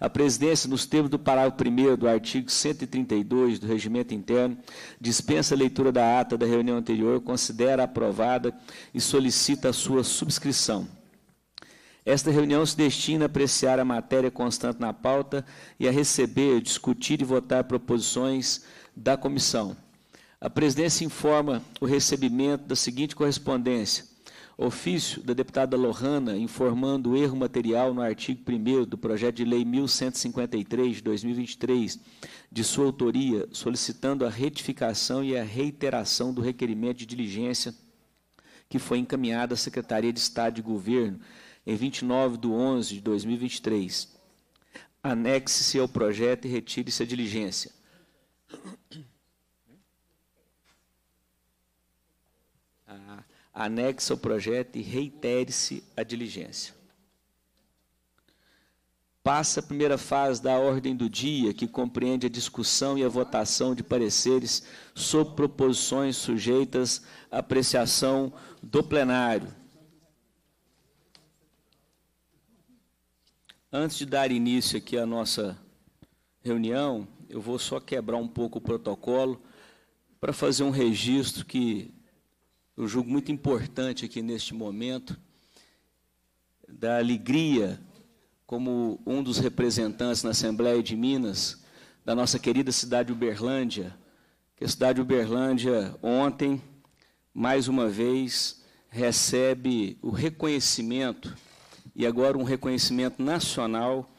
A presidência, nos termos do parágrafo 1 do artigo 132 do Regimento Interno, dispensa a leitura da ata da reunião anterior, considera aprovada e solicita a sua subscrição. Esta reunião se destina a apreciar a matéria constante na pauta e a receber, discutir e votar proposições da comissão. A presidência informa o recebimento da seguinte correspondência: Ofício da deputada Lohana informando o erro material no artigo 1 do projeto de lei 1153 de 2023, de sua autoria, solicitando a retificação e a reiteração do requerimento de diligência que foi encaminhado à Secretaria de Estado de Governo em 29 de 11 de 2023. Anexe-se ao projeto e retire-se a diligência. anexe o projeto e reitere-se a diligência. Passa a primeira fase da ordem do dia, que compreende a discussão e a votação de pareceres sobre proposições sujeitas à apreciação do plenário. Antes de dar início aqui à nossa reunião, eu vou só quebrar um pouco o protocolo para fazer um registro que eu julgo muito importante aqui neste momento, da alegria, como um dos representantes na Assembleia de Minas, da nossa querida cidade Uberlândia, que a cidade Uberlândia, ontem, mais uma vez, recebe o reconhecimento, e agora um reconhecimento nacional,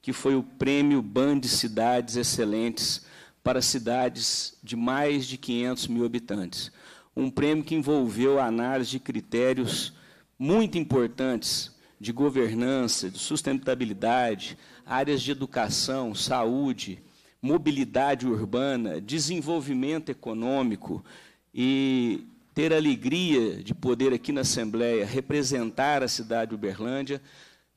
que foi o Prêmio Bande de Cidades Excelentes para cidades de mais de 500 mil habitantes um prêmio que envolveu a análise de critérios muito importantes de governança, de sustentabilidade, áreas de educação, saúde, mobilidade urbana, desenvolvimento econômico e ter alegria de poder aqui na Assembleia representar a cidade de Uberlândia,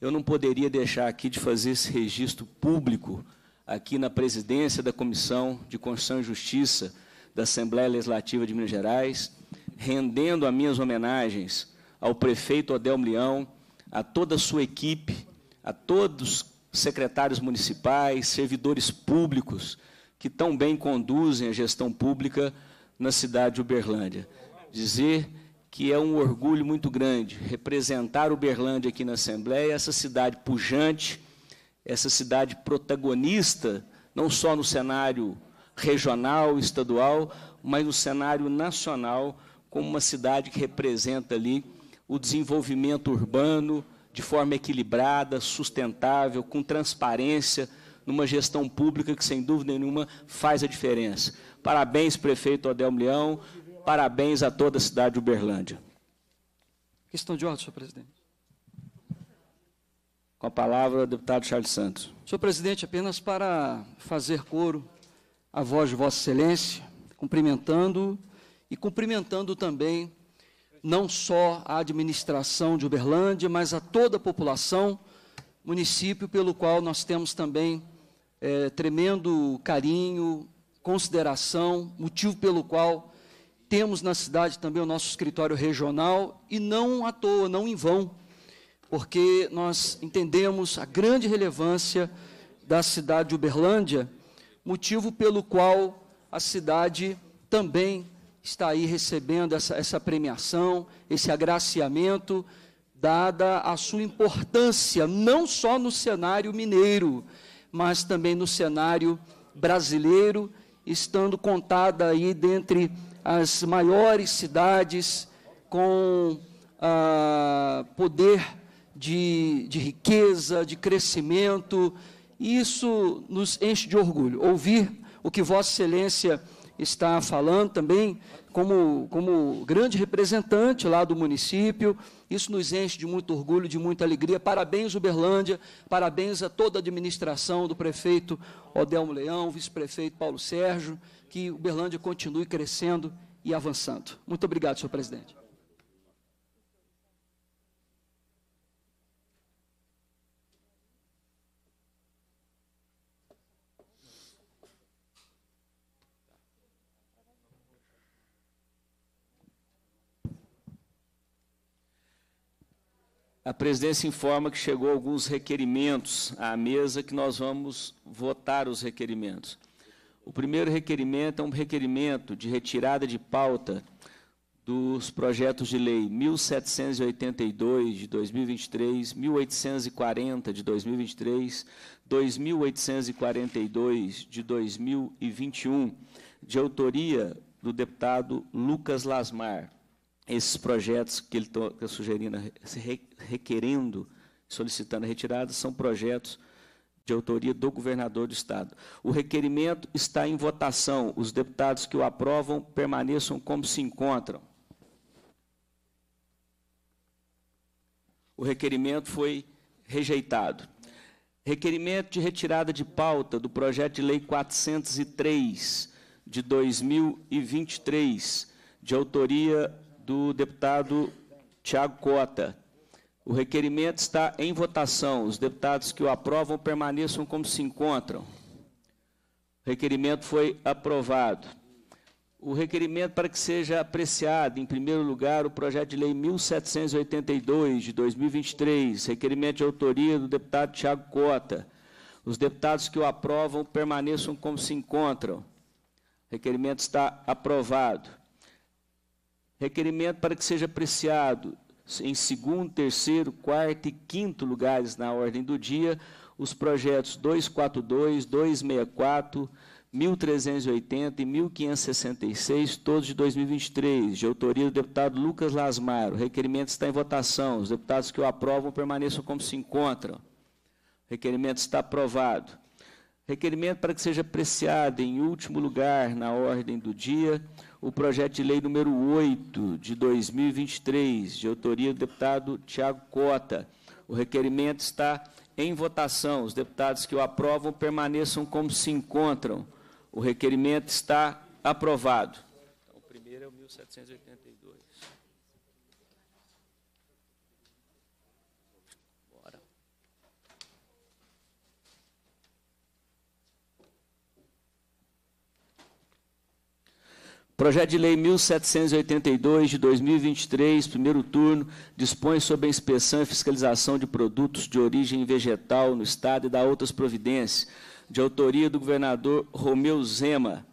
eu não poderia deixar aqui de fazer esse registro público aqui na presidência da Comissão de Constituição e Justiça da Assembleia Legislativa de Minas Gerais, rendendo as minhas homenagens ao prefeito Odelmo Leão, a toda a sua equipe, a todos os secretários municipais, servidores públicos que tão bem conduzem a gestão pública na cidade de Uberlândia. Dizer que é um orgulho muito grande representar Uberlândia aqui na Assembleia, essa cidade pujante, essa cidade protagonista, não só no cenário regional, estadual, mas no cenário nacional como uma cidade que representa ali o desenvolvimento urbano de forma equilibrada, sustentável, com transparência, numa gestão pública que, sem dúvida nenhuma, faz a diferença. Parabéns, prefeito Adelmo Leão, parabéns a toda a cidade de Uberlândia. Questão de ordem, senhor presidente. Com a palavra, o deputado Charles Santos. Senhor presidente, apenas para fazer coro à voz de Vossa Excelência, cumprimentando e cumprimentando também não só a administração de Uberlândia, mas a toda a população, município pelo qual nós temos também é, tremendo carinho, consideração, motivo pelo qual temos na cidade também o nosso escritório regional, e não à toa, não em vão, porque nós entendemos a grande relevância da cidade de Uberlândia, motivo pelo qual a cidade também está aí recebendo essa, essa premiação, esse agraciamento, dada a sua importância, não só no cenário mineiro, mas também no cenário brasileiro, estando contada aí dentre as maiores cidades com ah, poder de, de riqueza, de crescimento. Isso nos enche de orgulho. Ouvir o que Vossa Excelência está falando também como, como grande representante lá do município. Isso nos enche de muito orgulho, de muita alegria. Parabéns, Uberlândia. Parabéns a toda a administração do prefeito Odelmo Leão, vice-prefeito Paulo Sérgio. Que Uberlândia continue crescendo e avançando. Muito obrigado, senhor presidente. A presidência informa que chegou alguns requerimentos à mesa que nós vamos votar os requerimentos. O primeiro requerimento é um requerimento de retirada de pauta dos projetos de lei 1782 de 2023, 1840 de 2023, 2842 de 2021, de autoria do deputado Lucas Lasmar esses projetos que ele está sugerindo, né, requerendo, solicitando a retirada, são projetos de autoria do governador do Estado. O requerimento está em votação. Os deputados que o aprovam permaneçam como se encontram. O requerimento foi rejeitado. Requerimento de retirada de pauta do projeto de lei 403 de 2023, de autoria do deputado Tiago Cota. O requerimento está em votação. Os deputados que o aprovam permaneçam como se encontram. O requerimento foi aprovado. O requerimento para que seja apreciado, em primeiro lugar, o projeto de lei 1782 de 2023, requerimento de autoria do deputado Tiago Cota. Os deputados que o aprovam permaneçam como se encontram. O requerimento está aprovado. Requerimento para que seja apreciado em segundo, terceiro, quarto e quinto lugares na ordem do dia os projetos 242, 264, 1380 e 1566, todos de 2023, de autoria do deputado Lucas Lasmaro. O requerimento está em votação. Os deputados que o aprovam permaneçam como se encontram. O requerimento está aprovado. Requerimento para que seja apreciado em último lugar na ordem do dia o projeto de lei número 8 de 2023, de autoria do deputado Tiago Cota. O requerimento está em votação. Os deputados que o aprovam permaneçam como se encontram. O requerimento está aprovado. Então, o primeiro é o 1780. Projeto de Lei 1782 de 2023, primeiro turno, dispõe sobre a inspeção e fiscalização de produtos de origem vegetal no Estado e dá outras providências, de autoria do governador Romeu Zema.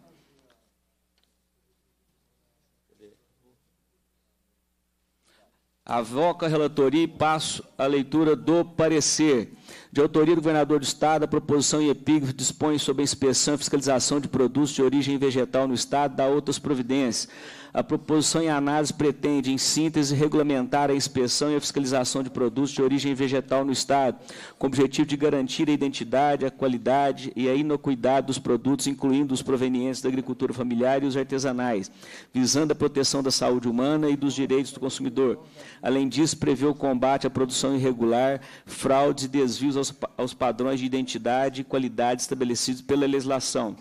Avoca a relatoria e passo a leitura do parecer de autoria do governador do Estado, a proposição e epígrafe dispõe sobre a inspeção e fiscalização de produtos de origem vegetal no Estado, dá outras providências a proposição em análise pretende, em síntese, regulamentar a inspeção e a fiscalização de produtos de origem vegetal no Estado, com o objetivo de garantir a identidade, a qualidade e a inocuidade dos produtos, incluindo os provenientes da agricultura familiar e os artesanais, visando a proteção da saúde humana e dos direitos do consumidor. Além disso, prevê o combate à produção irregular, fraudes e desvios aos, aos padrões de identidade e qualidade estabelecidos pela legislação.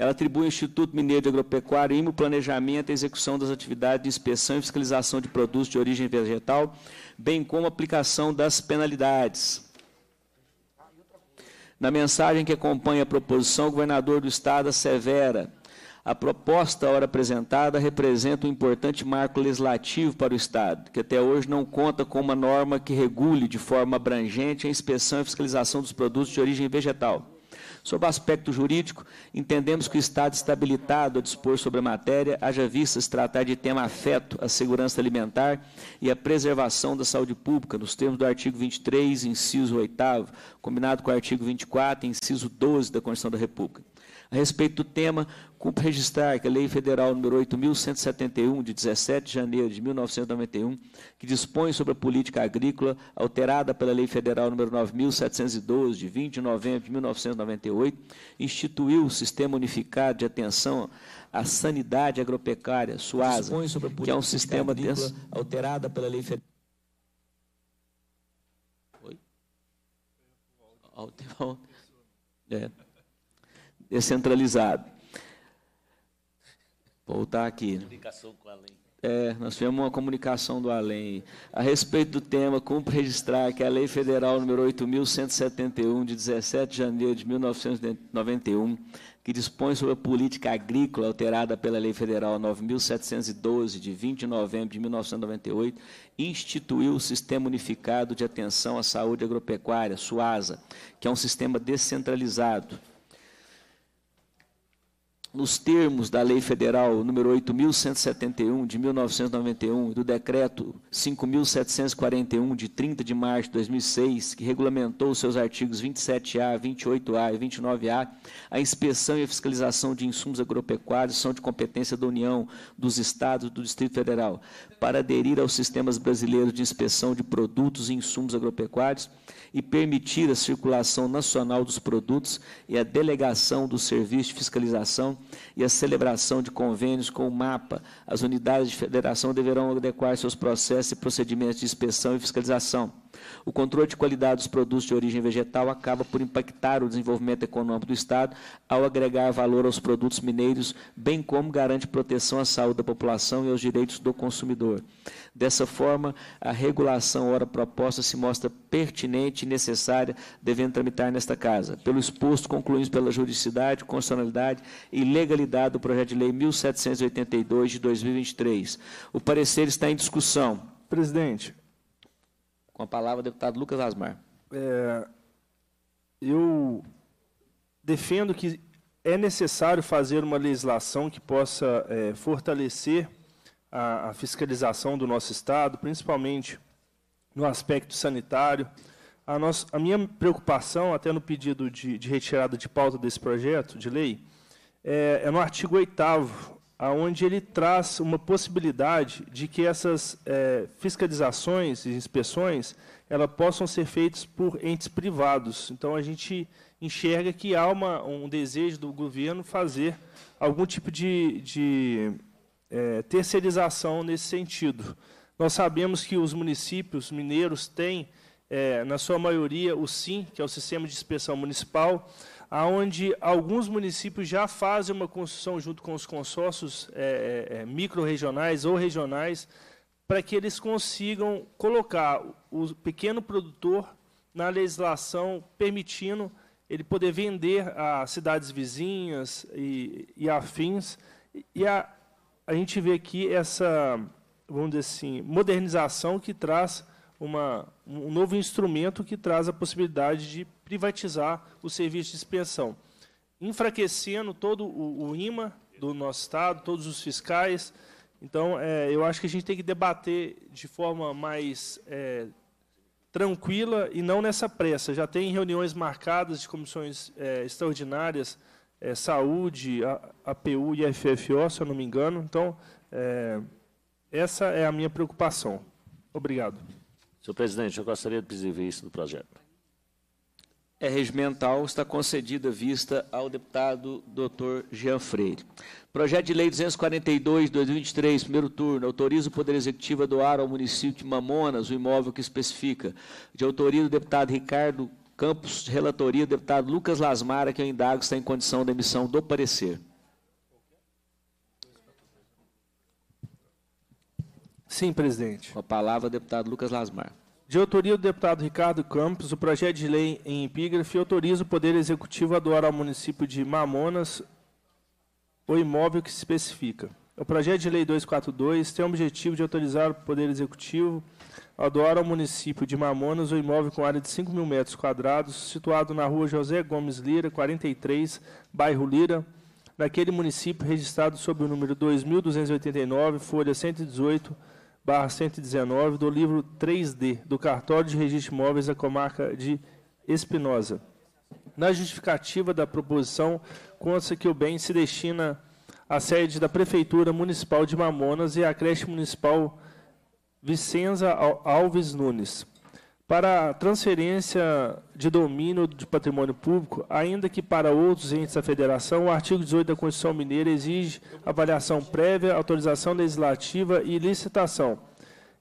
Ela atribui ao Instituto Mineiro de Agropecuária IMO, planejamento e execução das atividades de inspeção e fiscalização de produtos de origem vegetal, bem como aplicação das penalidades. Na mensagem que acompanha a proposição, o governador do Estado assevera. A proposta, ora apresentada, representa um importante marco legislativo para o Estado, que até hoje não conta com uma norma que regule de forma abrangente a inspeção e fiscalização dos produtos de origem vegetal. Sob o aspecto jurídico, entendemos que o Estado estabilitado a dispor sobre a matéria, haja vista se tratar de tema afeto à segurança alimentar e à preservação da saúde pública, nos termos do artigo 23, inciso 8, combinado com o artigo 24, inciso 12 da Constituição da República. A respeito do tema, cumpre registrar que a Lei Federal nº 8.171, de 17 de janeiro de 1991, que dispõe sobre a política agrícola, alterada pela Lei Federal nº 9.712, de 20 de novembro de 1998, instituiu o Sistema Unificado de Atenção à Sanidade Agropecuária, SUASA, que é um sistema... Agrícola, alterada pela Lei Federal... Oi? É descentralizado. Voltar aqui. Comunicação com o além. É, nós tivemos uma comunicação do além. A respeito do tema, cumpre registrar que a Lei Federal nº 8.171, de 17 de janeiro de 1991, que dispõe sobre a política agrícola alterada pela Lei Federal 9.712, de 20 de novembro de 1998, instituiu o Sistema Unificado de Atenção à Saúde Agropecuária, SUASA, que é um sistema descentralizado nos termos da Lei Federal número 8171 de 1991 e do decreto 5741 de 30 de março de 2006, que regulamentou os seus artigos 27A, 28A e 29A, a inspeção e a fiscalização de insumos agropecuários são de competência da União, dos estados e do Distrito Federal, para aderir aos sistemas brasileiros de inspeção de produtos e insumos agropecuários e permitir a circulação nacional dos produtos e a delegação do serviço de fiscalização e a celebração de convênios com o MAPA. As unidades de federação deverão adequar seus processos e procedimentos de inspeção e fiscalização. O controle de qualidade dos produtos de origem vegetal acaba por impactar o desenvolvimento econômico do Estado ao agregar valor aos produtos mineiros, bem como garante proteção à saúde da população e aos direitos do consumidor. Dessa forma, a regulação ora proposta se mostra pertinente e necessária, devendo tramitar nesta Casa. Pelo exposto, concluímos pela juridicidade, constitucionalidade e legalidade do projeto de lei 1782 de 2023. O parecer está em discussão. Presidente, com a palavra, o deputado Lucas Asmar. É, eu defendo que é necessário fazer uma legislação que possa é, fortalecer a, a, fiscalização do nosso Estado, principalmente no aspecto sanitário. A, nossa, a minha preocupação, até no pedido de, de retirada de pauta desse projeto de lei, é, é no artigo 8 aonde ele traz uma possibilidade de que essas é, fiscalizações e inspeções ela possam ser feitas por entes privados. Então, a gente enxerga que há uma, um desejo do governo fazer algum tipo de, de é, terceirização nesse sentido. Nós sabemos que os municípios mineiros têm, é, na sua maioria, o SIM, que é o Sistema de Inspeção Municipal, aonde alguns municípios já fazem uma construção junto com os consórcios é, é, é, micro-regionais ou regionais, para que eles consigam colocar o pequeno produtor na legislação, permitindo ele poder vender a cidades vizinhas e, e afins. E a, a gente vê aqui essa, vamos dizer assim, modernização que traz uma, um novo instrumento que traz a possibilidade de privatizar o serviço de inspeção, enfraquecendo todo o, o IMA do nosso Estado, todos os fiscais. Então, é, eu acho que a gente tem que debater de forma mais é, tranquila e não nessa pressa. Já tem reuniões marcadas de comissões é, extraordinárias, é, saúde, APU e FFO, se eu não me engano. Então, é, essa é a minha preocupação. Obrigado. Senhor presidente, eu gostaria de pedir isso do projeto é regimental está concedida vista ao deputado Dr. Jean Freire. Projeto de Lei 242, 2023, primeiro turno, autoriza o Poder Executivo a doar ao município de Mamonas o imóvel que especifica. De autoria do deputado Ricardo Campos, relatoria do deputado Lucas Lasmara, que eu é indago está em condição da emissão do parecer. Sim, presidente. Com a palavra, deputado Lucas Lasmar. De autoria do deputado Ricardo Campos, o projeto de lei em epígrafe autoriza o Poder Executivo a doar ao município de Mamonas o imóvel que se especifica. O projeto de lei 242 tem o objetivo de autorizar o Poder Executivo a doar ao município de Mamonas o imóvel com área de 5 mil metros quadrados, situado na rua José Gomes Lira, 43, bairro Lira, naquele município registrado sob o número 2289, folha 118, barra 119 do livro 3D do cartório de registro de imóveis da comarca de Espinosa. Na justificativa da proposição, consta que o bem se destina à sede da Prefeitura Municipal de Mamonas e à creche municipal Vicenza Alves Nunes para transferência de domínio de patrimônio público, ainda que para outros entes da federação, o artigo 18 da Constituição Mineira exige avaliação prévia, autorização legislativa e licitação,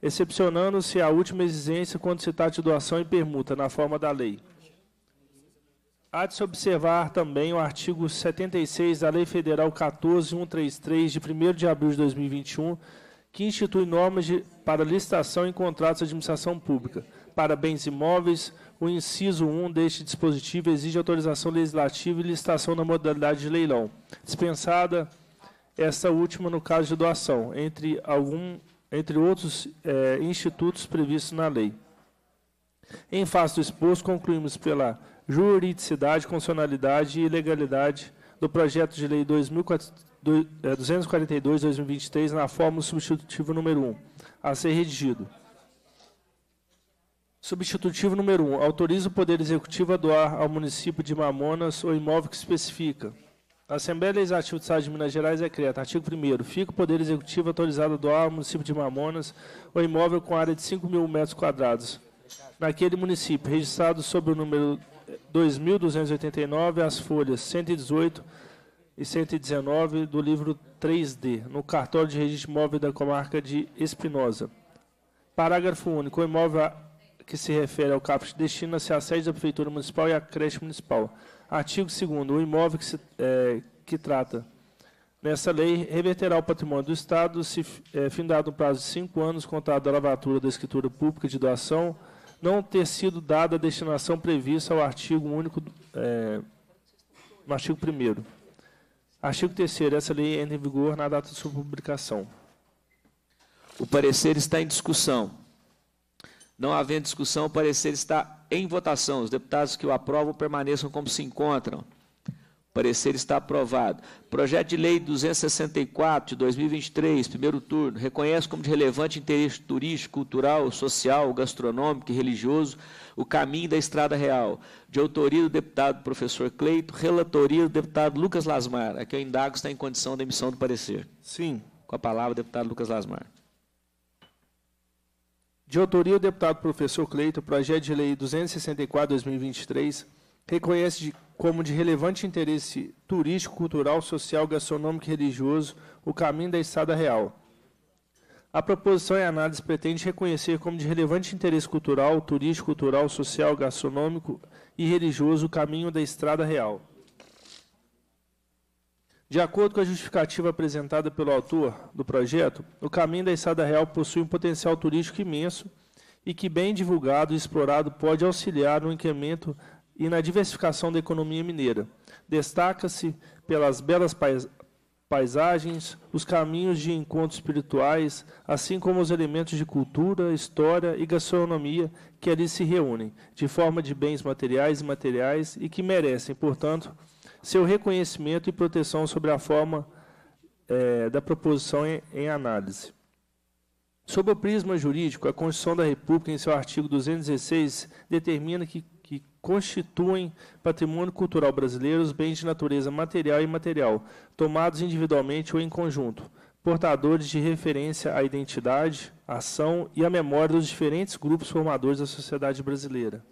excepcionando-se a última exigência quando se trata de doação e permuta, na forma da lei. Há de se observar também o artigo 76 da Lei Federal 14133, de 1 de abril de 2021, que institui normas de, para licitação em contratos de administração pública para bens imóveis, o inciso 1 deste dispositivo exige autorização legislativa e licitação na modalidade de leilão, dispensada esta última no caso de doação, entre, algum, entre outros é, institutos previstos na lei. Em face do exposto, concluímos pela juridicidade, constitucionalidade e legalidade do projeto de lei 242-2023 é, na forma substitutiva número 1, a ser redigido. Substitutivo número 1. Um, autoriza o Poder Executivo a doar ao município de Mamonas o imóvel que especifica. A Assembleia Legislativa do Estado de Minas Gerais decreta, é artigo 1 fica o Poder Executivo autorizado a doar ao município de Mamonas o imóvel com área de 5 mil metros quadrados, naquele município, registrado sob o número 2.289, as folhas 118 e 119 do livro 3D, no cartório de registro imóvel da comarca de Espinosa. Parágrafo único. O imóvel que se refere ao CAPEX destina-se à sede da Prefeitura Municipal e à creche municipal. Artigo 2 o imóvel que, se, é, que trata nessa lei reverterá o patrimônio do Estado se é, findado um prazo de cinco anos contado da lavatura da escritura pública de doação não ter sido dada a destinação prevista ao artigo único é, no artigo 1 Artigo 3 essa lei entra em vigor na data de sua publicação. O parecer está em discussão. Não havendo discussão, o parecer está em votação. Os deputados que o aprovam permaneçam como se encontram. O parecer está aprovado. Projeto de Lei 264 de 2023, primeiro turno, reconhece como de relevante interesse turístico, cultural, social, gastronômico e religioso o caminho da Estrada Real. De autoria do deputado professor Cleito, relatoria do deputado Lucas Lasmar. Aqui eu indago se está em condição da emissão do parecer. Sim. Com a palavra, deputado Lucas Lasmar. De autoria do deputado professor Cleito, o projeto de lei 264-2023 reconhece de, como de relevante interesse turístico, cultural, social, gastronômico e religioso o caminho da Estrada Real. A proposição e análise pretende reconhecer como de relevante interesse cultural, turístico, cultural, social, gastronômico e religioso o caminho da Estrada Real. De acordo com a justificativa apresentada pelo autor do projeto, o caminho da Estrada Real possui um potencial turístico imenso e que, bem divulgado e explorado, pode auxiliar no incremento e na diversificação da economia mineira. Destaca-se pelas belas paisagens, os caminhos de encontros espirituais, assim como os elementos de cultura, história e gastronomia que ali se reúnem, de forma de bens materiais e materiais e que merecem, portanto, seu reconhecimento e proteção sobre a forma é, da proposição em, em análise. Sob o prisma jurídico, a Constituição da República, em seu artigo 216, determina que, que constituem patrimônio cultural brasileiro os bens de natureza material e imaterial, tomados individualmente ou em conjunto, portadores de referência à identidade, ação e à memória dos diferentes grupos formadores da sociedade brasileira.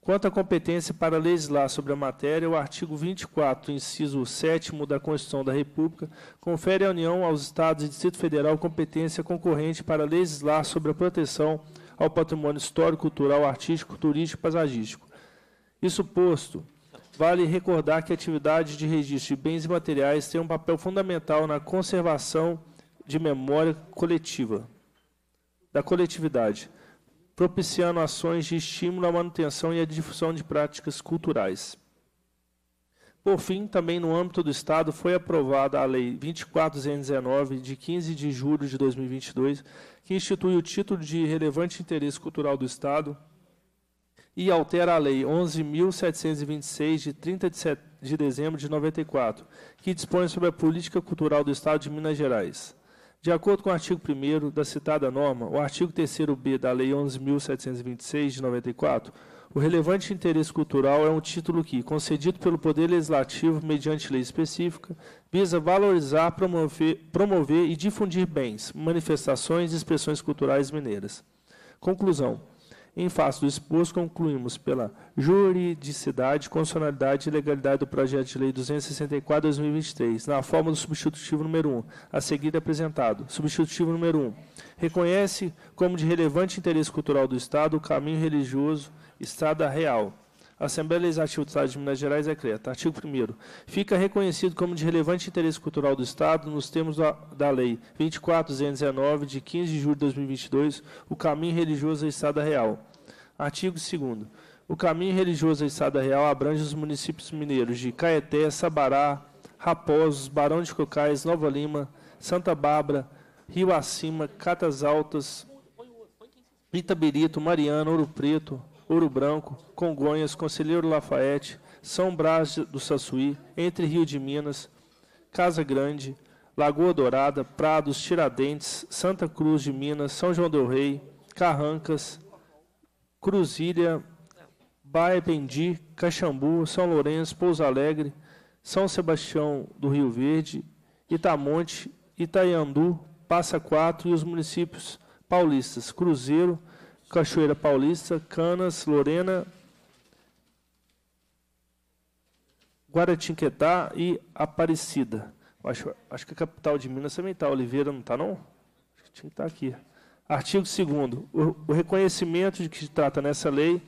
Quanto à competência para legislar sobre a matéria, o artigo 24, inciso 7 da Constituição da República, confere à União, aos Estados e Distrito Federal competência concorrente para legislar sobre a proteção ao patrimônio histórico, cultural, artístico, turístico e paisagístico. Isso posto, vale recordar que a atividade de registro de bens e materiais tem um papel fundamental na conservação de memória coletiva, da coletividade propiciando ações de estímulo à manutenção e à difusão de práticas culturais. Por fim, também no âmbito do Estado, foi aprovada a Lei 2419, de 15 de julho de 2022, que institui o título de relevante interesse cultural do Estado e altera a Lei 11.726, de 30 de dezembro de 94, que dispõe sobre a política cultural do Estado de Minas Gerais. De acordo com o artigo 1 da citada norma, o artigo 3b da Lei 11.726, de 94, o relevante interesse cultural é um título que, concedido pelo Poder Legislativo mediante lei específica, visa valorizar, promover, promover e difundir bens, manifestações e expressões culturais mineiras. Conclusão. Em face do exposto, concluímos pela juridicidade, constitucionalidade e legalidade do projeto de lei 264-2023, na forma do substitutivo número 1, a seguir apresentado. Substitutivo número 1. Reconhece como de relevante interesse cultural do Estado o caminho religioso Estrada Real Assembleia Legislativa do Estado de Minas Gerais decreta. É Artigo 1 Fica reconhecido como de relevante interesse cultural do Estado, nos termos da, da Lei 24219, de 15 de julho de 2022, o caminho religioso à Estada Real. Artigo 2 O caminho religioso à Estada Real abrange os municípios mineiros de Caeté, Sabará, Raposos, Barão de Cocais, Nova Lima, Santa Bárbara, Rio Acima, Catas Altas, Itabirito, Mariana, Ouro Preto, Ouro Branco, Congonhas, Conselheiro Lafayette, São Brás do Sassuí, Entre Rio de Minas, Casa Grande, Lagoa Dourada, Prados, Tiradentes, Santa Cruz de Minas, São João del Rei, Carrancas, Cruzília, Pendi, Caxambu, São Lourenço, Pouso Alegre, São Sebastião do Rio Verde, Itamonte, Itaiandu, Passa Quatro e os municípios paulistas Cruzeiro, Cachoeira Paulista, Canas, Lorena, Guaratinguetá e Aparecida. Acho, acho que a capital de Minas também está. Oliveira não está, não? Acho que tinha que estar tá aqui. Artigo 2 o, o, reconhecimento de que se trata nessa lei,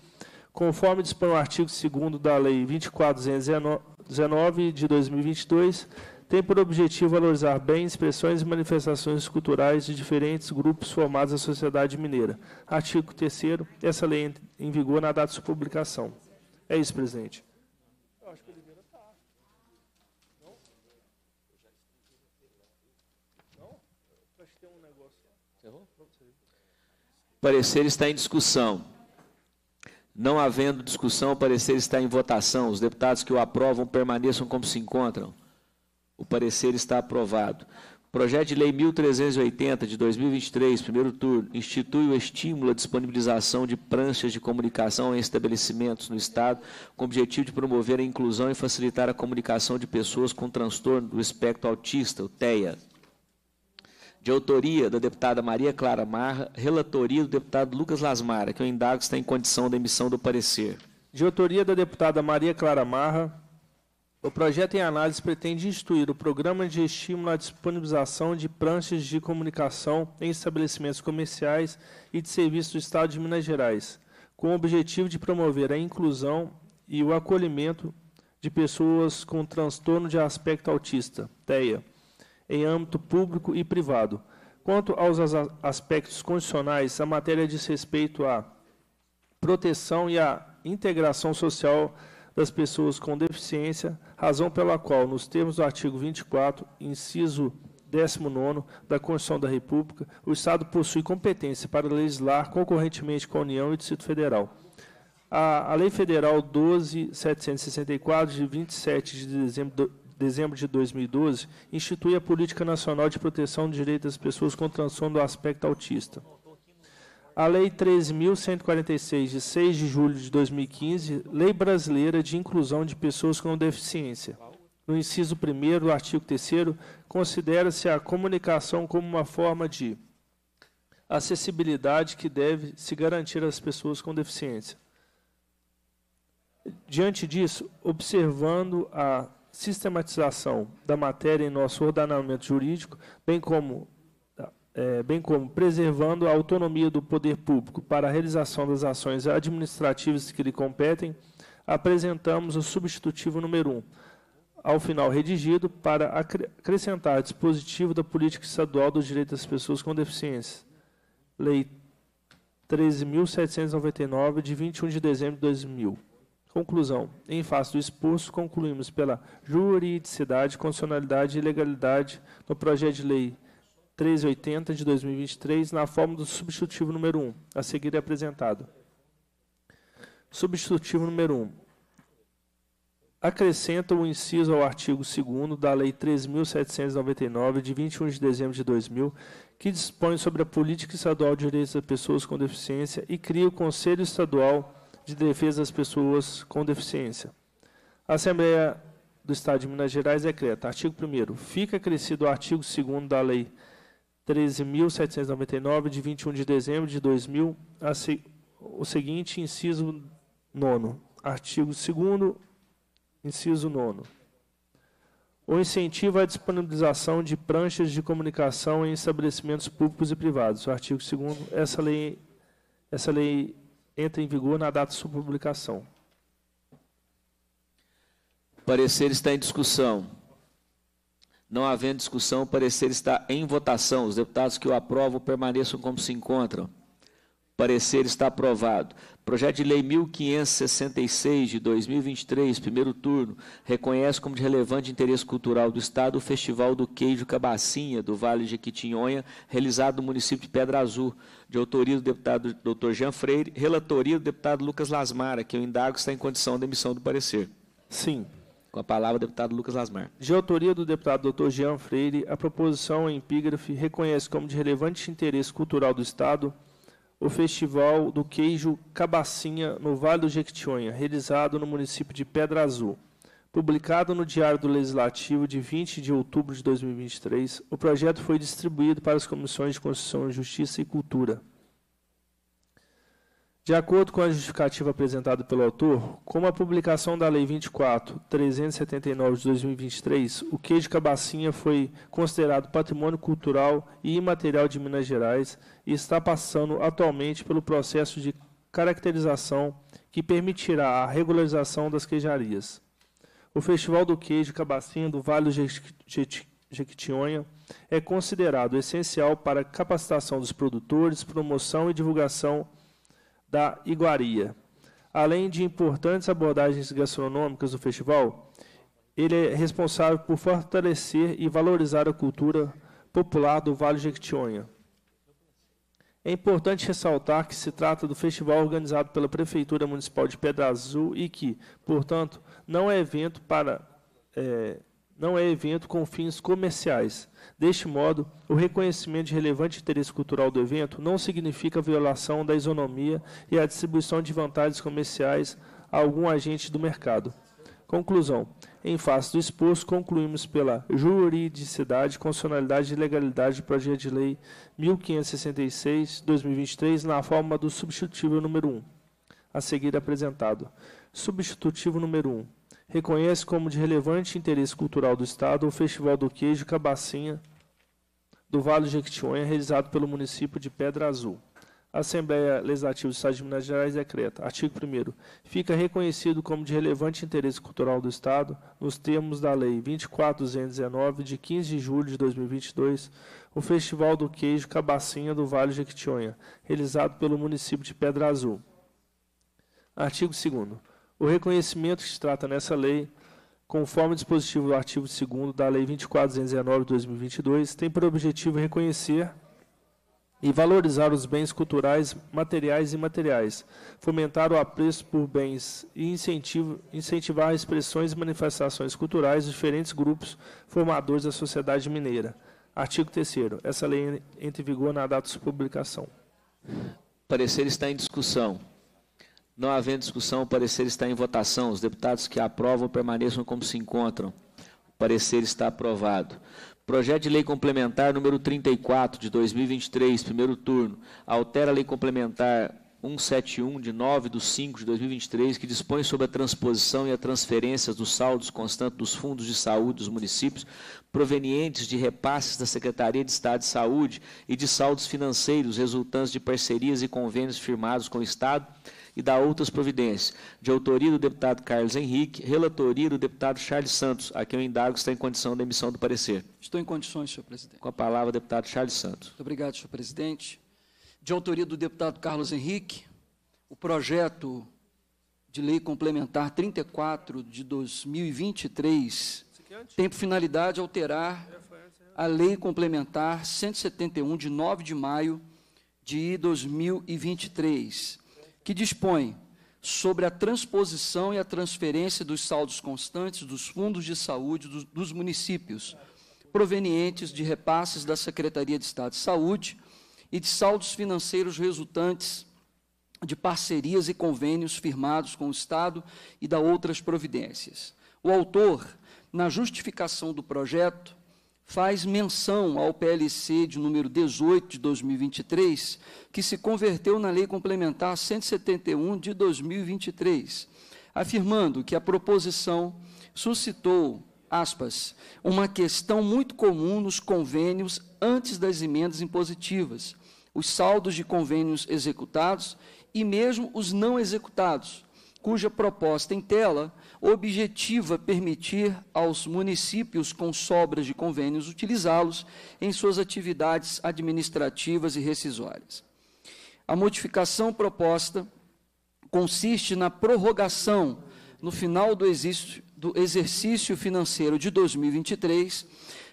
conforme dispõe o artigo 2 da Lei 2419 de 2022, tem por objetivo valorizar bens, expressões e manifestações culturais de diferentes grupos formados na sociedade mineira. Artigo 3 essa lei entra em vigor na data de sua publicação. É isso, presidente. O parecer está em discussão. Não havendo discussão, o parecer está em votação. Os deputados que o aprovam permaneçam como se encontram. O parecer está aprovado. Projeto de Lei 1380 de 2023, primeiro turno, institui o estímulo à disponibilização de pranchas de comunicação em estabelecimentos no Estado, com o objetivo de promover a inclusão e facilitar a comunicação de pessoas com transtorno do espectro autista, o TEA. De autoria da deputada Maria Clara Marra, relatoria do deputado Lucas Lasmara, que eu indago está em condição da emissão do parecer. De autoria da deputada Maria Clara Marra, o projeto em análise pretende instituir o programa de estímulo à disponibilização de pranchas de comunicação em estabelecimentos comerciais e de serviços do Estado de Minas Gerais, com o objetivo de promover a inclusão e o acolhimento de pessoas com transtorno de aspecto autista, TEA, em âmbito público e privado. Quanto aos aspectos condicionais, a matéria diz respeito à proteção e à integração social das pessoas com deficiência, razão pela qual, nos termos do artigo 24, inciso 19 da Constituição da República, o Estado possui competência para legislar concorrentemente com a União e o Distrito Federal. A, a Lei Federal 12.764, de 27 de dezembro, dezembro de 2012, institui a Política Nacional de Proteção de Direitos das Pessoas com Transtorno do Aspecto Autista a Lei 13.146, de 6 de julho de 2015, Lei Brasileira de Inclusão de Pessoas com Deficiência. No inciso 1 do artigo 3 considera-se a comunicação como uma forma de acessibilidade que deve se garantir às pessoas com deficiência. Diante disso, observando a sistematização da matéria em nosso ordenamento jurídico, bem como é, bem como preservando a autonomia do poder público para a realização das ações administrativas que lhe competem, apresentamos o substitutivo número 1, ao final redigido, para acrescentar dispositivo da Política Estadual do Direito das Pessoas com Deficiência, Lei 13.799, de 21 de dezembro de 2000. Conclusão. Em face do exposto, concluímos pela juridicidade, constitucionalidade e legalidade no projeto de lei 1380 de 2023, na forma do substitutivo número 1. A seguir é apresentado. Substitutivo número 1. Acrescenta o inciso ao artigo 2 da Lei 3.799, de 21 de dezembro de 2000, que dispõe sobre a política estadual de direitos das pessoas com deficiência e cria o Conselho Estadual de Defesa das Pessoas com Deficiência. A Assembleia do Estado de Minas Gerais decreta: artigo 1. Fica acrescido o artigo 2 da Lei 3.799. 13.799, de 21 de dezembro de 2000, a se, o seguinte inciso 9, artigo 2 inciso 9. O incentivo à disponibilização de pranchas de comunicação em estabelecimentos públicos e privados. artigo 2 essa lei, essa lei entra em vigor na data de sua publicação. O parecer está em discussão. Não havendo discussão, o parecer está em votação. Os deputados que o aprovam permaneçam como se encontram. O parecer está aprovado. Projeto de Lei 1566 de 2023, primeiro turno, reconhece como de relevante interesse cultural do Estado o Festival do Queijo Cabacinha, do Vale de Quitinhonha, realizado no município de Pedra Azul, de autoria do deputado Dr. Jean Freire, relatoria do deputado Lucas Lasmara, que eu indago está em condição de emissão do parecer. Sim. Com a palavra, o deputado Lucas Lasmar. De autoria do deputado Dr. Jean Freire, a proposição em epígrafe reconhece como de relevante interesse cultural do Estado o Festival do Queijo Cabacinha no Vale do Jequitinhonha, realizado no município de Pedra Azul. Publicado no Diário do Legislativo de 20 de outubro de 2023, o projeto foi distribuído para as comissões de Constituição, Justiça e Cultura. De acordo com a justificativa apresentada pelo autor, com a publicação da Lei 24.379 de 2023, o queijo cabacinha foi considerado patrimônio cultural e imaterial de Minas Gerais e está passando atualmente pelo processo de caracterização que permitirá a regularização das queijarias. O Festival do Queijo Cabacinha do Vale do Jequitinhonha é considerado essencial para a capacitação dos produtores, promoção e divulgação da iguaria. Além de importantes abordagens gastronômicas do festival, ele é responsável por fortalecer e valorizar a cultura popular do Vale Jequitinhonha. É importante ressaltar que se trata do festival organizado pela Prefeitura Municipal de Pedra Azul e que, portanto, não é evento para é, não é evento com fins comerciais. Deste modo, o reconhecimento de relevante interesse cultural do evento não significa violação da isonomia e a distribuição de vantagens comerciais a algum agente do mercado. Conclusão. Em face do exposto, concluímos pela juridicidade, constitucionalidade e legalidade do projeto de lei 1566-2023 na forma do substitutivo número 1, a seguir apresentado. Substitutivo número 1 reconhece como de relevante interesse cultural do Estado o Festival do Queijo Cabacinha do Vale do Jequitinhonha, realizado pelo município de Pedra Azul. A Assembleia Legislativa do Estado de Minas Gerais decreta, artigo 1 fica reconhecido como de relevante interesse cultural do Estado, nos termos da Lei 24219, de 15 de julho de 2022, o Festival do Queijo Cabacinha do Vale do Jequitinhonha, realizado pelo município de Pedra Azul. Artigo 2 o reconhecimento que se trata nessa lei, conforme o dispositivo do artigo 2 da Lei 2419 de 2022, tem por objetivo reconhecer e valorizar os bens culturais, materiais e imateriais, fomentar o apreço por bens e incentivar expressões e manifestações culturais de diferentes grupos formadores da sociedade mineira. Artigo 3 Essa lei entra em vigor na data de sua publicação. O parecer está em discussão. Não havendo discussão, o parecer está em votação. Os deputados que aprovam permaneçam como se encontram. O parecer está aprovado. Projeto de Lei Complementar número 34 de 2023, primeiro turno, altera a Lei Complementar 171 de 9 de 5 de 2023, que dispõe sobre a transposição e a transferência dos saldos constantes dos fundos de saúde dos municípios provenientes de repasses da Secretaria de Estado de Saúde e de saldos financeiros resultantes de parcerias e convênios firmados com o Estado e da outras providências, de autoria do deputado Carlos Henrique, relatoria do deputado Charles Santos, a quem eu indago está em condição da emissão do parecer. Estou em condições, senhor presidente. Com a palavra, deputado Charles Santos. Muito obrigado, senhor presidente. De autoria do deputado Carlos Henrique, o projeto de lei complementar 34 de 2023 tem por finalidade alterar a lei complementar 171 de 9 de maio de 2023 que dispõe sobre a transposição e a transferência dos saldos constantes dos fundos de saúde dos, dos municípios, provenientes de repasses da Secretaria de Estado de Saúde e de saldos financeiros resultantes de parcerias e convênios firmados com o Estado e da outras providências. O autor, na justificação do projeto, faz menção ao PLC de número 18 de 2023, que se converteu na Lei Complementar 171 de 2023, afirmando que a proposição suscitou, aspas, uma questão muito comum nos convênios antes das emendas impositivas, os saldos de convênios executados e mesmo os não executados, cuja proposta em tela objetiva permitir aos municípios com sobras de convênios utilizá-los em suas atividades administrativas e rescisórias. A modificação proposta consiste na prorrogação, no final do, exercício, do exercício financeiro de 2023,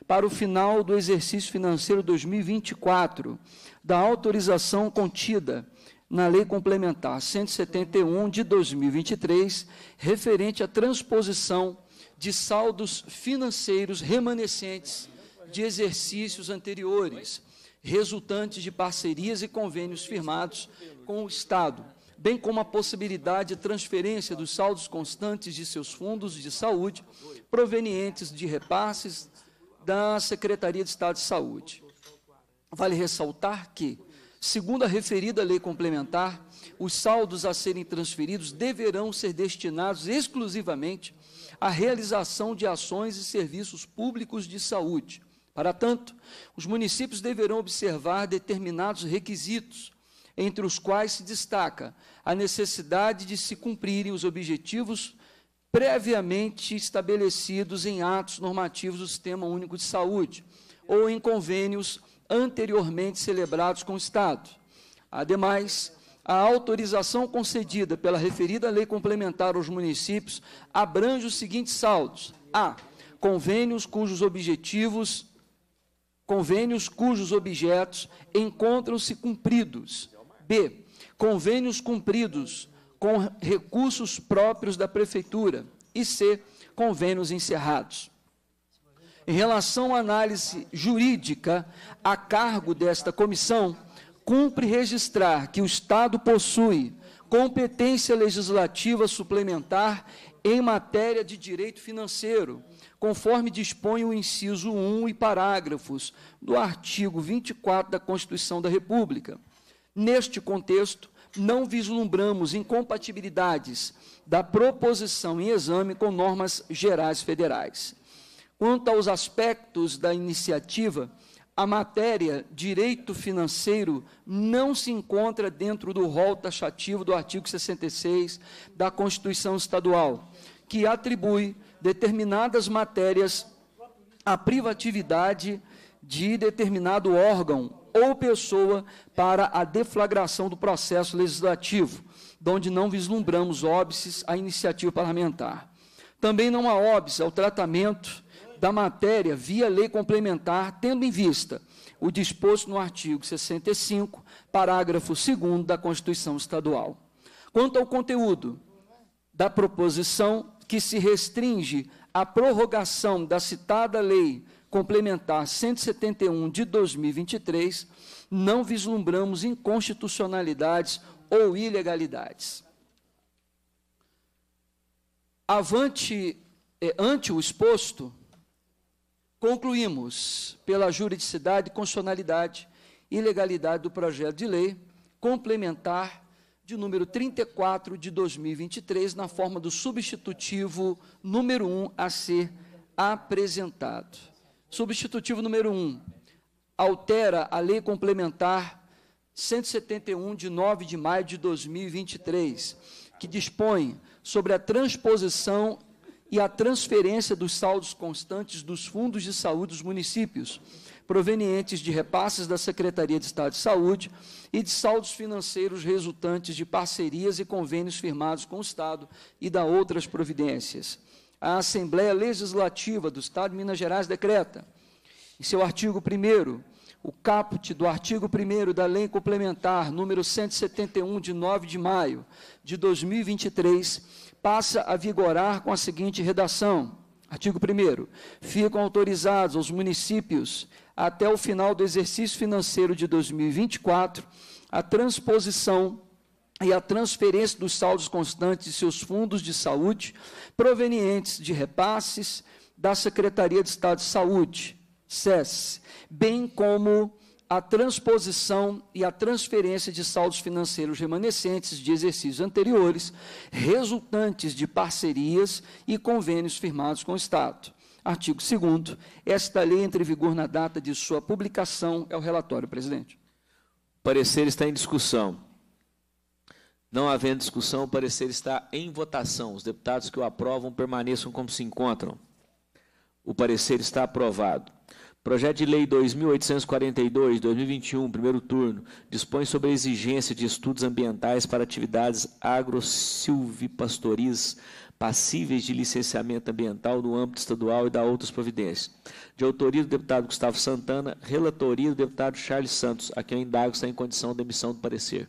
para o final do exercício financeiro 2024, da autorização contida na Lei Complementar 171 de 2023, referente à transposição de saldos financeiros remanescentes de exercícios anteriores, resultantes de parcerias e convênios firmados com o Estado, bem como a possibilidade de transferência dos saldos constantes de seus fundos de saúde, provenientes de repasses da Secretaria de Estado de Saúde. Vale ressaltar que, Segundo a referida lei complementar, os saldos a serem transferidos deverão ser destinados exclusivamente à realização de ações e serviços públicos de saúde. Para tanto, os municípios deverão observar determinados requisitos, entre os quais se destaca a necessidade de se cumprirem os objetivos previamente estabelecidos em atos normativos do Sistema Único de Saúde ou em convênios anteriormente celebrados com o Estado. Ademais, a autorização concedida pela referida lei complementar aos municípios abrange os seguintes saldos: a convênios cujos objetivos convênios cujos objetos encontram-se cumpridos. B. Convênios cumpridos com recursos próprios da prefeitura. E C. Convênios encerrados. Em relação à análise jurídica a cargo desta comissão, cumpre registrar que o Estado possui competência legislativa suplementar em matéria de direito financeiro, conforme dispõe o inciso 1 e parágrafos do artigo 24 da Constituição da República. Neste contexto, não vislumbramos incompatibilidades da proposição em exame com normas gerais federais. Quanto aos aspectos da iniciativa, a matéria direito financeiro não se encontra dentro do rol taxativo do artigo 66 da Constituição Estadual, que atribui determinadas matérias à privatividade de determinado órgão ou pessoa para a deflagração do processo legislativo, onde não vislumbramos óbices à iniciativa parlamentar. Também não há óbice ao tratamento da matéria via lei complementar, tendo em vista o disposto no artigo 65, parágrafo 2 da Constituição Estadual. Quanto ao conteúdo da proposição, que se restringe à prorrogação da citada lei complementar 171 de 2023, não vislumbramos inconstitucionalidades ou ilegalidades. Avante, eh, ante o exposto, Concluímos pela juridicidade, constitucionalidade e legalidade do projeto de lei complementar de número 34 de 2023, na forma do substitutivo número 1 a ser apresentado. Substitutivo número 1 altera a lei complementar 171 de 9 de maio de 2023, que dispõe sobre a transposição e a transferência dos saldos constantes dos fundos de saúde dos municípios, provenientes de repasses da Secretaria de Estado de Saúde e de saldos financeiros resultantes de parcerias e convênios firmados com o Estado e da outras providências. A Assembleia Legislativa do Estado de Minas Gerais decreta, em seu artigo 1 o caput do artigo 1 da Lei Complementar número 171 de 9 de maio de 2023, passa a vigorar com a seguinte redação: artigo 1. Ficam autorizados aos municípios, até o final do exercício financeiro de 2024, a transposição e a transferência dos saldos constantes de seus fundos de saúde, provenientes de repasses da Secretaria de Estado de Saúde, SES, bem como a transposição e a transferência de saldos financeiros remanescentes de exercícios anteriores, resultantes de parcerias e convênios firmados com o Estado. Artigo 2. Esta lei entra em vigor na data de sua publicação. É o relatório, presidente. O parecer está em discussão. Não havendo discussão, o parecer está em votação. Os deputados que o aprovam permaneçam como se encontram. O parecer está aprovado. Projeto de Lei 2842, 2021, primeiro turno, dispõe sobre a exigência de estudos ambientais para atividades agrosilvipastoris passíveis de licenciamento ambiental no âmbito estadual e da outras providências. De autoria do deputado Gustavo Santana, relatoria do deputado Charles Santos, a quem eu indago está em condição de emissão do parecer.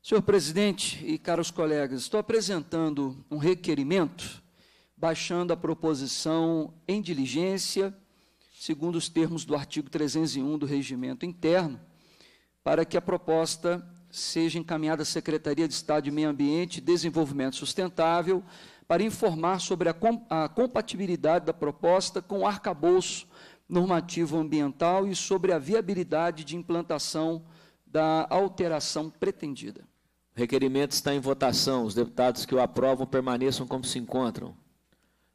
Senhor presidente e caros colegas, estou apresentando um requerimento baixando a proposição em diligência segundo os termos do artigo 301 do Regimento Interno, para que a proposta seja encaminhada à Secretaria de Estado de Meio Ambiente e Desenvolvimento Sustentável para informar sobre a, com, a compatibilidade da proposta com o arcabouço normativo ambiental e sobre a viabilidade de implantação da alteração pretendida. O requerimento está em votação. Os deputados que o aprovam permaneçam como se encontram.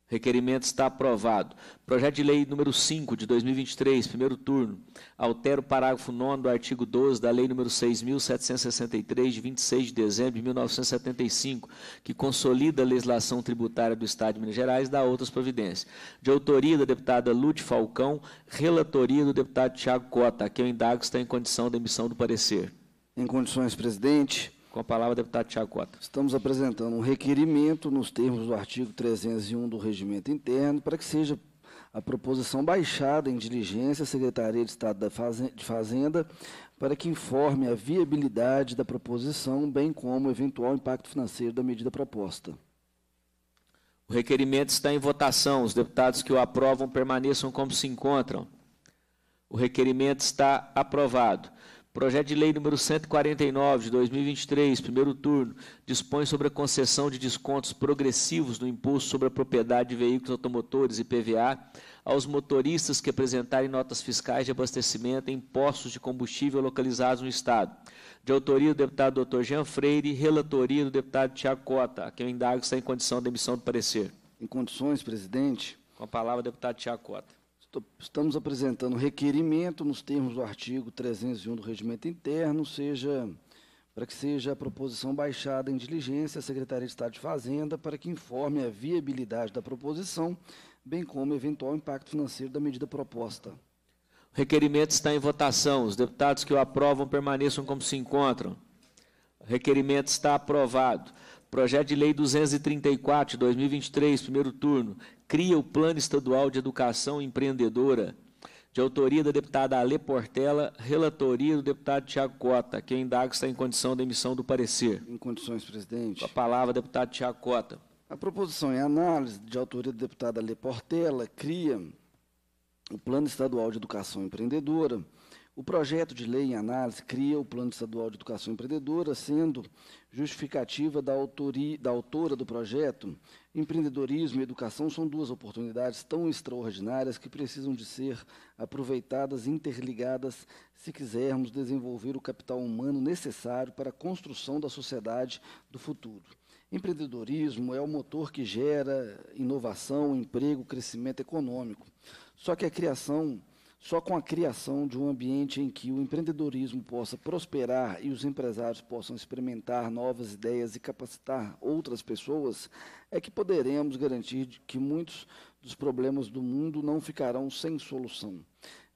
Requerimento está aprovado. Projeto de Lei número 5 de 2023, primeiro turno. Altera o parágrafo 9 do artigo 12 da Lei número 6.763, de 26 de dezembro de 1975, que consolida a legislação tributária do Estado de Minas Gerais e dá outras providências. De autoria da deputada Lute Falcão, relatoria do deputado Tiago Cota, a quem eu é indago está em condição de emissão do parecer. Em condições, presidente. Com a palavra, deputado Tiago Cota. Estamos apresentando um requerimento nos termos do artigo 301 do Regimento Interno para que seja a proposição baixada em diligência à Secretaria de Estado de Fazenda para que informe a viabilidade da proposição, bem como o eventual impacto financeiro da medida proposta. O requerimento está em votação. Os deputados que o aprovam permaneçam como se encontram. O requerimento está aprovado. Projeto de Lei número 149 de 2023, primeiro turno, dispõe sobre a concessão de descontos progressivos no imposto sobre a propriedade de veículos automotores e PVA aos motoristas que apresentarem notas fiscais de abastecimento em postos de combustível localizados no Estado. De autoria do deputado Dr. Jean Freire, relatoria do deputado Tiago Cota, a quem eu indago está em condição de emissão do parecer. Em condições, presidente. Com a palavra, deputado Tiago Cota estamos apresentando requerimento nos termos do artigo 301 do Regimento Interno, seja para que seja a proposição baixada em diligência à Secretaria de Estado de Fazenda para que informe a viabilidade da proposição, bem como eventual impacto financeiro da medida proposta. O requerimento está em votação. Os deputados que o aprovam permaneçam como se encontram. O requerimento está aprovado. Projeto de Lei 234 de 2023, primeiro turno cria o Plano Estadual de Educação Empreendedora, de autoria da deputada Ale Portela, relatoria do deputado Tiago Cota, que indaga está em condição da emissão do parecer. Em condições, presidente. Com a palavra, deputado Tiago Cota. A proposição em análise, de autoria da deputada Ale Portela, cria o Plano Estadual de Educação Empreendedora. O projeto de lei em análise cria o Plano Estadual de Educação Empreendedora, sendo justificativa da, autoria, da autora do projeto Empreendedorismo e educação são duas oportunidades tão extraordinárias que precisam de ser aproveitadas, interligadas, se quisermos desenvolver o capital humano necessário para a construção da sociedade do futuro. Empreendedorismo é o motor que gera inovação, emprego, crescimento econômico. Só que a criação só com a criação de um ambiente em que o empreendedorismo possa prosperar e os empresários possam experimentar novas ideias e capacitar outras pessoas, é que poderemos garantir que muitos dos problemas do mundo não ficarão sem solução.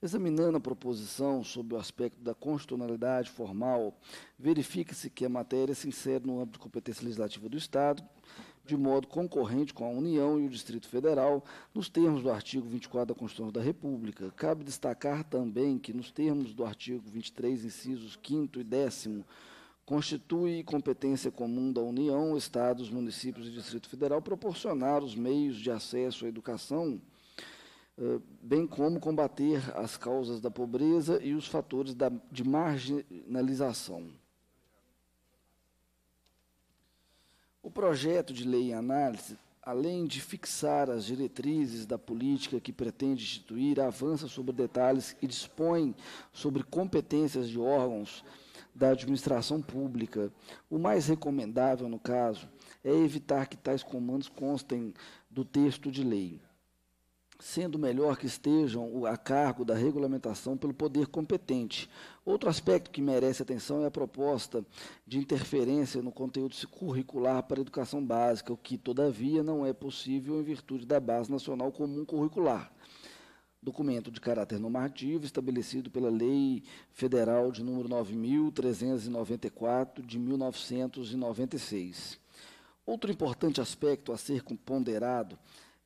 Examinando a proposição sob o aspecto da constitucionalidade formal, verifica-se que a matéria é se insere no âmbito de competência legislativa do Estado de modo concorrente com a União e o Distrito Federal, nos termos do artigo 24 da Constituição da República. Cabe destacar também que, nos termos do artigo 23, incisos 5 e 10, constitui competência comum da União, Estados, municípios e Distrito Federal proporcionar os meios de acesso à educação, eh, bem como combater as causas da pobreza e os fatores da, de marginalização. O projeto de lei em análise, além de fixar as diretrizes da política que pretende instituir, avança sobre detalhes e dispõe sobre competências de órgãos da administração pública. O mais recomendável, no caso, é evitar que tais comandos constem do texto de lei sendo melhor que estejam a cargo da regulamentação pelo poder competente. Outro aspecto que merece atenção é a proposta de interferência no conteúdo curricular para a educação básica, o que, todavia, não é possível em virtude da Base Nacional Comum Curricular. Documento de caráter normativo estabelecido pela Lei Federal de número 9.394 de 1996. Outro importante aspecto a ser ponderado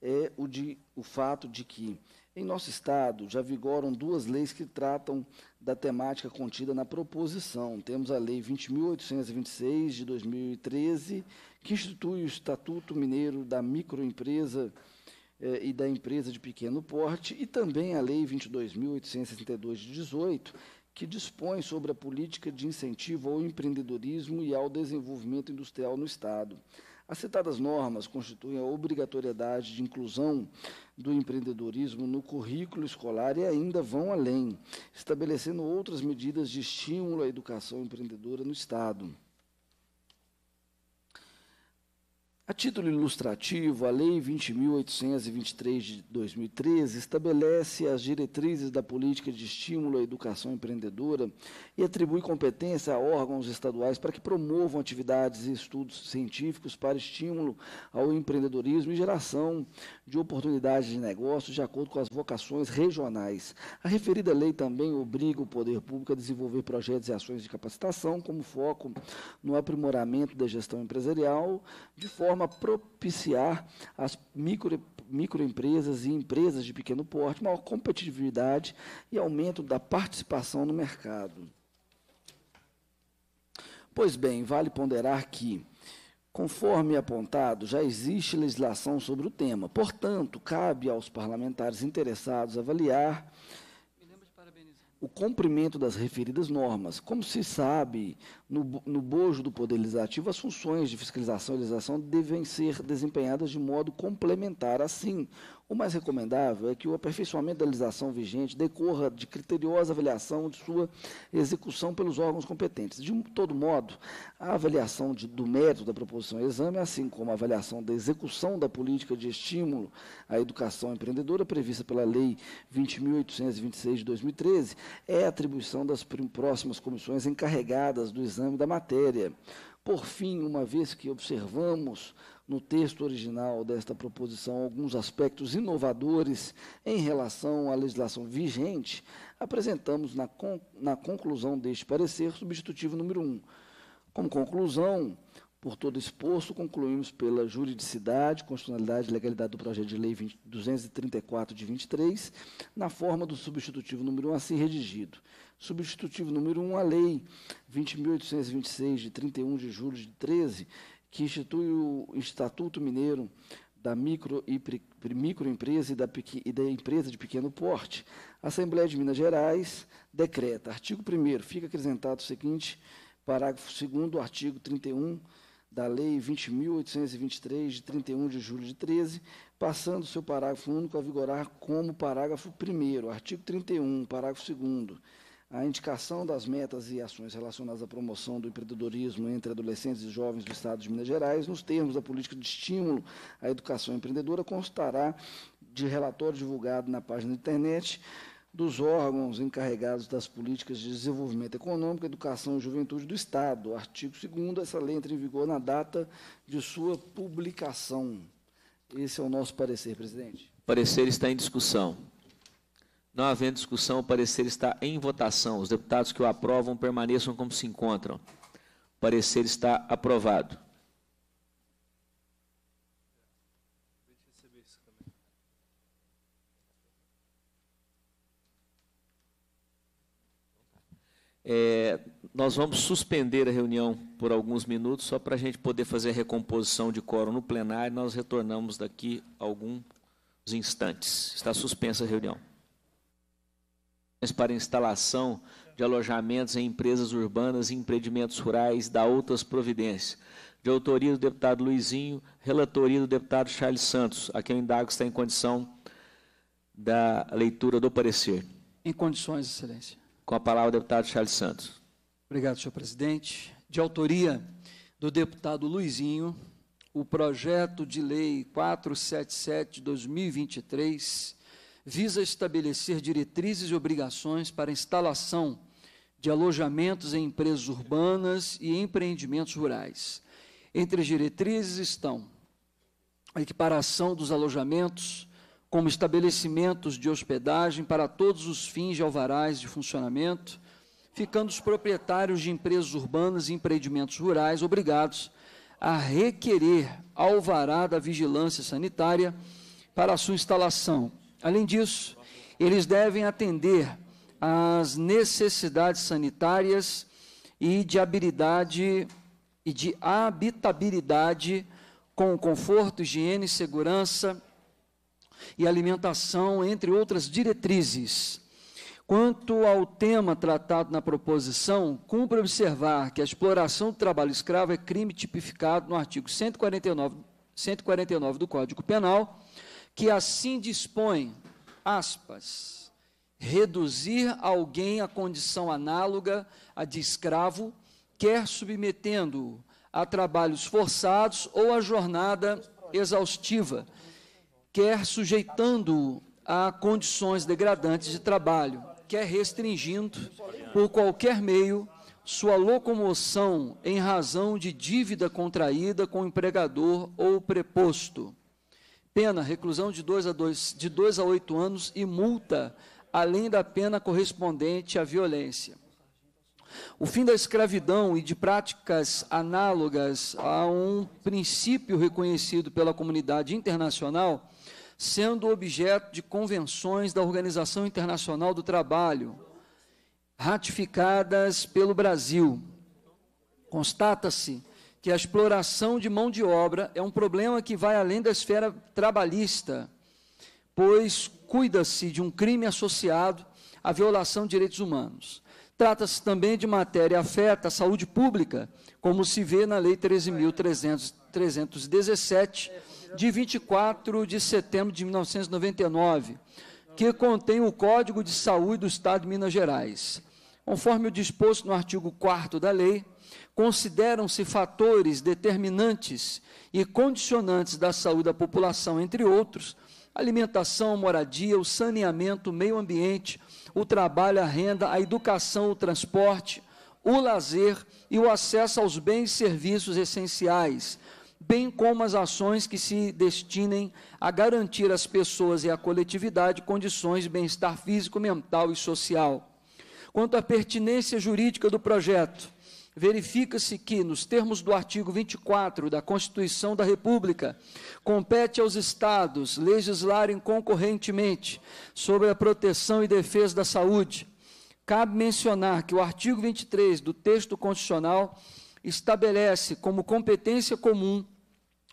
é o, de, o fato de que, em nosso Estado, já vigoram duas leis que tratam da temática contida na proposição. Temos a Lei 20.826, de 2013, que institui o Estatuto Mineiro da Microempresa eh, e da empresa de pequeno porte, e também a Lei 22.862 de 18, que dispõe sobre a política de incentivo ao empreendedorismo e ao desenvolvimento industrial no Estado. As citadas normas constituem a obrigatoriedade de inclusão do empreendedorismo no currículo escolar e ainda vão além, estabelecendo outras medidas de estímulo à educação empreendedora no Estado. A título ilustrativo, a Lei 20.823 de 2013 estabelece as diretrizes da política de estímulo à educação empreendedora e atribui competência a órgãos estaduais para que promovam atividades e estudos científicos para estímulo ao empreendedorismo e geração de oportunidades de negócios de acordo com as vocações regionais. A referida lei também obriga o poder público a desenvolver projetos e ações de capacitação como foco no aprimoramento da gestão empresarial, de forma a propiciar as micro microempresas e empresas de pequeno porte, maior competitividade e aumento da participação no mercado. Pois bem, vale ponderar que Conforme apontado, já existe legislação sobre o tema. Portanto, cabe aos parlamentares interessados avaliar o cumprimento das referidas normas. Como se sabe, no, no bojo do Poder Legislativo, as funções de fiscalização e legislação devem ser desempenhadas de modo complementar. Assim, o mais recomendável é que o aperfeiçoamento da legislação vigente decorra de criteriosa avaliação de sua execução pelos órgãos competentes. De todo modo, a avaliação de, do mérito da proposição e exame, assim como a avaliação da execução da política de estímulo à educação empreendedora prevista pela Lei 20.826 de 2013, é atribuição das próximas comissões encarregadas do exame exame da matéria. Por fim, uma vez que observamos no texto original desta proposição alguns aspectos inovadores em relação à legislação vigente, apresentamos na, con na conclusão deste parecer substitutivo número 1. Um. Como conclusão, por todo exposto, concluímos pela juridicidade, constitucionalidade e legalidade do projeto de lei 20, 234 de 23, na forma do substitutivo número 1 um, assim redigido substitutivo número 1 à Lei 20.826, de 31 de julho de 13, que institui o Estatuto Mineiro da micro e pre, microempresa e da, e da empresa de pequeno porte. A Assembleia de Minas Gerais decreta. Artigo 1 Fica acrescentado o seguinte, parágrafo 2 artigo 31 da Lei 20.823, de 31 de julho de 13, passando seu parágrafo único a vigorar como parágrafo 1 artigo 31, parágrafo 2 a indicação das metas e ações relacionadas à promoção do empreendedorismo entre adolescentes e jovens do Estado de Minas Gerais, nos termos da política de estímulo à educação empreendedora, constará de relatório divulgado na página da internet dos órgãos encarregados das políticas de desenvolvimento econômico, educação e juventude do Estado. Artigo 2 essa lei entra em vigor na data de sua publicação. Esse é o nosso parecer, presidente. O parecer está em discussão. Não havendo discussão, o parecer está em votação. Os deputados que o aprovam permaneçam como se encontram. O parecer está aprovado. É, nós vamos suspender a reunião por alguns minutos, só para a gente poder fazer a recomposição de quórum no plenário. Nós retornamos daqui a alguns instantes. Está suspensa a reunião para instalação de alojamentos em empresas urbanas e empreendimentos rurais da outras providências. De autoria do deputado Luizinho, relatoria do deputado Charles Santos, a quem eu indago está em condição da leitura do parecer. Em condições, Excelência. Com a palavra o deputado Charles Santos. Obrigado, senhor presidente. De autoria do deputado Luizinho, o projeto de lei 477 de 2023 visa estabelecer diretrizes e obrigações para instalação de alojamentos em empresas urbanas e empreendimentos rurais. Entre as diretrizes estão a equiparação dos alojamentos como estabelecimentos de hospedagem para todos os fins de alvarás de funcionamento, ficando os proprietários de empresas urbanas e empreendimentos rurais obrigados a requerer alvará da vigilância sanitária para a sua instalação, Além disso, eles devem atender às necessidades sanitárias e de habilidade e de habitabilidade com conforto, higiene, segurança e alimentação, entre outras diretrizes. Quanto ao tema tratado na proposição, cumpre observar que a exploração do trabalho escravo é crime tipificado no artigo 149, 149 do Código Penal que assim dispõe, aspas, reduzir alguém à condição análoga à de escravo, quer submetendo-o a trabalhos forçados ou a jornada exaustiva, quer sujeitando-o a condições degradantes de trabalho, quer restringindo, por qualquer meio, sua locomoção em razão de dívida contraída com o empregador ou preposto. Pena, reclusão de 2 a 2, de 2 a 8 anos e multa, além da pena correspondente à violência. O fim da escravidão e de práticas análogas a um princípio reconhecido pela comunidade internacional, sendo objeto de convenções da Organização Internacional do Trabalho, ratificadas pelo Brasil. Constata-se que a exploração de mão de obra é um problema que vai além da esfera trabalhista, pois cuida-se de um crime associado à violação de direitos humanos. Trata-se também de matéria afeta à saúde pública, como se vê na Lei 13.317, de 24 de setembro de 1999, que contém o Código de Saúde do Estado de Minas Gerais. Conforme o disposto no artigo 4 da lei, consideram-se fatores determinantes e condicionantes da saúde da população, entre outros, alimentação, moradia, o saneamento, o meio ambiente, o trabalho, a renda, a educação, o transporte, o lazer e o acesso aos bens e serviços essenciais, bem como as ações que se destinem a garantir às pessoas e à coletividade condições de bem-estar físico, mental e social. Quanto à pertinência jurídica do projeto, verifica-se que, nos termos do artigo 24 da Constituição da República, compete aos Estados legislarem concorrentemente sobre a proteção e defesa da saúde. Cabe mencionar que o artigo 23 do texto constitucional estabelece como competência comum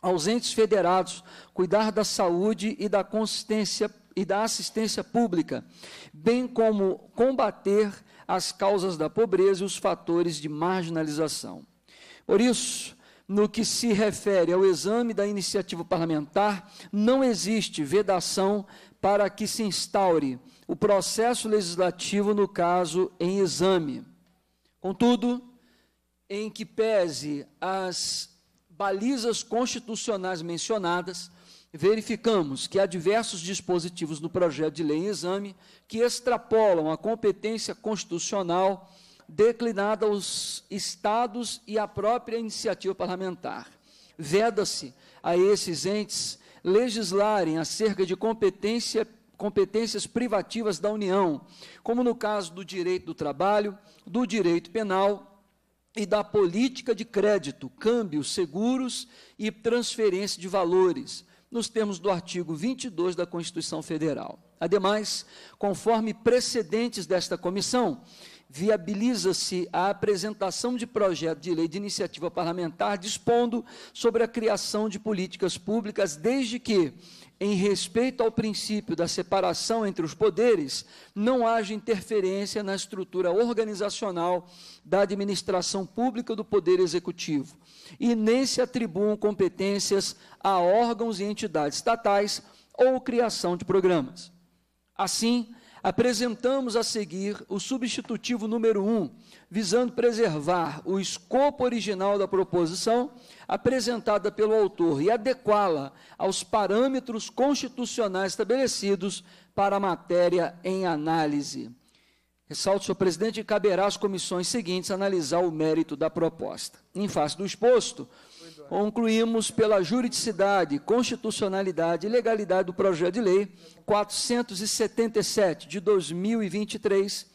aos entes federados cuidar da saúde e da consistência e da assistência pública, bem como combater as causas da pobreza e os fatores de marginalização. Por isso, no que se refere ao exame da iniciativa parlamentar, não existe vedação para que se instaure o processo legislativo no caso em exame. Contudo, em que pese as balizas constitucionais mencionadas, verificamos que há diversos dispositivos no projeto de lei em exame que extrapolam a competência constitucional declinada aos estados e à própria iniciativa parlamentar. Veda-se a esses entes legislarem acerca de competência, competências privativas da União, como no caso do direito do trabalho, do direito penal e da política de crédito, câmbio, seguros e transferência de valores, nos termos do artigo 22 da Constituição Federal. Ademais, conforme precedentes desta comissão, viabiliza-se a apresentação de projeto de lei de iniciativa parlamentar dispondo sobre a criação de políticas públicas, desde que, em respeito ao princípio da separação entre os poderes, não haja interferência na estrutura organizacional da administração pública do Poder Executivo, e nem se atribuam competências a órgãos e entidades estatais ou criação de programas. Assim, apresentamos a seguir o substitutivo número 1, visando preservar o escopo original da proposição apresentada pelo autor e adequá-la aos parâmetros constitucionais estabelecidos para a matéria em análise. Ressalto, senhor presidente, que caberá às comissões seguintes analisar o mérito da proposta. Em face do exposto, Concluímos pela juridicidade, constitucionalidade e legalidade do projeto de lei 477 de 2023,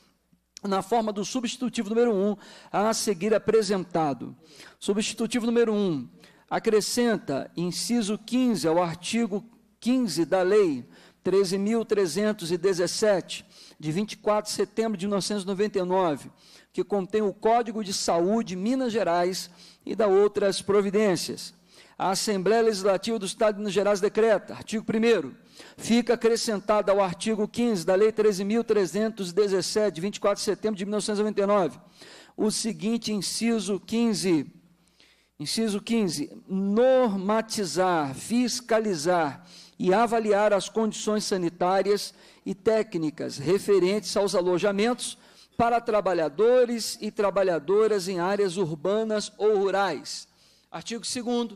na forma do substitutivo número 1 a seguir apresentado. Substitutivo número 1 acrescenta inciso 15 ao artigo 15 da lei 13317 de 24 de setembro de 1999 que contém o Código de Saúde Minas Gerais e da outras providências. A Assembleia Legislativa do Estado de Minas Gerais decreta, artigo 1 fica acrescentado ao artigo 15 da Lei 13.317, de 24 de setembro de 1999, o seguinte inciso 15, inciso 15, normatizar, fiscalizar e avaliar as condições sanitárias e técnicas referentes aos alojamentos, para trabalhadores e trabalhadoras em áreas urbanas ou rurais. Artigo 2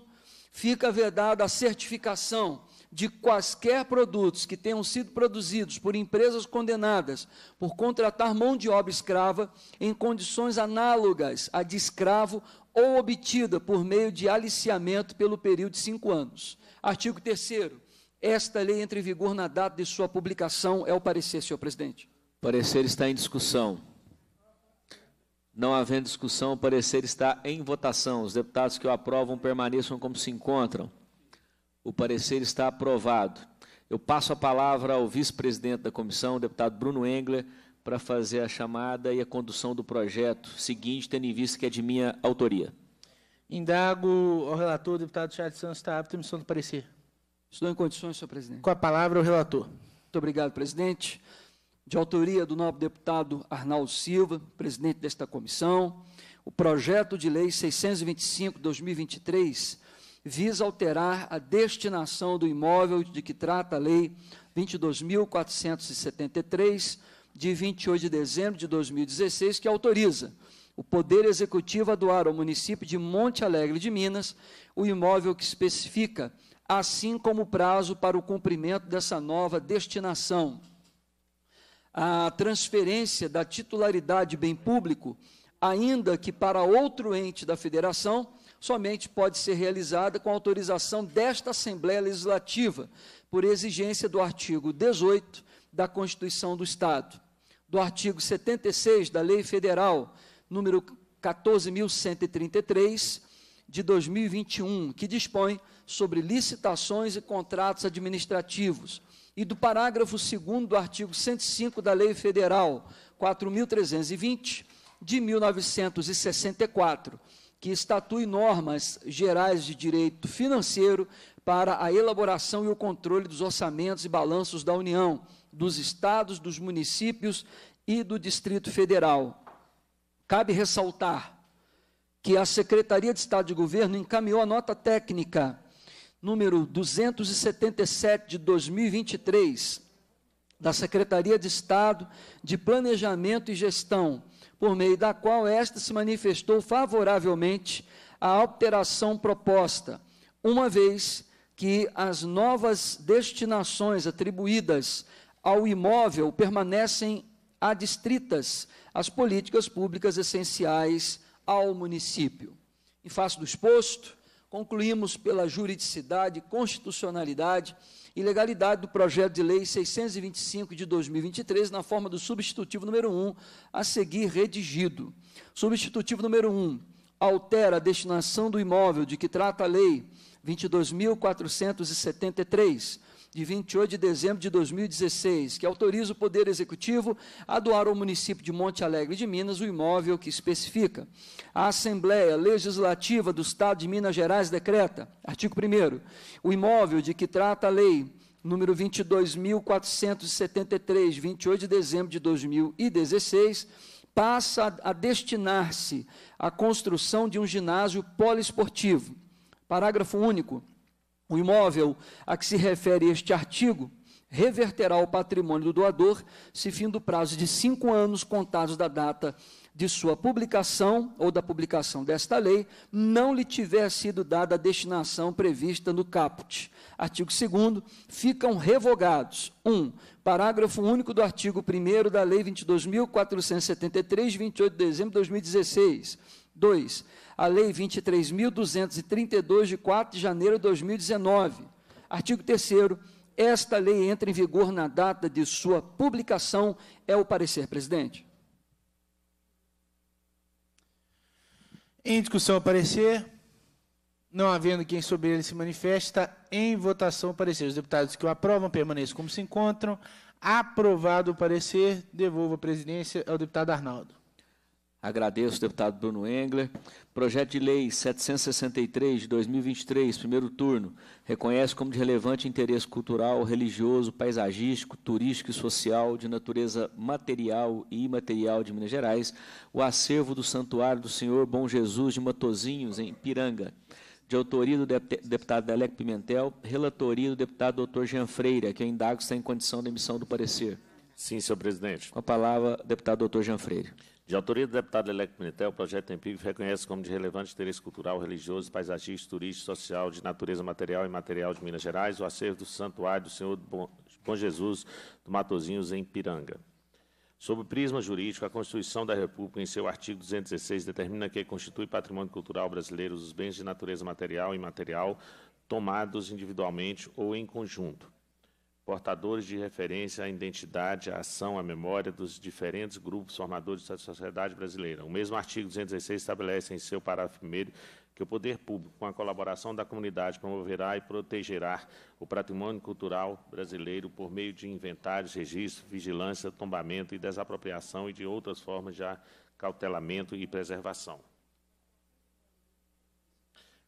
fica vedada a certificação de quaisquer produtos que tenham sido produzidos por empresas condenadas por contratar mão de obra escrava em condições análogas à de escravo ou obtida por meio de aliciamento pelo período de cinco anos. Artigo 3 Esta lei entra em vigor na data de sua publicação. É o parecer, senhor presidente. O parecer está em discussão. Não havendo discussão, o parecer está em votação. Os deputados que o aprovam permaneçam como se encontram. O parecer está aprovado. Eu passo a palavra ao vice-presidente da comissão, o deputado Bruno Engler, para fazer a chamada e a condução do projeto seguinte, tendo em vista que é de minha autoria. Indago ao relator, deputado Charles Santos, está apto a emissão do parecer. Estou em condições, senhor presidente. Com a palavra, o relator. Muito obrigado, presidente de autoria do nobre deputado Arnaldo Silva, presidente desta comissão, o projeto de lei 625/2023 visa alterar a destinação do imóvel de que trata a lei 22.473 de 28 de dezembro de 2016 que autoriza o Poder Executivo a doar ao município de Monte Alegre de Minas o imóvel que especifica, assim como o prazo para o cumprimento dessa nova destinação a transferência da titularidade bem público, ainda que para outro ente da federação, somente pode ser realizada com autorização desta Assembleia Legislativa, por exigência do artigo 18 da Constituição do Estado, do artigo 76 da Lei Federal número 14133 de 2021, que dispõe sobre licitações e contratos administrativos e do parágrafo 2 do artigo 105 da Lei Federal 4.320, de 1964, que estatui normas gerais de direito financeiro para a elaboração e o controle dos orçamentos e balanços da União, dos estados, dos municípios e do Distrito Federal. Cabe ressaltar que a Secretaria de Estado de Governo encaminhou a nota técnica número 277 de 2023 da Secretaria de Estado de Planejamento e Gestão, por meio da qual esta se manifestou favoravelmente à alteração proposta, uma vez que as novas destinações atribuídas ao imóvel permanecem adstritas às políticas públicas essenciais ao município. Em face do exposto, concluímos pela juridicidade, constitucionalidade e legalidade do projeto de lei 625 de 2023, na forma do substitutivo número 1, a seguir redigido. Substitutivo número 1 altera a destinação do imóvel de que trata a lei 22.473 de 28 de dezembro de 2016, que autoriza o Poder Executivo a doar ao município de Monte Alegre de Minas o imóvel que especifica. A Assembleia Legislativa do Estado de Minas Gerais decreta, artigo 1 o imóvel de que trata a lei número 22.473, 28 de dezembro de 2016, passa a destinar-se à construção de um ginásio poliesportivo. Parágrafo único. O imóvel a que se refere este artigo reverterá ao patrimônio do doador se fim do prazo de cinco anos contados da data de sua publicação ou da publicação desta lei, não lhe tiver sido dada a destinação prevista no caput. Artigo 2 ficam revogados. 1. Um, parágrafo único do artigo 1 da Lei 22.473, 28 de dezembro de 2016. 2 a Lei 23.232, de 4 de janeiro de 2019. Artigo 3. Esta lei entra em vigor na data de sua publicação. É o parecer, presidente. Em discussão, o parecer. Não havendo quem sobre ele se manifesta, em votação o parecer. Os deputados que o aprovam permaneçam como se encontram. Aprovado o parecer, devolvo a presidência ao deputado Arnaldo. Agradeço, deputado Bruno Engler. Projeto de Lei 763 de 2023, primeiro turno, reconhece como de relevante interesse cultural, religioso, paisagístico, turístico e social de natureza material e imaterial de Minas Gerais o acervo do Santuário do Senhor Bom Jesus de Matozinhos, em Piranga. De autoria do deputado Delec Pimentel, relatoria do deputado doutor Jean Freire, que eu indago se está em condição de emissão do parecer. Sim, senhor presidente. Com a palavra, deputado doutor Jean Freire. De autoria do deputado Leleco Pinetel, o projeto empírico reconhece como de relevante interesse cultural, religioso, paisagístico, turístico, social, de natureza material e imaterial de Minas Gerais, o acervo do Santuário do Senhor Bom Jesus do Matozinhos, em Piranga. Sob o prisma jurídico, a Constituição da República, em seu artigo 216, determina que constitui patrimônio cultural brasileiro os bens de natureza material e imaterial tomados individualmente ou em conjunto portadores de referência à identidade, à ação, à memória dos diferentes grupos formadores da sociedade brasileira. O mesmo artigo 216 estabelece em seu parágrafo 1 que o poder público, com a colaboração da comunidade, promoverá e protegerá o patrimônio cultural brasileiro por meio de inventários, registros, vigilância, tombamento e desapropriação e de outras formas de cautelamento e preservação.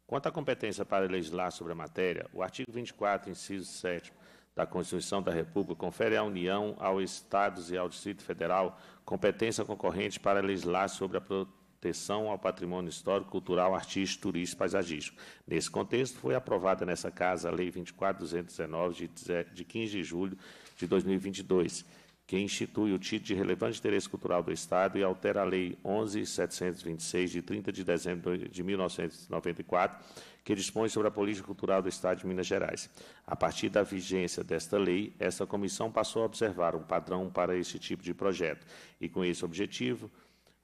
Quanto à competência para legislar sobre a matéria, o artigo 24, inciso 7 da Constituição da República confere à União, aos Estados e ao Distrito Federal competência concorrente para legislar sobre a proteção ao patrimônio histórico, cultural, artístico, turístico e paisagístico. Nesse contexto, foi aprovada nessa Casa a Lei 24.219, de 15 de julho de 2022 que institui o título de relevante interesse cultural do Estado e altera a Lei 11.726, de 30 de dezembro de 1994, que dispõe sobre a política cultural do Estado de Minas Gerais. A partir da vigência desta lei, essa comissão passou a observar um padrão para esse tipo de projeto e, com esse objetivo,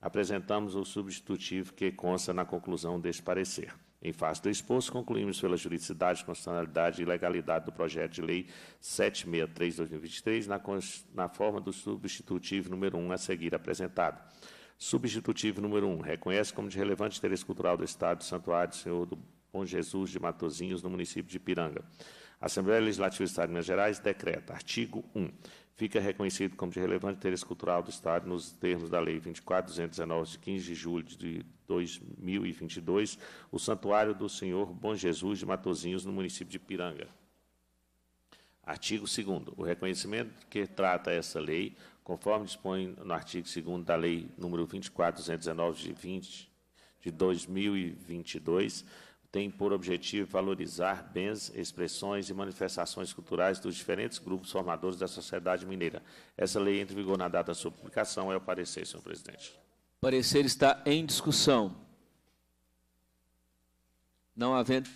apresentamos o substitutivo que consta na conclusão deste parecer. Em face do exposto, concluímos pela juridicidade, constitucionalidade e legalidade do projeto de lei 763-2023, na, na forma do substitutivo número 1 a seguir apresentado. Substitutivo número 1. Reconhece como de relevante interesse cultural do Estado o Santuário do Senhor do Bom Jesus de Matozinhos, no município de Piranga. A Assembleia Legislativa do Estado de Minas Gerais decreta, artigo 1, fica reconhecido como de relevante interesse cultural do Estado nos termos da Lei 24.219, de 15 de julho de 2022, o Santuário do Senhor Bom Jesus de Matozinhos, no município de Piranga. Artigo 2 O reconhecimento que trata essa lei, conforme dispõe no artigo 2 da Lei nº 24.219, de 20 de 2022, tem por objetivo valorizar bens, expressões e manifestações culturais dos diferentes grupos formadores da sociedade mineira. Essa lei entra em vigor na data da sua publicação. É o parecer, senhor presidente. O parecer está em discussão. Não havendo,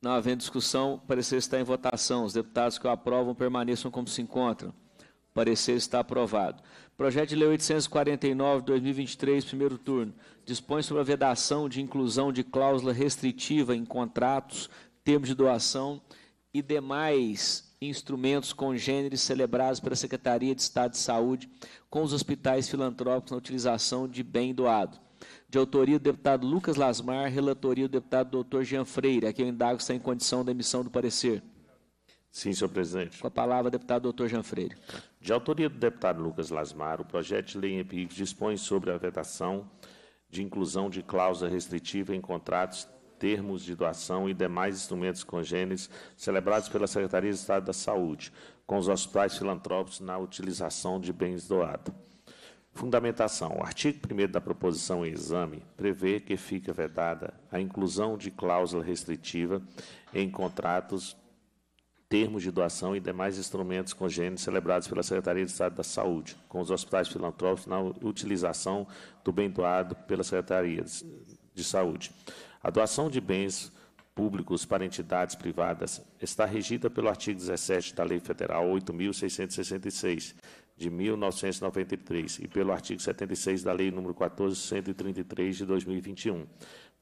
não havendo discussão, o parecer está em votação. Os deputados que o aprovam permaneçam como se encontram. Parecer está aprovado. Projeto de Lei 849, 2023, primeiro turno. Dispõe sobre a vedação de inclusão de cláusula restritiva em contratos, termos de doação e demais instrumentos congêneres celebrados pela Secretaria de Estado de Saúde com os hospitais filantrópicos na utilização de bem doado. De autoria do deputado Lucas Lasmar, relatoria do deputado Dr. Jean Freire, a quem eu indago está em condição da emissão do parecer. Sim, senhor presidente. Com a palavra, deputado doutor Jean Freire. De autoria do deputado Lucas Lasmar, o projeto de lei EPIC dispõe sobre a vetação de inclusão de cláusula restritiva em contratos, termos de doação e demais instrumentos congêneres celebrados pela Secretaria de Estado da Saúde, com os hospitais filantrópicos na utilização de bens doados. Fundamentação. O artigo 1 da proposição em exame prevê que fica vedada a inclusão de cláusula restritiva em contratos termos de doação e demais instrumentos congênitos celebrados pela Secretaria de Estado da Saúde, com os hospitais filantrópicos na utilização do bem doado pela Secretaria de Saúde. A doação de bens públicos para entidades privadas está regida pelo artigo 17 da Lei Federal 8.666, de 1993, e pelo artigo 76 da Lei nº 14.133, de 2021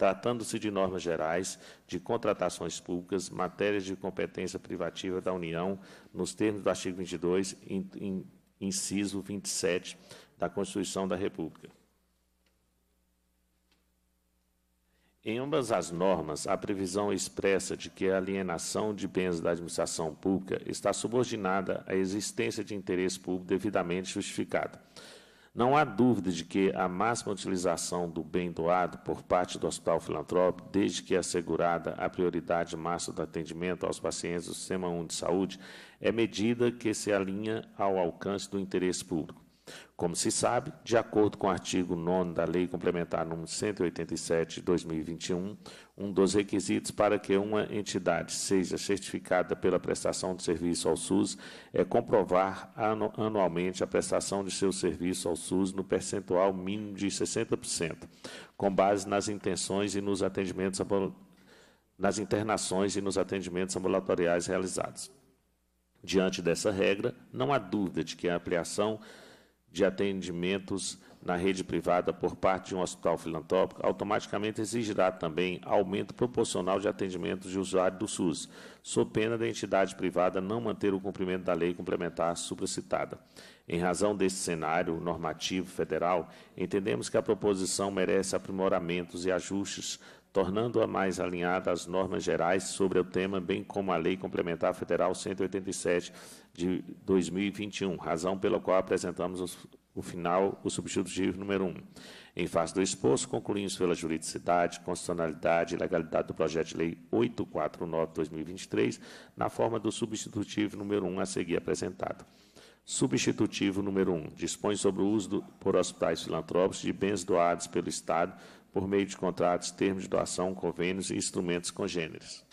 tratando-se de normas gerais de contratações públicas, matérias de competência privativa da União, nos termos do artigo 22, inciso 27 da Constituição da República. Em ambas as normas, a previsão expressa de que a alienação de bens da administração pública está subordinada à existência de interesse público devidamente justificado não há dúvida de que a máxima utilização do bem doado por parte do hospital filantrópico, desde que assegurada a prioridade máxima do atendimento aos pacientes do Sistema 1 de Saúde, é medida que se alinha ao alcance do interesse público. Como se sabe, de acordo com o artigo 9 da Lei Complementar nº 187 de 2021, um dos requisitos para que uma entidade seja certificada pela prestação de serviço ao SUS é comprovar anualmente a prestação de seu serviço ao SUS no percentual mínimo de 60%, com base nas intenções e nos atendimentos nas internações e nos atendimentos ambulatoriais realizados. Diante dessa regra, não há dúvida de que a ampliação de atendimentos na rede privada por parte de um hospital filantrópico, automaticamente exigirá também aumento proporcional de atendimentos de usuário do SUS, sob pena da entidade privada não manter o cumprimento da lei complementar supracitada. Em razão desse cenário normativo federal, entendemos que a proposição merece aprimoramentos e ajustes tornando-a mais alinhada às normas gerais sobre o tema, bem como à Lei Complementar Federal 187 de 2021, razão pela qual apresentamos os, o final, o substitutivo número 1. Um. Em face do exposto, concluímos pela juridicidade, constitucionalidade e legalidade do projeto de lei 849-2023, na forma do substitutivo número 1 um a seguir apresentado. Substitutivo número 1. Um, dispõe sobre o uso do, por hospitais filantrópicos de bens doados pelo Estado por meio de contratos, termos de doação, convênios e instrumentos congêneres.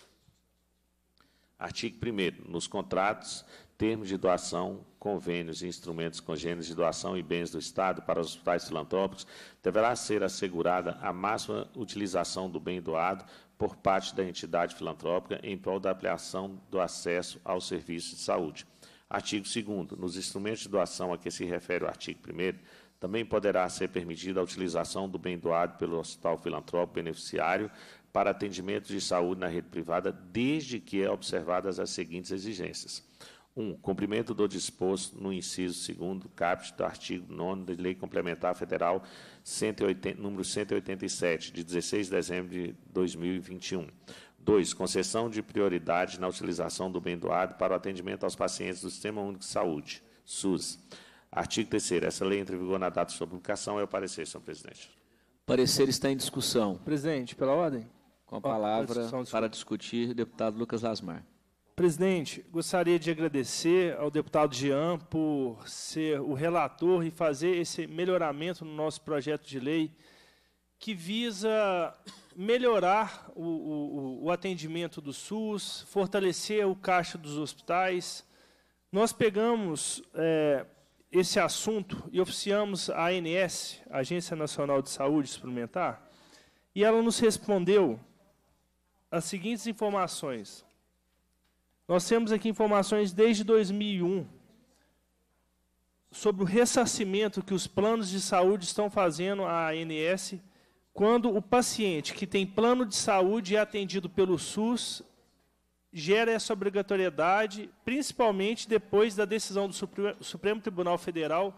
Artigo 1 Nos contratos, termos de doação, convênios e instrumentos congêneres de doação e bens do Estado para os hospitais filantrópicos, deverá ser assegurada a máxima utilização do bem doado por parte da entidade filantrópica em prol da ampliação do acesso ao serviço de saúde. Artigo 2 Nos instrumentos de doação a que se refere o artigo 1 também poderá ser permitida a utilização do bem doado pelo hospital filantrópico beneficiário para atendimento de saúde na rede privada, desde que é observadas as seguintes exigências. 1. Um, cumprimento do disposto no inciso 2 caput do artigo 9 da Lei Complementar Federal 180, número 187, de 16 de dezembro de 2021. 2. Concessão de prioridade na utilização do bem doado para o atendimento aos pacientes do Sistema Único de Saúde, SUS. Artigo 3 Essa lei entra em vigor na data de sua publicação. É o parecer, senhor presidente. Parecer está em discussão. Presidente, pela ordem. Com a palavra oh, para discutir, deputado Lucas Lasmar. Presidente, gostaria de agradecer ao deputado Jean por ser o relator e fazer esse melhoramento no nosso projeto de lei que visa melhorar o, o, o atendimento do SUS, fortalecer o caixa dos hospitais. Nós pegamos é, esse assunto e oficiamos à ANS, Agência Nacional de Saúde Experimentar, e ela nos respondeu as seguintes informações. Nós temos aqui informações desde 2001 sobre o ressarcimento que os planos de saúde estão fazendo à ANS quando o paciente que tem plano de saúde é atendido pelo SUS gera essa obrigatoriedade, principalmente depois da decisão do Supremo Tribunal Federal,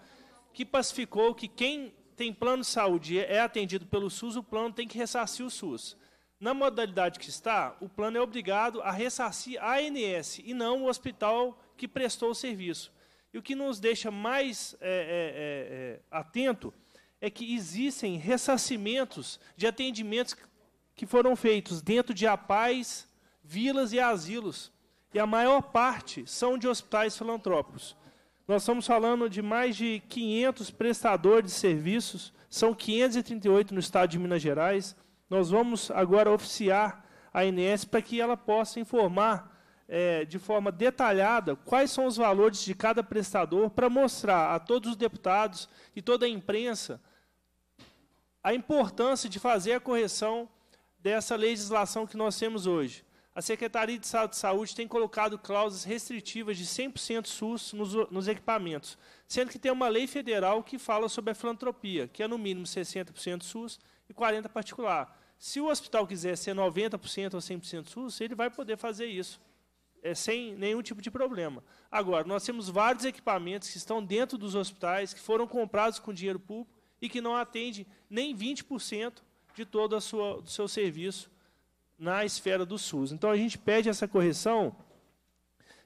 que pacificou que quem tem plano de saúde é atendido pelo SUS, o plano tem que ressarcir o SUS. Na modalidade que está, o plano é obrigado a ressarcir a ANS e não o hospital que prestou o serviço. E o que nos deixa mais é, é, é, é atento é que existem ressarcimentos de atendimentos que foram feitos dentro de APAES, vilas e asilos. E a maior parte são de hospitais filantrópicos. Nós estamos falando de mais de 500 prestadores de serviços, são 538 no estado de Minas Gerais. Nós vamos agora oficiar a ANS para que ela possa informar é, de forma detalhada quais são os valores de cada prestador, para mostrar a todos os deputados e toda a imprensa a importância de fazer a correção dessa legislação que nós temos hoje a Secretaria de Estado de Saúde tem colocado cláusulas restritivas de 100% SUS nos, nos, equipamentos, sendo que tem uma lei federal que fala sobre a filantropia, que é no mínimo 60% SUS e 40% particular. Se o hospital quiser ser 90% ou 100% SUS, ele vai poder fazer isso, é, sem nenhum tipo de problema. Agora, nós temos vários equipamentos que estão dentro dos hospitais, que foram comprados com dinheiro público e que não atendem nem 20% de todo sua, do seu serviço na esfera do SUS. Então a gente pede essa correção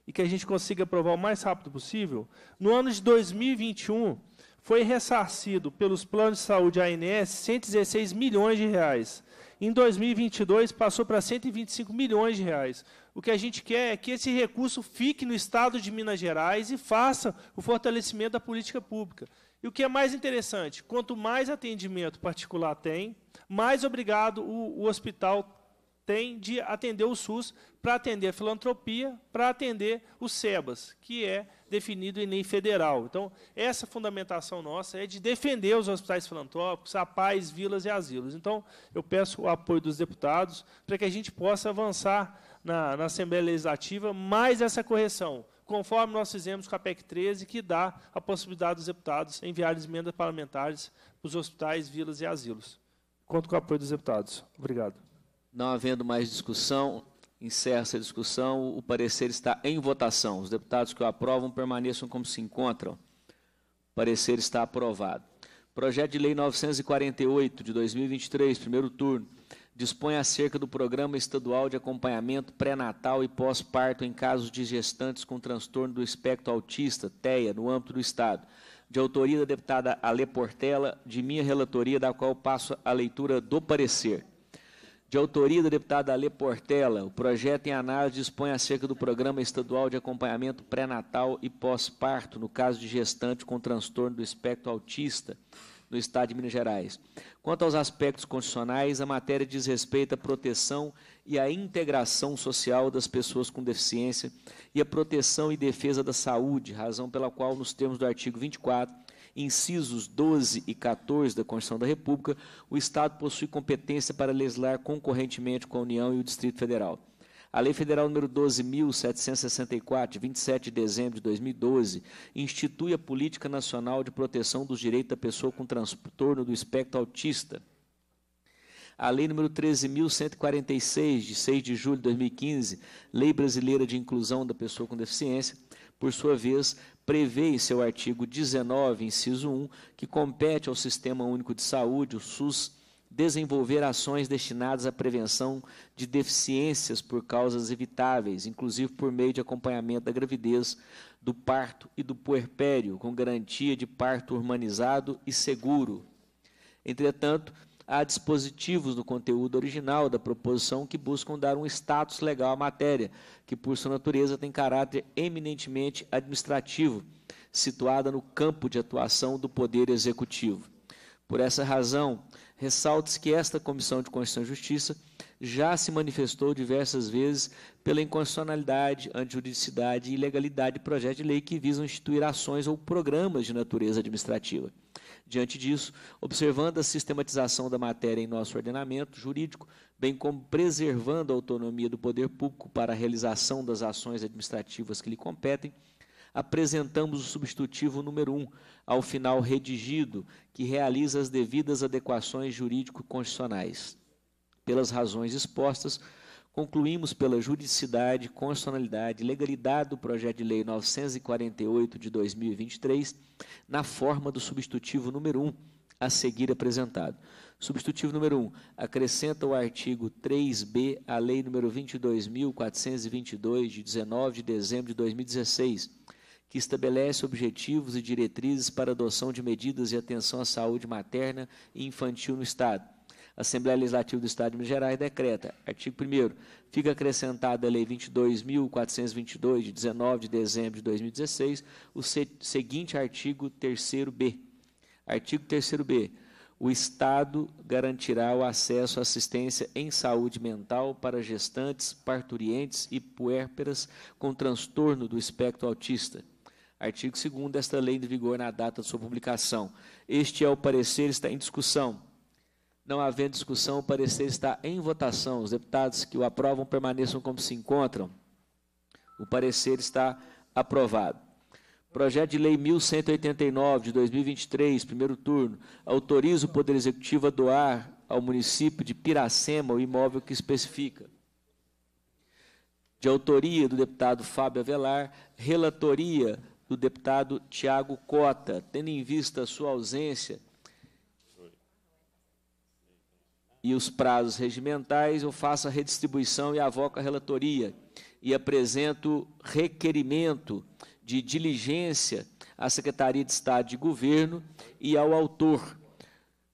e que a gente consiga aprovar o mais rápido possível. No ano de 2021, foi ressarcido pelos planos de saúde ANS 116 milhões de reais. Em 2022 passou para 125 milhões de reais. O que a gente quer é que esse recurso fique no estado de Minas Gerais e faça o fortalecimento da política pública. E o que é mais interessante, quanto mais atendimento particular tem, mais obrigado o, o hospital tem de atender o SUS para atender a filantropia, para atender o SEBAS, que é definido em lei federal. Então, essa fundamentação nossa é de defender os hospitais filantrópicos, a paz, vilas e asilos. Então, eu peço o apoio dos deputados para que a gente possa avançar na, na Assembleia Legislativa mais essa correção, conforme nós fizemos com a PEC 13, que dá a possibilidade dos deputados enviar emendas parlamentares para os hospitais, vilas e asilos. Conto com o apoio dos deputados. Obrigado. Não havendo mais discussão, encerra-se a discussão. O parecer está em votação. Os deputados que o aprovam permaneçam como se encontram. O parecer está aprovado. Projeto de Lei 948 de 2023, primeiro turno, dispõe acerca do Programa Estadual de Acompanhamento Pré-Natal e Pós-Parto em casos de gestantes com transtorno do espectro autista, TEA, no âmbito do Estado. De autoria da deputada Ale Portela, de minha relatoria, da qual passo a leitura do parecer de autoria do deputado Ale Portela, o projeto em análise dispõe acerca do Programa Estadual de Acompanhamento Pré-Natal e Pós-Parto, no caso de gestante com transtorno do espectro autista, no Estado de Minas Gerais. Quanto aos aspectos constitucionais, a matéria diz respeito à proteção e à integração social das pessoas com deficiência e à proteção e defesa da saúde, razão pela qual, nos termos do artigo 24, incisos 12 e 14 da Constituição da República, o Estado possui competência para legislar concorrentemente com a União e o Distrito Federal. A Lei Federal nº 12.764, de 27 de dezembro de 2012, institui a Política Nacional de Proteção dos Direitos da Pessoa com Transtorno do Espectro Autista. A Lei nº 13.146, de 6 de julho de 2015, Lei Brasileira de Inclusão da Pessoa com Deficiência, por sua vez, prevê em seu artigo 19, inciso 1, que compete ao Sistema Único de Saúde, o SUS, desenvolver ações destinadas à prevenção de deficiências por causas evitáveis, inclusive por meio de acompanhamento da gravidez, do parto e do puerpério, com garantia de parto humanizado e seguro. Entretanto, há dispositivos no conteúdo original da proposição que buscam dar um status legal à matéria, que por sua natureza tem caráter eminentemente administrativo, situada no campo de atuação do Poder Executivo. Por essa razão, ressalta-se que esta Comissão de Constituição e Justiça já se manifestou diversas vezes pela inconstitucionalidade, antijuridicidade e ilegalidade de projetos de lei que visam instituir ações ou programas de natureza administrativa. Diante disso, observando a sistematização da matéria em nosso ordenamento jurídico, bem como preservando a autonomia do poder público para a realização das ações administrativas que lhe competem, apresentamos o substitutivo número 1 um, ao final redigido, que realiza as devidas adequações jurídico-constitucionais. Pelas razões expostas, concluímos pela juridicidade, constitucionalidade e legalidade do projeto de lei 948 de 2023, na forma do substitutivo número 1 a seguir apresentado. Substitutivo número 1 acrescenta o artigo 3B à lei número 22.422 de 19 de dezembro de 2016, que estabelece objetivos e diretrizes para adoção de medidas de atenção à saúde materna e infantil no estado a Assembleia Legislativa do Estado de Minas Gerais decreta, artigo 1 fica acrescentada a Lei 22.422, de 19 de dezembro de 2016, o seguinte artigo 3b. Artigo 3b. O Estado garantirá o acesso à assistência em saúde mental para gestantes, parturientes e puérperas com transtorno do espectro autista, Artigo 2 desta lei de vigor na data de sua publicação. Este é o parecer, está em discussão. Não havendo discussão, o parecer está em votação. Os deputados que o aprovam permaneçam como se encontram. O parecer está aprovado. Projeto de Lei 1189 de 2023, primeiro turno, autoriza o Poder Executivo a doar ao município de Piracema o imóvel que especifica. De autoria do deputado Fábio Avelar, relatoria do deputado Tiago Cota, tendo em vista sua ausência e os prazos regimentais, eu faço a redistribuição e avoco a relatoria e apresento requerimento de diligência à Secretaria de Estado de Governo e ao autor,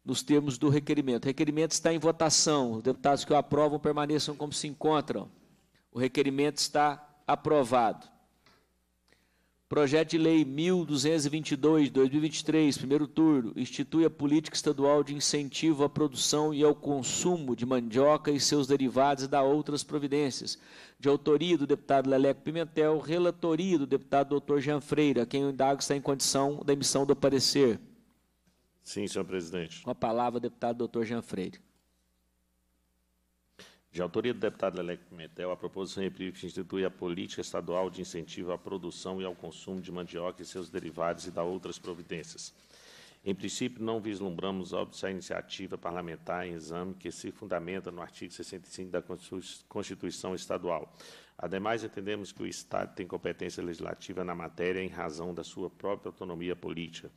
nos termos do requerimento. O requerimento está em votação. Os deputados que o aprovam permaneçam como se encontram. O requerimento está aprovado. Projeto de Lei 1222 de 2023, primeiro turno, institui a política estadual de incentivo à produção e ao consumo de mandioca e seus derivados e da outras providências. De autoria do deputado Leleco Pimentel, relatoria do deputado doutor Jean Freira, quem eu indago está em condição da emissão do parecer. Sim, senhor presidente. Com a palavra, deputado doutor Jean Freire. De autoria do deputado Leleco Pimentel, a proposição reprível que institui a política estadual de incentivo à produção e ao consumo de mandioca e seus derivados e da outras providências. Em princípio, não vislumbramos óbvio a iniciativa parlamentar em exame que se fundamenta no artigo 65 da Constituição Estadual. Ademais, entendemos que o Estado tem competência legislativa na matéria em razão da sua própria autonomia política.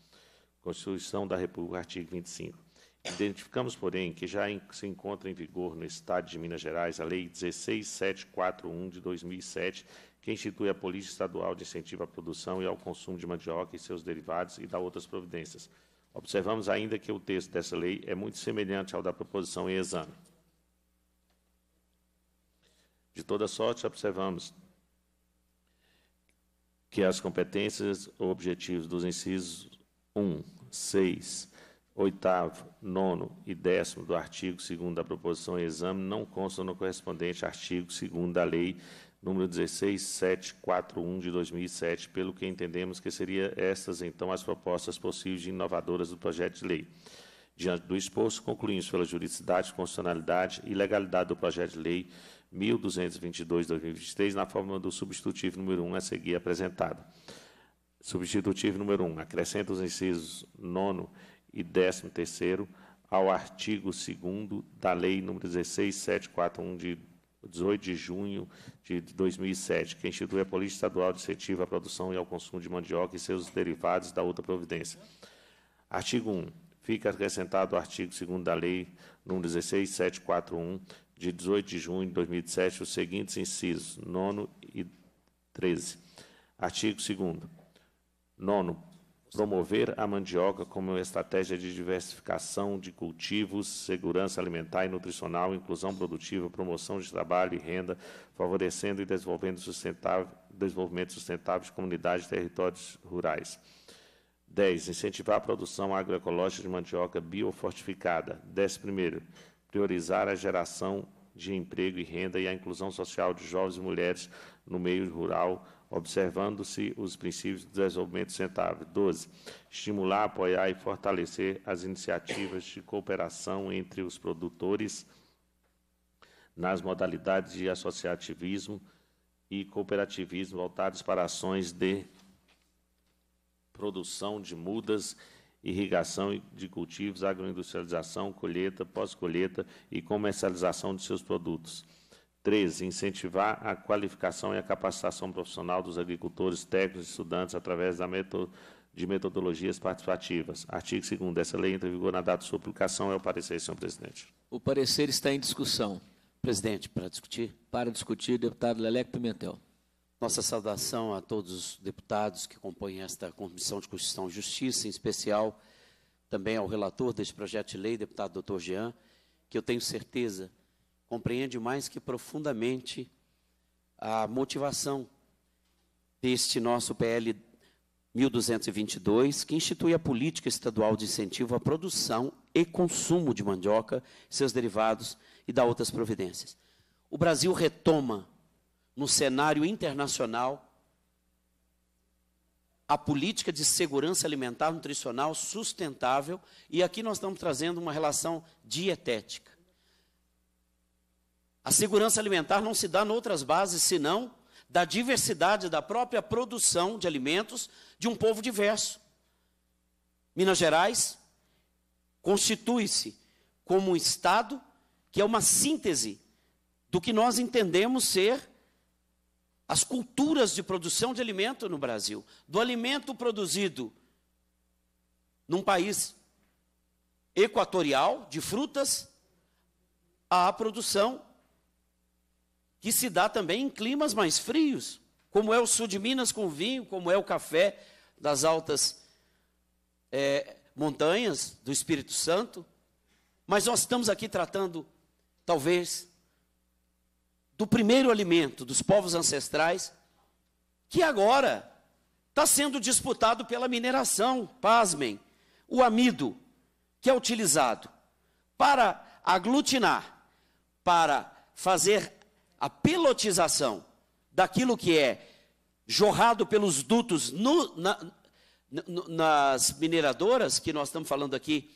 Constituição da República, artigo 25. Identificamos, porém, que já se encontra em vigor no Estado de Minas Gerais a Lei 16741 de 2007, que institui a polícia Estadual de Incentivo à Produção e ao Consumo de Mandioca e seus derivados e dá outras providências. Observamos ainda que o texto dessa lei é muito semelhante ao da proposição em exame. De toda sorte, observamos que as competências ou objetivos dos incisos 1, 6, oitavo, nono e décimo do artigo 2 da proposição em exame não constam no correspondente artigo 2 da Lei número 16741 de 2007, pelo que entendemos que seriam estas então as propostas possíveis de inovadoras do projeto de lei. Diante do exposto, concluímos pela juridicidade, constitucionalidade e legalidade do projeto de lei 1222/2023 na forma do substitutivo número 1 a seguir apresentado. Substitutivo número 1 acrescenta os incisos 9 e 13 terceiro ao artigo 2 da Lei nº 16741 de 18 de junho de 2007, que institui a política estadual de incentivo à produção e ao consumo de mandioca e seus derivados da outra providência. Artigo 1. Fica acrescentado o artigo 2 da Lei nº 16741 de 18 de junho de 2007 os seguintes incisos 9 e 13. Artigo 2 Nono, promover a mandioca como estratégia de diversificação de cultivos, segurança alimentar e nutricional, inclusão produtiva, promoção de trabalho e renda, favorecendo e desenvolvendo sustentável, desenvolvimento sustentável de comunidades e territórios rurais. 10. Incentivar a produção agroecológica de mandioca biofortificada. 10. Primeiro, priorizar a geração de emprego e renda e a inclusão social de jovens e mulheres no meio rural, observando-se os princípios do desenvolvimento sustentável. 12. Estimular, apoiar e fortalecer as iniciativas de cooperação entre os produtores nas modalidades de associativismo e cooperativismo voltados para ações de produção de mudas, irrigação de cultivos, agroindustrialização, colheita, pós-colheita e comercialização de seus produtos. 13. Incentivar a qualificação e a capacitação profissional dos agricultores, técnicos e estudantes através da meto de metodologias participativas. Artigo 2 Essa lei entra em vigor na data de sua aplicação. É o parecer, senhor presidente. O parecer está em discussão. Presidente, para discutir? Para discutir, deputado Leleco Pimentel. Nossa saudação a todos os deputados que compõem esta Comissão de Constituição e Justiça, em especial também ao relator deste projeto de lei, deputado Dr. Jean, que eu tenho certeza compreende mais que profundamente a motivação deste nosso PL 1222, que institui a política estadual de incentivo à produção e consumo de mandioca, seus derivados e da outras providências. O Brasil retoma no cenário internacional a política de segurança alimentar nutricional sustentável e aqui nós estamos trazendo uma relação dietética. A segurança alimentar não se dá em outras bases senão da diversidade da própria produção de alimentos de um povo diverso. Minas Gerais constitui-se como um estado que é uma síntese do que nós entendemos ser as culturas de produção de alimento no Brasil, do alimento produzido num país equatorial de frutas à produção que se dá também em climas mais frios, como é o sul de Minas com vinho, como é o café das altas é, montanhas do Espírito Santo. Mas nós estamos aqui tratando, talvez, do primeiro alimento dos povos ancestrais, que agora está sendo disputado pela mineração. Pasmem, o amido, que é utilizado para aglutinar, para fazer a pilotização daquilo que é jorrado pelos dutos no, na, nas mineradoras, que nós estamos falando aqui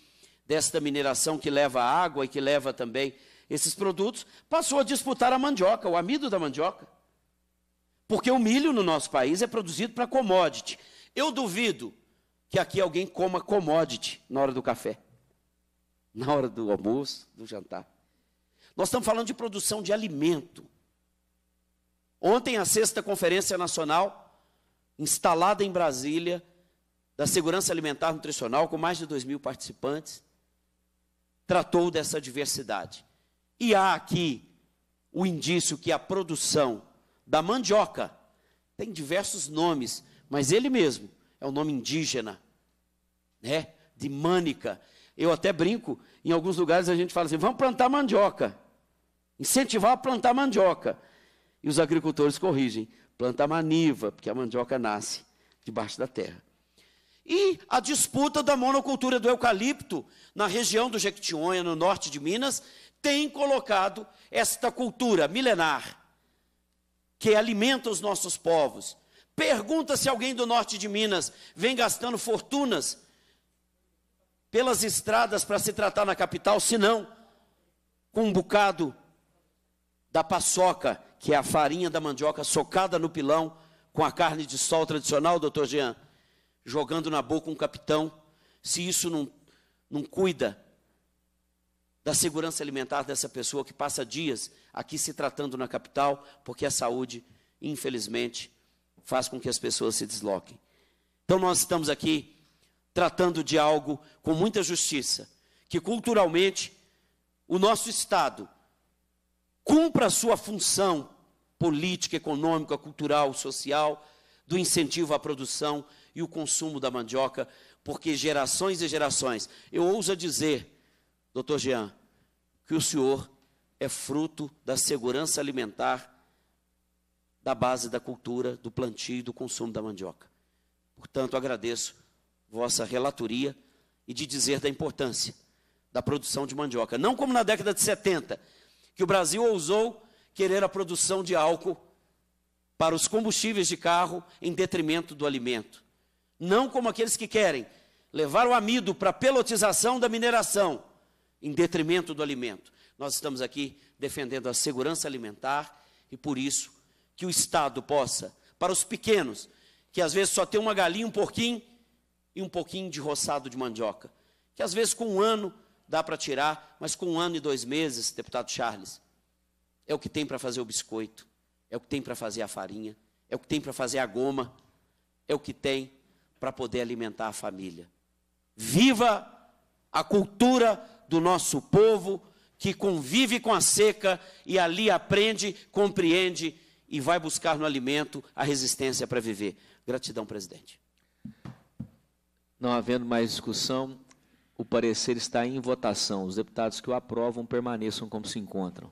desta mineração que leva água e que leva também esses produtos, passou a disputar a mandioca, o amido da mandioca. Porque o milho no nosso país é produzido para commodity. Eu duvido que aqui alguém coma commodity na hora do café, na hora do almoço, do jantar. Nós estamos falando de produção de alimento. Ontem, a sexta Conferência Nacional, instalada em Brasília, da Segurança Alimentar e Nutricional, com mais de 2 mil participantes, tratou dessa diversidade. E há aqui o indício que a produção da mandioca tem diversos nomes, mas ele mesmo é o um nome indígena, né? De mânica. Eu até brinco, em alguns lugares a gente fala assim: vamos plantar mandioca, incentivar a plantar mandioca. E os agricultores corrigem: planta a maniva, porque a mandioca nasce debaixo da terra. E a disputa da monocultura do eucalipto na região do Jequitinhonha, no norte de Minas, tem colocado esta cultura milenar que alimenta os nossos povos. Pergunta se alguém do norte de Minas vem gastando fortunas pelas estradas para se tratar na capital, se não com um bocado da paçoca que é a farinha da mandioca socada no pilão, com a carne de sol tradicional, doutor Jean, jogando na boca um capitão, se isso não, não cuida da segurança alimentar dessa pessoa que passa dias aqui se tratando na capital, porque a saúde, infelizmente, faz com que as pessoas se desloquem. Então nós estamos aqui tratando de algo com muita justiça, que culturalmente o nosso Estado cumpra a sua função política, econômica, cultural, social, do incentivo à produção e o consumo da mandioca, porque gerações e gerações. Eu ouso dizer, doutor Jean, que o senhor é fruto da segurança alimentar da base da cultura, do plantio e do consumo da mandioca. Portanto, agradeço vossa relatoria e de dizer da importância da produção de mandioca. Não como na década de 70, que o Brasil ousou querer a produção de álcool para os combustíveis de carro em detrimento do alimento. Não como aqueles que querem levar o amido para a pelotização da mineração em detrimento do alimento. Nós estamos aqui defendendo a segurança alimentar e por isso que o Estado possa, para os pequenos, que às vezes só tem uma galinha, um porquinho e um pouquinho de roçado de mandioca, que às vezes com um ano dá para tirar, mas com um ano e dois meses, deputado Charles, é o que tem para fazer o biscoito, é o que tem para fazer a farinha, é o que tem para fazer a goma, é o que tem para poder alimentar a família. Viva a cultura do nosso povo que convive com a seca e ali aprende, compreende e vai buscar no alimento a resistência para viver. Gratidão, presidente. Não havendo mais discussão, o parecer está em votação. Os deputados que o aprovam permaneçam como se encontram.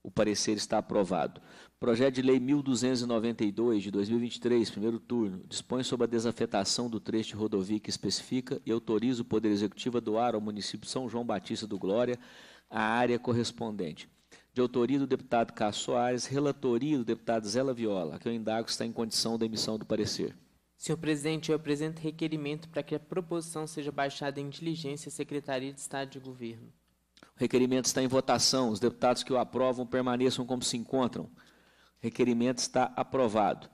O parecer está aprovado. Projeto de Lei 1292 de 2023, primeiro turno, dispõe sobre a desafetação do trecho de rodovia que especifica e autoriza o Poder Executivo a doar ao município São João Batista do Glória a área correspondente. De autoria do deputado Cássio Soares, relatoria do deputado Zela Viola, que eu indago está em condição da emissão do parecer. Senhor presidente, eu apresento requerimento para que a proposição seja baixada em diligência à Secretaria de Estado de Governo. O requerimento está em votação. Os deputados que o aprovam permaneçam como se encontram. O requerimento está aprovado.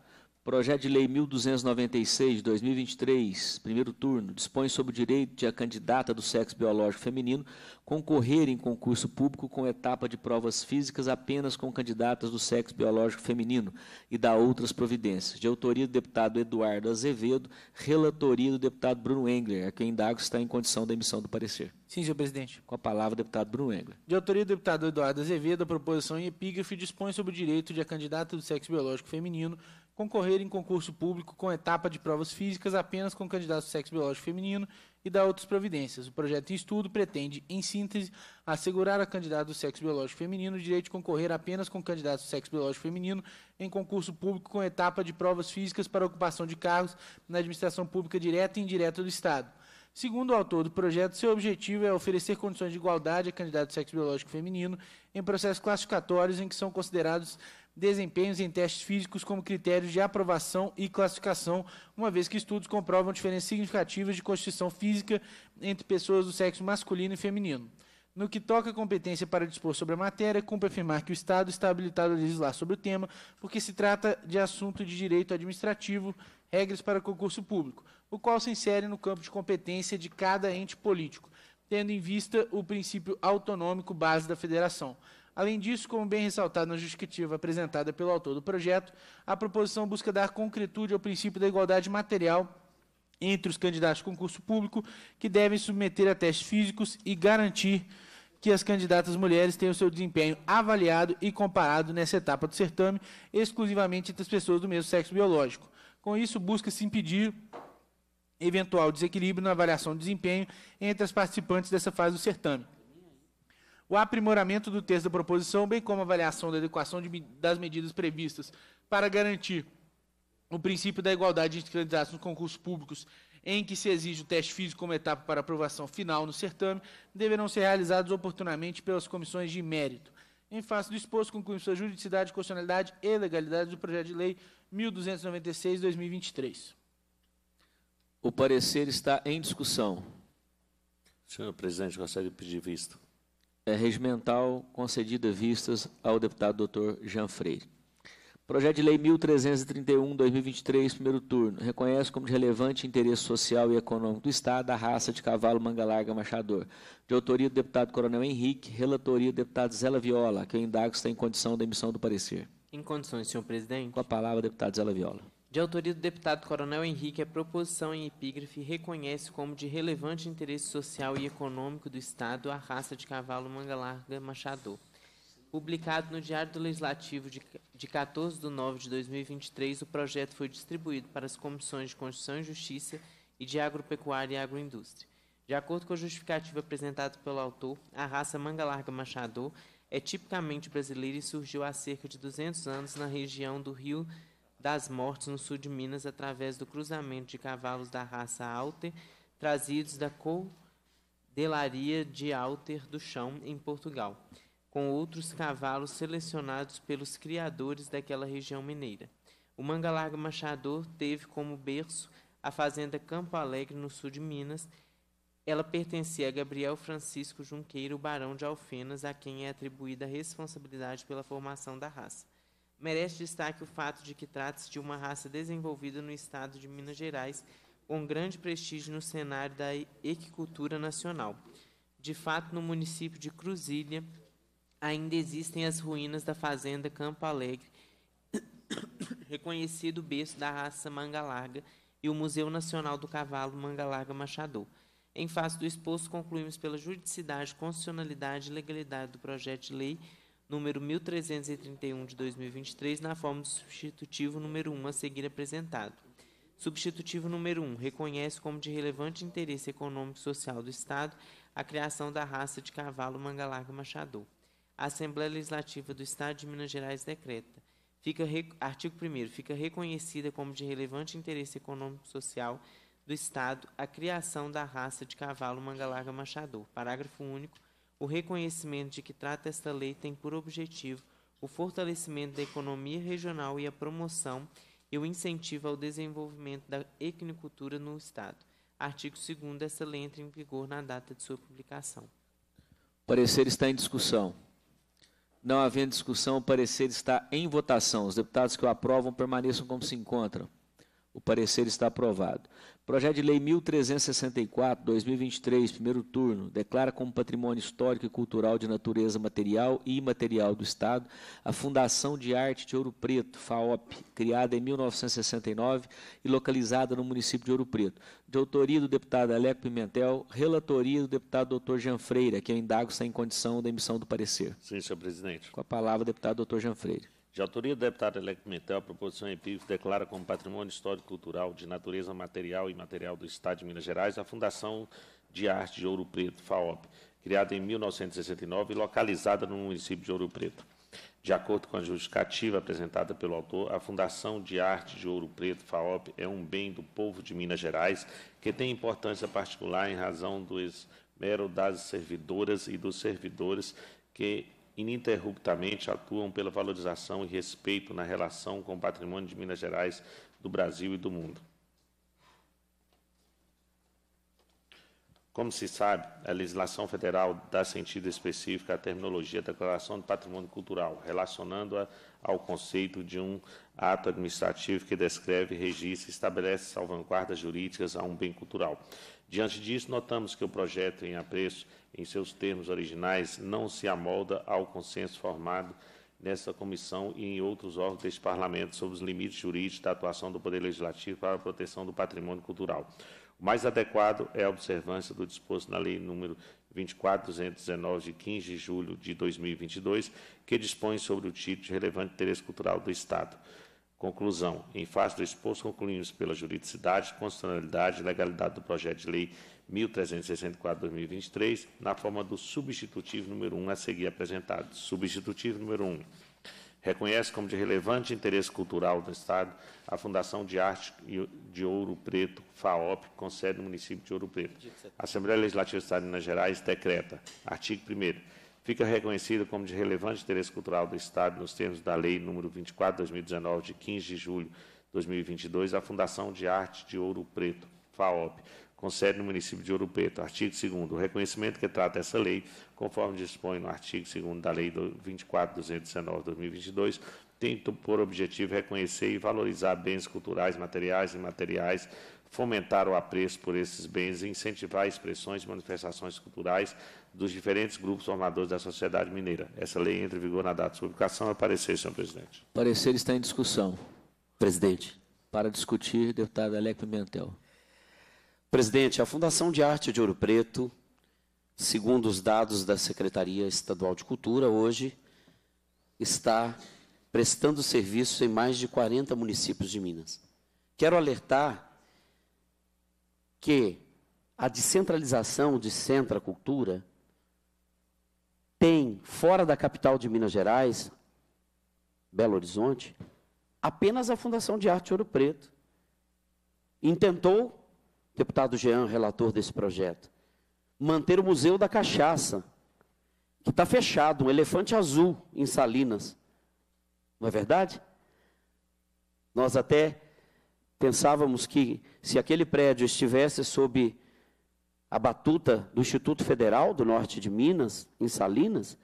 Projeto de Lei 1296, 2023, primeiro turno, dispõe sobre o direito de a candidata do sexo biológico feminino concorrer em concurso público com etapa de provas físicas apenas com candidatas do sexo biológico feminino e dá outras providências. De autoria do deputado Eduardo Azevedo, relatoria do deputado Bruno Engler, a quem indago está em condição da emissão do parecer. Sim, senhor presidente. Com a palavra, deputado Bruno Engler. De autoria do deputado Eduardo Azevedo, a proposição em epígrafe dispõe sobre o direito de a candidata do sexo biológico feminino concorrer em concurso público com etapa de provas físicas apenas com candidatos do sexo biológico feminino e dar outras providências. O projeto em estudo pretende, em síntese, assegurar a candidato do sexo biológico feminino o direito de concorrer apenas com candidatos do sexo biológico feminino em concurso público com etapa de provas físicas para ocupação de cargos na administração pública direta e indireta do Estado. Segundo o autor do projeto, seu objetivo é oferecer condições de igualdade a candidatos do sexo biológico feminino em processos classificatórios em que são considerados desempenhos em testes físicos como critérios de aprovação e classificação, uma vez que estudos comprovam diferenças significativas de constituição física entre pessoas do sexo masculino e feminino. No que toca à competência para dispor sobre a matéria, cumpre afirmar que o Estado está habilitado a legislar sobre o tema, porque se trata de assunto de direito administrativo, regras para concurso público, o qual se insere no campo de competência de cada ente político, tendo em vista o princípio autonômico base da federação. Além disso, como bem ressaltado na justificativa apresentada pelo autor do projeto, a proposição busca dar concretude ao princípio da igualdade material entre os candidatos de concurso público que devem submeter a testes físicos e garantir que as candidatas mulheres tenham seu desempenho avaliado e comparado nessa etapa do certame, exclusivamente entre as pessoas do mesmo sexo biológico. Com isso, busca-se impedir eventual desequilíbrio na avaliação de desempenho entre as participantes dessa fase do certame o aprimoramento do texto da proposição, bem como a avaliação da adequação de, das medidas previstas para garantir o princípio da igualdade de candidatos nos concursos públicos em que se exige o teste físico como etapa para aprovação final no certame, deverão ser realizados oportunamente pelas comissões de mérito. Em face do exposto, concluímos sua juridicidade, constitucionalidade e legalidade do projeto de lei 1296-2023. O parecer está em discussão. Senhor presidente, gostaria de pedir visto. É, regimental concedida vistas ao deputado doutor Jean Freire. Projeto de Lei 1331-2023, primeiro turno. Reconhece como de relevante interesse social e econômico do Estado a raça de cavalo manga larga machador. De autoria do deputado Coronel Henrique, relatoria do deputado Zela Viola, que eu indago se está em condição da emissão do parecer. Em condições, senhor presidente. Com a palavra, deputado Zela Viola. De autoria do deputado Coronel Henrique, a proposição em epígrafe reconhece como de relevante interesse social e econômico do Estado a raça de cavalo manga larga machador. Publicado no Diário do Legislativo de, 14 de nove de 2023, o projeto foi distribuído para as comissões de Constituição e Justiça e de Agropecuária e Agroindústria. De acordo com a justificativa apresentada pelo autor, a raça manga larga machador é tipicamente brasileira e surgiu há cerca de 200 anos na região do Rio de das mortes no sul de Minas através do cruzamento de cavalos da raça Alter trazidos da cordelaria de Alter do Chão, em Portugal, com outros cavalos selecionados pelos criadores daquela região mineira. O Mangalarga Machador teve como berço a fazenda Campo Alegre, no sul de Minas. Ela pertencia a Gabriel Francisco Junqueiro, barão de Alfenas, a quem é atribuída a responsabilidade pela formação da raça merece destaque o fato de que trata-se de uma raça desenvolvida no estado de Minas Gerais, com grande prestígio no cenário da equicultura nacional. De fato, no município de Cruzília, ainda existem as ruínas da fazenda Campo Alegre, reconhecido berço da raça Manga Larga, e o Museu Nacional do Cavalo Manga Larga Machador. Em face do exposto, concluímos pela juridicidade, constitucionalidade e legalidade do projeto de lei número 1331 de 2023, na forma do substitutivo número 1 a seguir apresentado. Substitutivo número 1 reconhece como de relevante interesse econômico e social do Estado a criação da raça de cavalo Mangalarga Machador. A Assembleia Legislativa do Estado de Minas Gerais decreta. Fica Artigo 1 Fica reconhecida como de relevante interesse econômico e social do Estado a criação da raça de cavalo Mangalarga Machador. Parágrafo único o reconhecimento de que trata esta lei tem por objetivo o fortalecimento da economia regional e a promoção e o incentivo ao desenvolvimento da equinicultura no Estado. Artigo 2 Esta lei entra em vigor na data de sua publicação. O parecer está em discussão. Não havendo discussão, o parecer está em votação. Os deputados que o aprovam permaneçam como se encontram. O parecer está aprovado. Projeto de Lei 1364, 2023, primeiro turno, declara como patrimônio histórico e cultural de natureza material e imaterial do Estado a Fundação de Arte de Ouro Preto, FAOP, criada em 1969 e localizada no município de Ouro Preto. De autoria do deputado Aleco Pimentel, relatoria do deputado doutor Jean Freire, que eu indago em condição da emissão do parecer. Sim, senhor presidente. Com a palavra, deputado doutor Jean Freire. De autoria do deputado Elec Metel, a proposição EPIF declara como patrimônio histórico-cultural de natureza material e imaterial do Estado de Minas Gerais a Fundação de Arte de Ouro Preto, FAOP, criada em 1969 e localizada no município de Ouro Preto. De acordo com a justificativa apresentada pelo autor, a Fundação de Arte de Ouro Preto, FAOP, é um bem do povo de Minas Gerais que tem importância particular em razão do esmero das servidoras e dos servidores que ininterruptamente atuam pela valorização e respeito na relação com o patrimônio de Minas Gerais, do Brasil e do mundo. Como se sabe, a legislação federal dá sentido específico à terminologia da Declaração de Patrimônio Cultural, relacionando-a ao conceito de um ato administrativo que descreve, registra e estabelece salvaguardas jurídicas a um bem cultural. Diante disso, notamos que o projeto em apreço, em seus termos originais, não se amolda ao consenso formado nessa comissão e em outros órgãos deste Parlamento sobre os limites jurídicos da atuação do Poder Legislativo para a proteção do patrimônio cultural. O mais adequado é a observância do disposto na Lei número 24219 de 15 de julho de 2022, que dispõe sobre o título de relevante interesse cultural do Estado. Conclusão. Em face do exposto, concluímos pela juridicidade, constitucionalidade e legalidade do projeto de lei 1364-2023, na forma do substitutivo número 1 a seguir apresentado. Substitutivo número 1. Reconhece como de relevante interesse cultural do Estado a Fundação de Arte de Ouro Preto, FAOP, com sede no município de Ouro Preto. A Assembleia Legislativa do Estado de Minas Gerais decreta. Artigo 1 fica reconhecido como de relevante interesse cultural do Estado nos termos da Lei nº 24/2019 de 15 de julho de 2022 a Fundação de Arte de Ouro Preto, FAOP, com sede no município de Ouro Preto. Artigo 2 O reconhecimento que trata essa lei, conforme dispõe no artigo 2 da Lei 24.219/2022, tem por objetivo reconhecer e valorizar bens culturais, materiais e imateriais fomentar o apreço por esses bens e incentivar expressões e manifestações culturais dos diferentes grupos formadores da sociedade mineira. Essa lei entra em vigor na data de sua publicação. É parecer, senhor presidente. O parecer está em discussão. Presidente. Para discutir, deputado Alec Pimentel. Presidente, a Fundação de Arte de Ouro Preto, segundo os dados da Secretaria Estadual de Cultura, hoje está prestando serviços em mais de 40 municípios de Minas. Quero alertar que a descentralização de Centra Cultura tem, fora da capital de Minas Gerais, Belo Horizonte, apenas a Fundação de Arte Ouro Preto. Intentou, deputado Jean, relator desse projeto, manter o Museu da Cachaça, que está fechado, um elefante azul em Salinas. Não é verdade? Nós até pensávamos que se aquele prédio estivesse sob a batuta do Instituto Federal do Norte de Minas, em Salinas,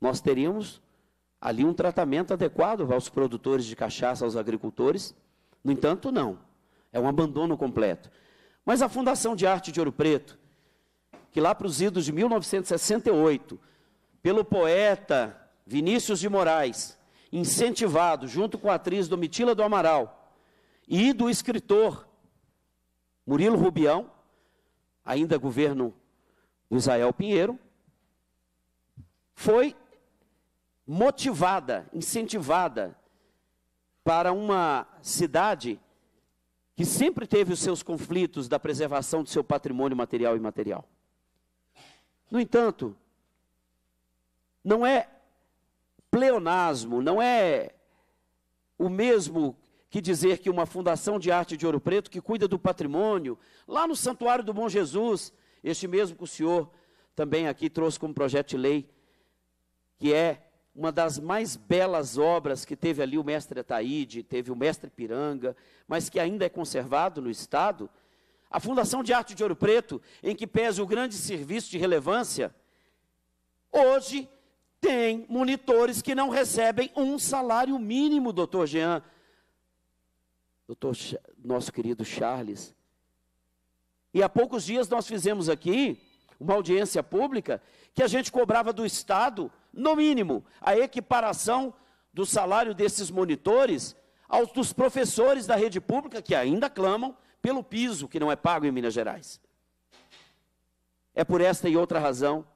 nós teríamos ali um tratamento adequado aos produtores de cachaça, aos agricultores. No entanto, não. É um abandono completo. Mas a Fundação de Arte de Ouro Preto, que lá para os idos de 1968, pelo poeta Vinícius de Moraes, incentivado junto com a atriz Domitila do Amaral, e do escritor Murilo Rubião, ainda governo do Israel Pinheiro, foi motivada, incentivada para uma cidade que sempre teve os seus conflitos da preservação do seu patrimônio material e imaterial. No entanto, não é pleonasmo, não é o mesmo que dizer que uma fundação de arte de Ouro Preto que cuida do patrimônio, lá no Santuário do Bom Jesus, este mesmo que o senhor também aqui trouxe como projeto de lei, que é uma das mais belas obras que teve ali o mestre Ataíde, teve o mestre Piranga, mas que ainda é conservado no Estado, a Fundação de Arte de Ouro Preto, em que pese o grande serviço de relevância, hoje tem monitores que não recebem um salário mínimo, doutor Jean, doutor, nosso querido Charles. E há poucos dias nós fizemos aqui uma audiência pública que a gente cobrava do Estado, no mínimo, a equiparação do salário desses monitores aos dos professores da rede pública que ainda clamam pelo piso que não é pago em Minas Gerais. É por esta e outra razão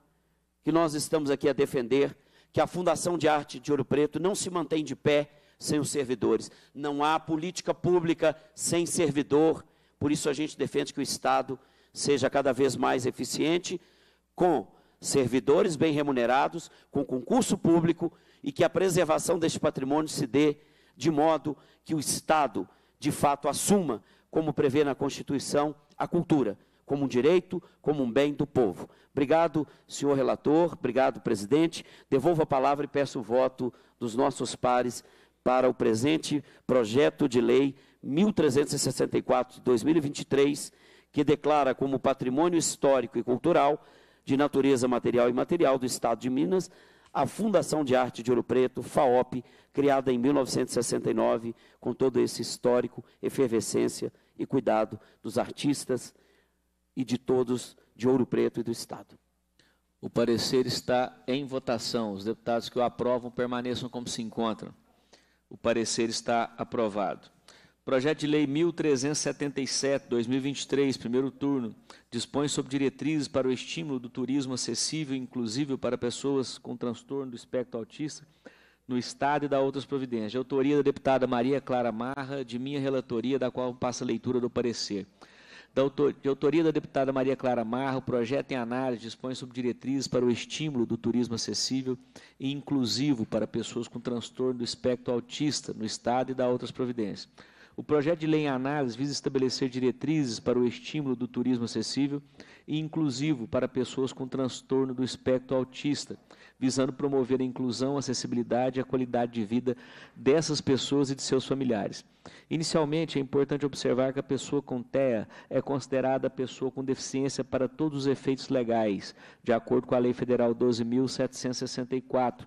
que nós estamos aqui a defender que a Fundação de Arte de Ouro Preto não se mantém de pé sem os servidores. Não há política pública sem servidor. Por isso a gente defende que o Estado seja cada vez mais eficiente com servidores bem remunerados, com concurso público e que a preservação deste patrimônio se dê de modo que o Estado, de fato, assuma, como prevê na Constituição, a cultura como um direito, como um bem do povo. Obrigado, senhor relator, obrigado, presidente. Devolvo a palavra e peço o voto dos nossos pares para o presente projeto de lei 1364 de 2023, que declara como patrimônio histórico e cultural de natureza material e material do Estado de Minas a Fundação de Arte de Ouro Preto, FAOP, criada em 1969, com todo esse histórico, efervescência e cuidado dos artistas e de todos de Ouro Preto e do Estado. O parecer está em votação. Os deputados que o aprovam permaneçam como se encontram. O parecer está aprovado. Projeto de Lei 1377, 2023, primeiro turno, dispõe sobre diretrizes para o estímulo do turismo acessível, inclusive para pessoas com transtorno do espectro autista, no Estado e da outras providências. De autoria da deputada Maria Clara Marra, de minha relatoria, da qual passa a leitura do parecer de autoria da deputada Maria Clara Marro, o projeto em análise dispõe sobre diretrizes para o estímulo do turismo acessível e inclusivo para pessoas com transtorno do espectro autista no Estado e da outras providências. O projeto de lei em análise visa estabelecer diretrizes para o estímulo do turismo acessível e inclusivo para pessoas com transtorno do espectro autista visando promover a inclusão, a acessibilidade e a qualidade de vida dessas pessoas e de seus familiares. Inicialmente, é importante observar que a pessoa com TEA é considerada pessoa com deficiência para todos os efeitos legais, de acordo com a Lei Federal 12.764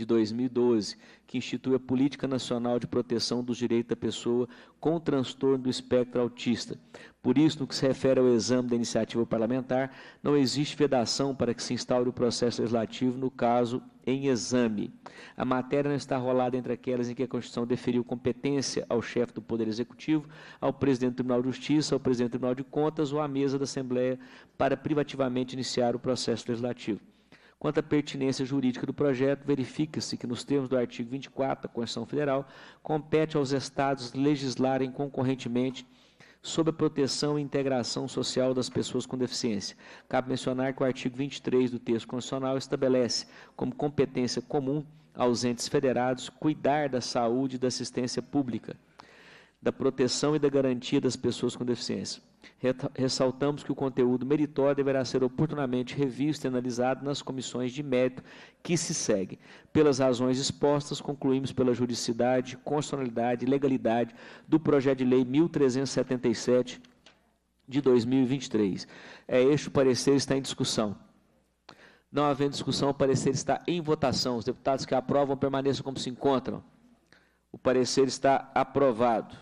de 2012, que institui a Política Nacional de Proteção dos Direitos da Pessoa com Transtorno do Espectro Autista. Por isso, no que se refere ao exame da iniciativa parlamentar, não existe vedação para que se instaure o processo legislativo no caso em exame. A matéria não está rolada entre aquelas em que a Constituição deferiu competência ao chefe do Poder Executivo, ao presidente do Tribunal de Justiça, ao presidente do Tribunal de Contas ou à mesa da Assembleia para privativamente iniciar o processo legislativo. Quanto à pertinência jurídica do projeto, verifica-se que, nos termos do artigo 24 da Constituição Federal, compete aos Estados legislarem concorrentemente sobre a proteção e integração social das pessoas com deficiência. Cabe mencionar que o artigo 23 do texto constitucional estabelece como competência comum aos entes federados cuidar da saúde e da assistência pública, da proteção e da garantia das pessoas com deficiência. Ressaltamos que o conteúdo meritório deverá ser oportunamente revisto e analisado nas comissões de mérito que se seguem. Pelas razões expostas, concluímos pela juridicidade, constitucionalidade e legalidade do projeto de lei 1377 de 2023. É este o parecer está em discussão. Não havendo discussão, o parecer está em votação. Os deputados que aprovam permaneçam como se encontram. O parecer está aprovado.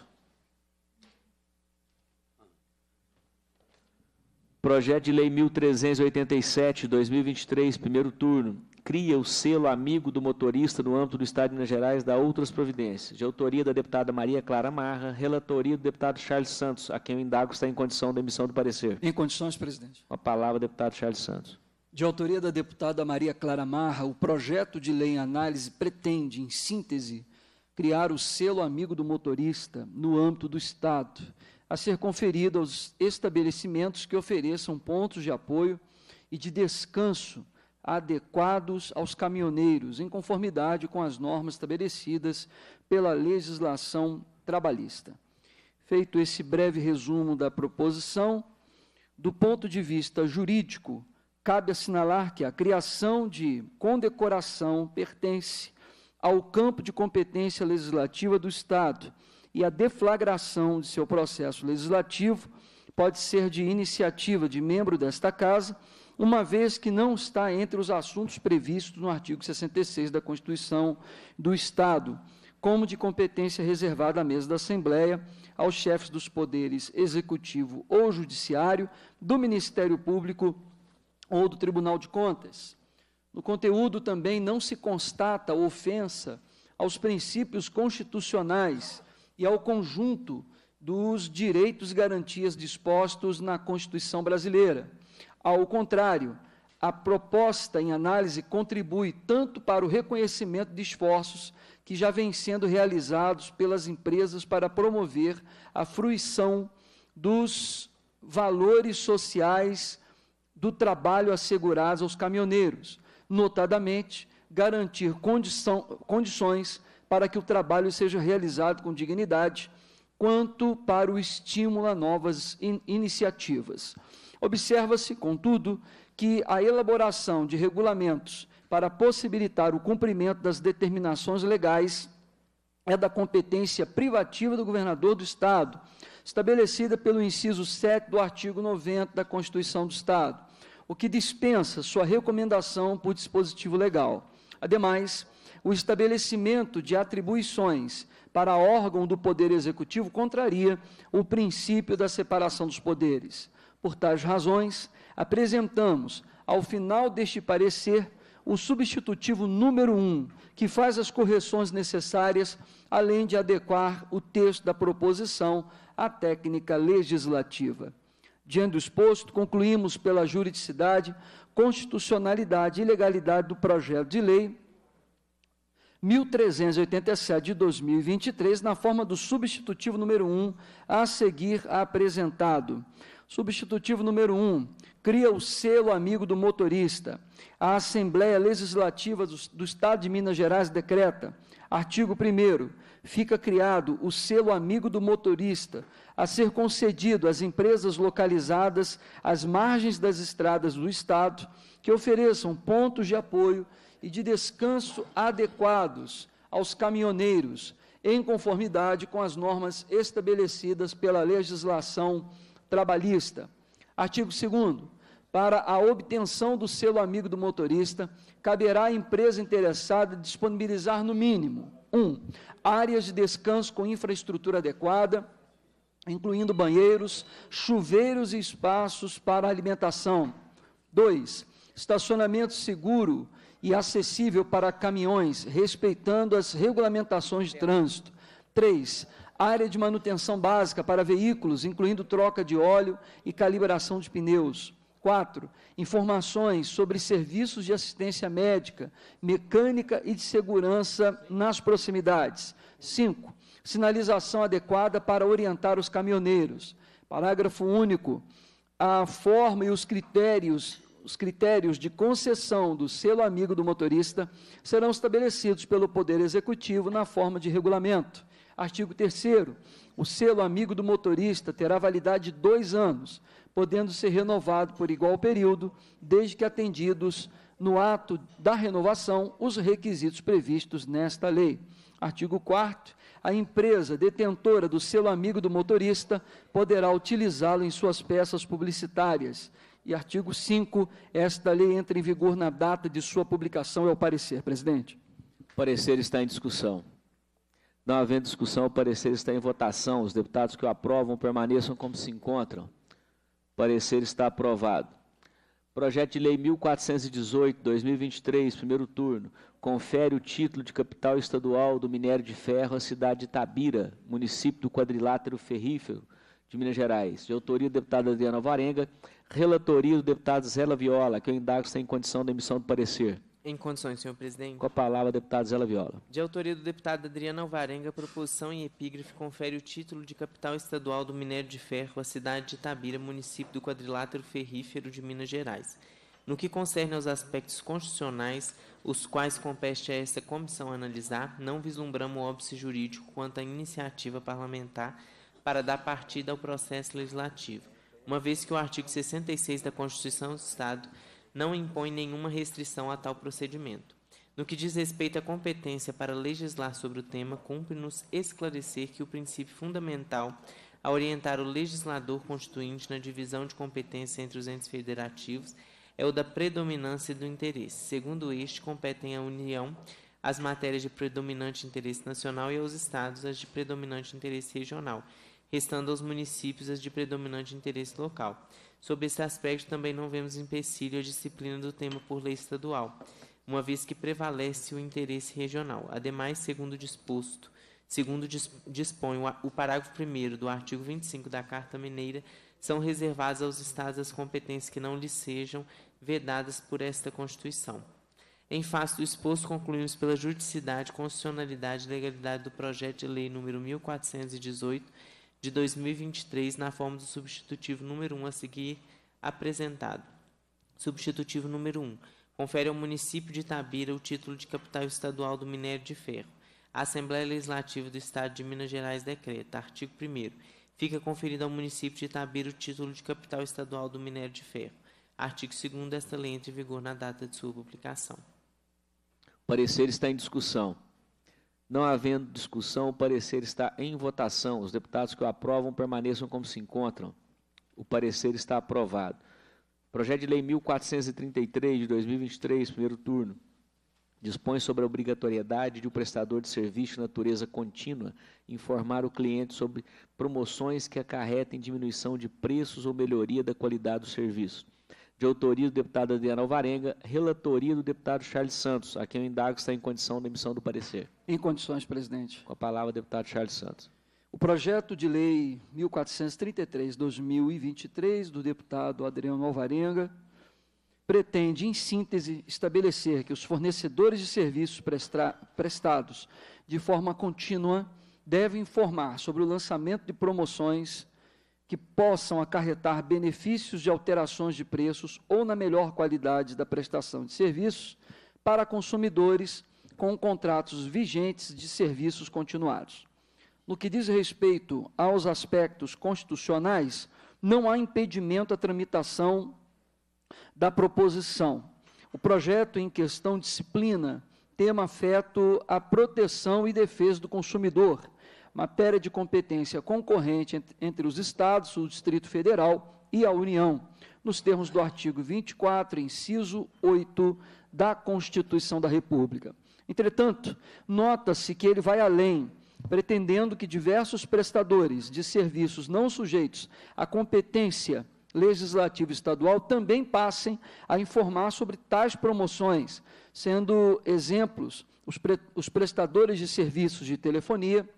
Projeto de Lei 1387, 2023, primeiro turno, cria o selo amigo do motorista no âmbito do Estado de Minas Gerais da outras providências, de autoria da deputada Maria Clara Marra, relatoria do deputado Charles Santos, a quem eu indago está em condição da emissão do parecer. Em condições, presidente. Com a palavra, deputado Charles Santos. De autoria da deputada Maria Clara Marra, o projeto de lei em análise pretende, em síntese, criar o selo amigo do motorista no âmbito do Estado a ser conferida aos estabelecimentos que ofereçam pontos de apoio e de descanso adequados aos caminhoneiros, em conformidade com as normas estabelecidas pela legislação trabalhista. Feito esse breve resumo da proposição, do ponto de vista jurídico, cabe assinalar que a criação de condecoração pertence ao campo de competência legislativa do Estado e a deflagração de seu processo legislativo pode ser de iniciativa de membro desta Casa, uma vez que não está entre os assuntos previstos no artigo 66 da Constituição do Estado, como de competência reservada à mesa da Assembleia, aos chefes dos poderes executivo ou judiciário, do Ministério Público ou do Tribunal de Contas. No conteúdo também não se constata ofensa aos princípios constitucionais e ao conjunto dos direitos e garantias dispostos na Constituição brasileira. Ao contrário, a proposta em análise contribui tanto para o reconhecimento de esforços que já vêm sendo realizados pelas empresas para promover a fruição dos valores sociais do trabalho assegurados aos caminhoneiros, notadamente garantir condição, condições para que o trabalho seja realizado com dignidade, quanto para o estímulo a novas in iniciativas. Observa-se, contudo, que a elaboração de regulamentos para possibilitar o cumprimento das determinações legais é da competência privativa do governador do Estado, estabelecida pelo inciso 7 do artigo 90 da Constituição do Estado, o que dispensa sua recomendação por dispositivo legal. Ademais, o estabelecimento de atribuições para órgão do Poder Executivo contraria o princípio da separação dos poderes. Por tais razões, apresentamos, ao final deste parecer, o substitutivo número 1, um, que faz as correções necessárias, além de adequar o texto da proposição à técnica legislativa. Diante do exposto, concluímos pela juridicidade, constitucionalidade e legalidade do projeto de lei 1387 de 2023, na forma do substitutivo número 1, a seguir apresentado. Substitutivo número 1. Cria o selo amigo do motorista. A Assembleia Legislativa do, do Estado de Minas Gerais decreta. Artigo 1. Fica criado o selo amigo do motorista, a ser concedido às empresas localizadas às margens das estradas do Estado que ofereçam pontos de apoio e de descanso adequados aos caminhoneiros, em conformidade com as normas estabelecidas pela legislação trabalhista. Artigo 2. Para a obtenção do selo amigo do motorista, caberá à empresa interessada disponibilizar, no mínimo, 1. Um, áreas de descanso com infraestrutura adequada, incluindo banheiros, chuveiros e espaços para alimentação. 2. Estacionamento seguro e acessível para caminhões, respeitando as regulamentações de trânsito. 3. Área de manutenção básica para veículos, incluindo troca de óleo e calibração de pneus. 4. Informações sobre serviços de assistência médica, mecânica e de segurança nas proximidades. 5. Sinalização adequada para orientar os caminhoneiros. Parágrafo único. A forma e os critérios os critérios de concessão do selo amigo do motorista serão estabelecidos pelo Poder Executivo na forma de regulamento. Artigo 3. O selo amigo do motorista terá validade de dois anos, podendo ser renovado por igual período, desde que atendidos no ato da renovação os requisitos previstos nesta lei. Artigo 4 a empresa detentora do selo amigo do motorista poderá utilizá-lo em suas peças publicitárias, e artigo 5, esta lei entra em vigor na data de sua publicação. É o parecer, presidente. O parecer está em discussão. Não havendo discussão, o parecer está em votação. Os deputados que o aprovam permaneçam como se encontram. O parecer está aprovado. Projeto de Lei 1418, 2023, primeiro turno, confere o título de capital estadual do minério de ferro à cidade de Tabira, município do quadrilátero ferrífero de Minas Gerais. De autoria do deputado Adriano Varenga, Relatoria do deputado Zela Viola, que eu indago se tem condição de emissão do parecer. Em condições, senhor presidente. Com a palavra, deputado Zela Viola. De autoria do deputado Adriano Alvarenga, proposição em epígrafe confere o título de capital estadual do minério de ferro à cidade de Itabira, município do quadrilátero ferrífero de Minas Gerais. No que concerne aos aspectos constitucionais, os quais compete a esta comissão analisar, não vislumbramos óbice jurídico quanto à iniciativa parlamentar para dar partida ao processo legislativo uma vez que o artigo 66 da Constituição do Estado não impõe nenhuma restrição a tal procedimento. No que diz respeito à competência para legislar sobre o tema, cumpre-nos esclarecer que o princípio fundamental a orientar o legislador constituinte na divisão de competência entre os entes federativos é o da predominância do interesse. Segundo este, competem à União as matérias de predominante interesse nacional e aos Estados as de predominante interesse regional restando aos municípios as de predominante interesse local. Sob esse aspecto, também não vemos empecilho à disciplina do tema por lei estadual, uma vez que prevalece o interesse regional. Ademais, segundo disposto, segundo dispõe o parágrafo 1 do artigo 25 da Carta Mineira, são reservadas aos Estados as competências que não lhes sejam vedadas por esta Constituição. Em face do exposto, concluímos pela juridicidade, constitucionalidade e legalidade do projeto de lei número 1418 de 2023 na forma do substitutivo número 1 a seguir apresentado. Substitutivo número 1. Confere ao município de Itabira o título de capital estadual do minério de ferro. A Assembleia Legislativa do Estado de Minas Gerais decreta, artigo 1 Fica conferido ao município de Itabira o título de capital estadual do minério de ferro. Artigo 2 Esta lei entra em vigor na data de sua publicação. O parecer está em discussão. Não havendo discussão, o parecer está em votação. Os deputados que o aprovam permaneçam como se encontram. O parecer está aprovado. Projeto de Lei 1433 de 2023, primeiro turno, dispõe sobre a obrigatoriedade de o um prestador de serviço de natureza contínua informar o cliente sobre promoções que acarretem diminuição de preços ou melhoria da qualidade do serviço de autoria do deputado Adriano Alvarenga, relatoria do deputado Charles Santos, a quem eu indago está em condição da emissão do parecer. Em condições, presidente. Com a palavra, deputado Charles Santos. O projeto de lei 1433-2023 do deputado Adriano Alvarenga pretende, em síntese, estabelecer que os fornecedores de serviços prestados de forma contínua devem informar sobre o lançamento de promoções que possam acarretar benefícios de alterações de preços ou na melhor qualidade da prestação de serviços para consumidores com contratos vigentes de serviços continuados. No que diz respeito aos aspectos constitucionais, não há impedimento à tramitação da proposição. O projeto em questão disciplina tema afeto à proteção e defesa do consumidor matéria de competência concorrente entre os Estados, o Distrito Federal e a União, nos termos do artigo 24, inciso 8 da Constituição da República. Entretanto, nota-se que ele vai além, pretendendo que diversos prestadores de serviços não sujeitos à competência legislativa estadual também passem a informar sobre tais promoções, sendo exemplos os, pre, os prestadores de serviços de telefonia,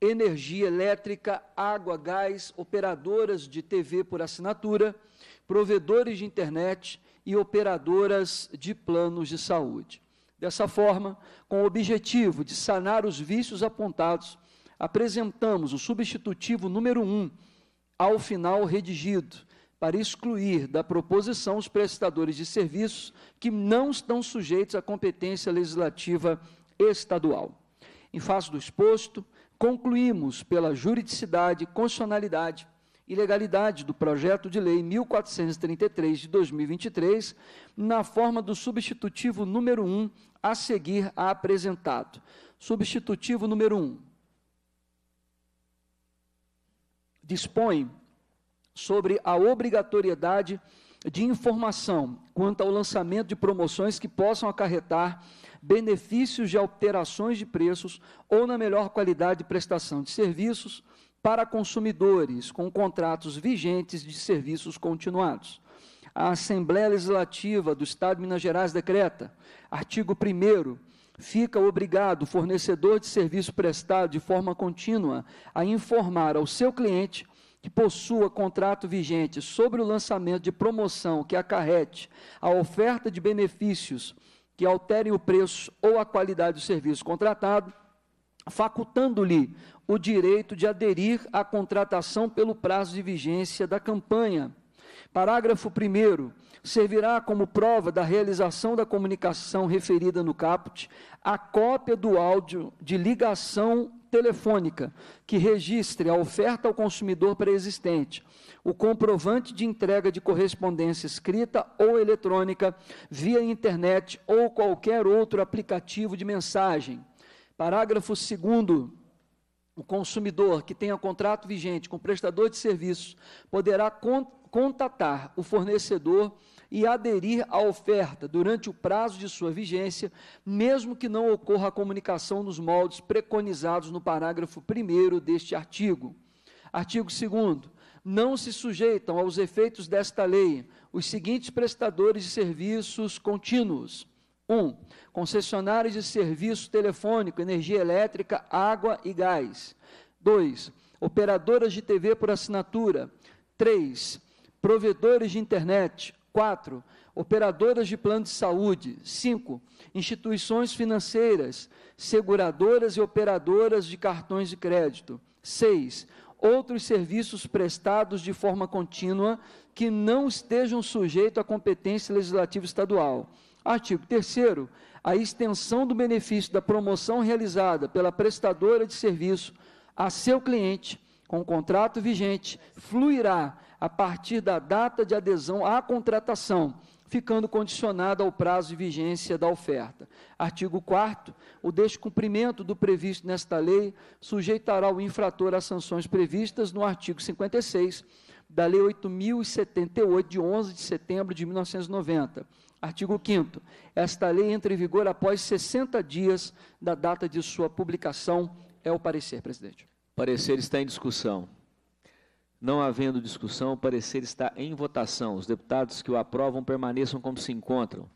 energia elétrica, água, gás, operadoras de TV por assinatura, provedores de internet e operadoras de planos de saúde. Dessa forma, com o objetivo de sanar os vícios apontados, apresentamos o substitutivo número 1 ao final redigido, para excluir da proposição os prestadores de serviços que não estão sujeitos à competência legislativa estadual. Em face do exposto, concluímos pela juridicidade, constitucionalidade e legalidade do projeto de lei 1433 de 2023, na forma do substitutivo número 1 a seguir a apresentado. Substitutivo número 1. Dispõe sobre a obrigatoriedade de informação quanto ao lançamento de promoções que possam acarretar benefícios de alterações de preços ou na melhor qualidade de prestação de serviços para consumidores com contratos vigentes de serviços continuados. A Assembleia Legislativa do Estado de Minas Gerais decreta, artigo 1 fica obrigado o fornecedor de serviço prestado de forma contínua a informar ao seu cliente que possua contrato vigente sobre o lançamento de promoção que acarrete a oferta de benefícios que alterem o preço ou a qualidade do serviço contratado, facultando-lhe o direito de aderir à contratação pelo prazo de vigência da campanha. Parágrafo 1. Servirá como prova da realização da comunicação referida no caput a cópia do áudio de ligação telefônica que registre a oferta ao consumidor pré-existente, o comprovante de entrega de correspondência escrita ou eletrônica via internet ou qualquer outro aplicativo de mensagem. Parágrafo 2 o consumidor que tenha contrato vigente com prestador de serviços poderá contatar o fornecedor e aderir à oferta durante o prazo de sua vigência, mesmo que não ocorra a comunicação nos moldes preconizados no parágrafo 1 deste artigo. Artigo 2 não se sujeitam aos efeitos desta lei os seguintes prestadores de serviços contínuos: 1. Um, concessionários de serviço telefônico, energia elétrica, água e gás. 2. Operadoras de TV por assinatura. 3. Provedores de internet. 4. Operadoras de plano de saúde. 5. Instituições financeiras, seguradoras e operadoras de cartões de crédito. 6. Outros serviços prestados de forma contínua que não estejam sujeitos à competência legislativa estadual. Artigo 3. A extensão do benefício da promoção realizada pela prestadora de serviço a seu cliente com o contrato vigente fluirá a partir da data de adesão à contratação, ficando condicionada ao prazo de vigência da oferta. Artigo 4 o descumprimento do previsto nesta lei sujeitará o infrator às sanções previstas no artigo 56 da Lei 8078 de 11 de setembro de 1990. Artigo 5 Esta lei entra em vigor após 60 dias da data de sua publicação. É o parecer, presidente. O parecer está em discussão. Não havendo discussão, o parecer está em votação. Os deputados que o aprovam permaneçam como se encontram.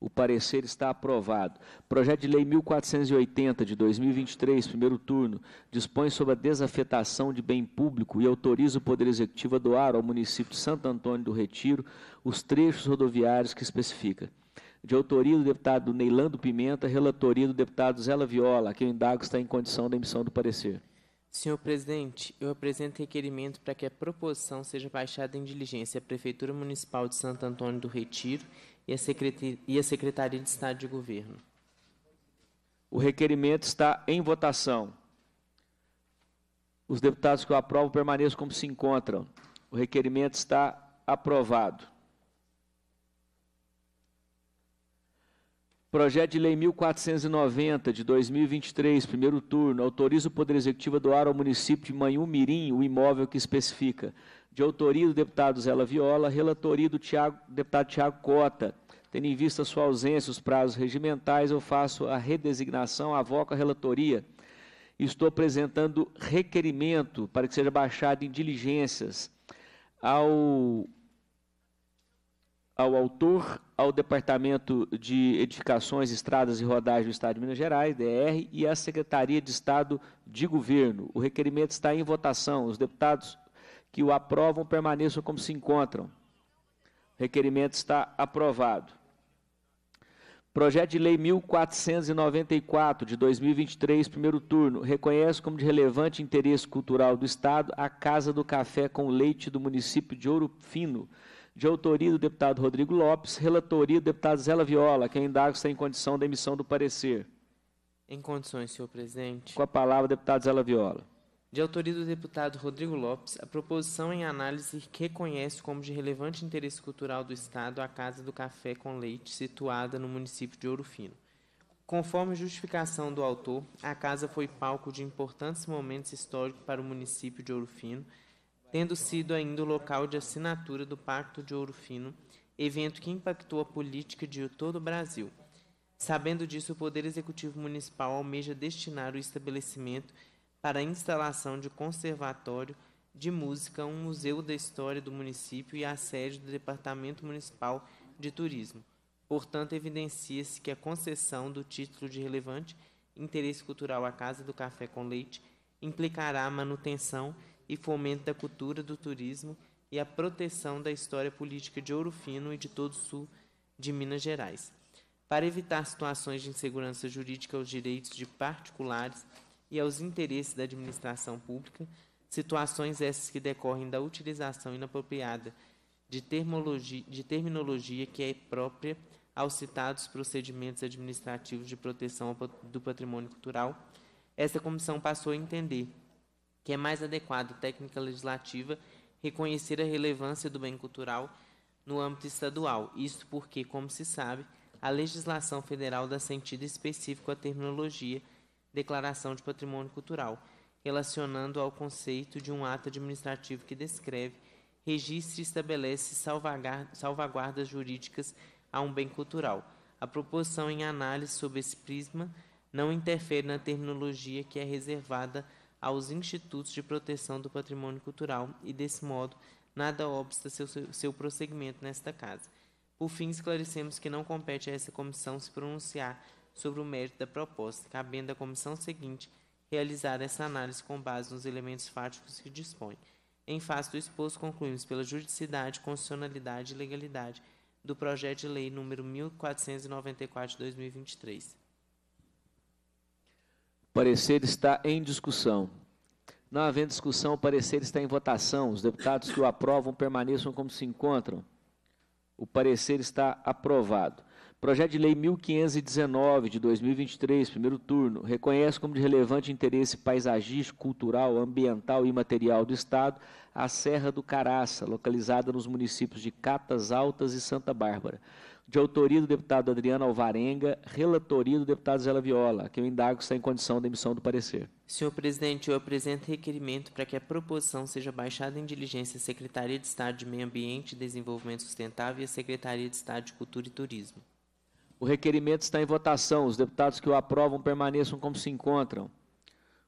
O parecer está aprovado. Projeto de Lei 1480 de 2023, primeiro turno, dispõe sobre a desafetação de bem público e autoriza o Poder Executivo a doar ao município de Santo Antônio do Retiro os trechos rodoviários que especifica. De autoria do deputado Neilando Pimenta, relatoria do deputado Zela Viola, que o indago está em condição da emissão do parecer. Senhor presidente, eu apresento requerimento para que a proposição seja baixada em diligência à Prefeitura Municipal de Santo Antônio do Retiro e à Secretaria de Estado de Governo. O requerimento está em votação. Os deputados que o aprovam permaneçam como se encontram. O requerimento está aprovado. Projeto de Lei 1490 de 2023, primeiro turno, autoriza o Poder Executivo a doar ao município de Manhumirim Mirim o imóvel que especifica. De autoria do deputado Zé Viola, relatoria do Thiago, deputado Tiago Cota. Tendo em vista sua ausência os prazos regimentais, eu faço a redesignação, avoco a relatoria. Estou apresentando requerimento para que seja baixado em diligências ao ao autor, ao Departamento de Edificações, Estradas e Rodagem do Estado de Minas Gerais, DR, e à Secretaria de Estado de Governo. O requerimento está em votação. Os deputados que o aprovam permaneçam como se encontram. O requerimento está aprovado. Projeto de Lei 1494 de 2023, primeiro turno, reconhece como de relevante interesse cultural do Estado a Casa do Café com Leite do município de Ouro Fino de autoria do deputado Rodrigo Lopes, relatoria do deputado Zela Viola, quem é indaga está em condição da emissão do parecer. Em condições, senhor presidente. Com a palavra, deputado Zela Viola. De autoria do deputado Rodrigo Lopes, a proposição em análise reconhece como de relevante interesse cultural do Estado a Casa do Café com Leite, situada no município de Ouro Fino. Conforme justificação do autor, a casa foi palco de importantes momentos históricos para o município de Ouro Fino, tendo sido ainda o local de assinatura do Pacto de Ouro Fino, evento que impactou a política de todo o Brasil. Sabendo disso, o Poder Executivo Municipal almeja destinar o estabelecimento para a instalação de conservatório de música, um museu da história do município e a sede do Departamento Municipal de Turismo. Portanto, evidencia-se que a concessão do título de relevante interesse cultural à Casa do Café com Leite implicará a manutenção e fomento da cultura do turismo e a proteção da história política de Ouro Fino e de todo o sul de Minas Gerais, para evitar situações de insegurança jurídica aos direitos de particulares e aos interesses da administração pública, situações essas que decorrem da utilização inapropriada de terminologia, de terminologia que é própria aos citados procedimentos administrativos de proteção do patrimônio cultural, essa comissão passou a entender que é mais adequado técnica legislativa reconhecer a relevância do bem cultural no âmbito estadual. Isso porque, como se sabe, a legislação federal dá sentido específico à terminologia Declaração de Patrimônio Cultural, relacionando ao conceito de um ato administrativo que descreve, registra e estabelece salvaguardas jurídicas a um bem cultural. A proposição em análise sob esse prisma não interfere na terminologia que é reservada aos institutos de proteção do patrimônio cultural e, desse modo, nada obsta seu, seu prosseguimento nesta casa. Por fim, esclarecemos que não compete a essa comissão se pronunciar sobre o mérito da proposta, cabendo à comissão seguinte realizar essa análise com base nos elementos fáticos que dispõe. Em face do exposto, concluímos pela juridicidade, constitucionalidade e legalidade do projeto de lei número 1494 de 2023 parecer está em discussão. Não havendo discussão, o parecer está em votação. Os deputados que o aprovam permaneçam como se encontram. O parecer está aprovado. Projeto de Lei 1519 de 2023, primeiro turno, reconhece como de relevante interesse paisagístico, cultural, ambiental e material do Estado a Serra do Caraça, localizada nos municípios de Catas Altas e Santa Bárbara de autoria do deputado Adriano Alvarenga, relatoria do deputado Zé Viola, que eu indago se está em condição de emissão do parecer. Senhor presidente, eu apresento requerimento para que a proposição seja baixada em diligência à Secretaria de Estado de Meio Ambiente e Desenvolvimento Sustentável e à Secretaria de Estado de Cultura e Turismo. O requerimento está em votação. Os deputados que o aprovam permaneçam como se encontram.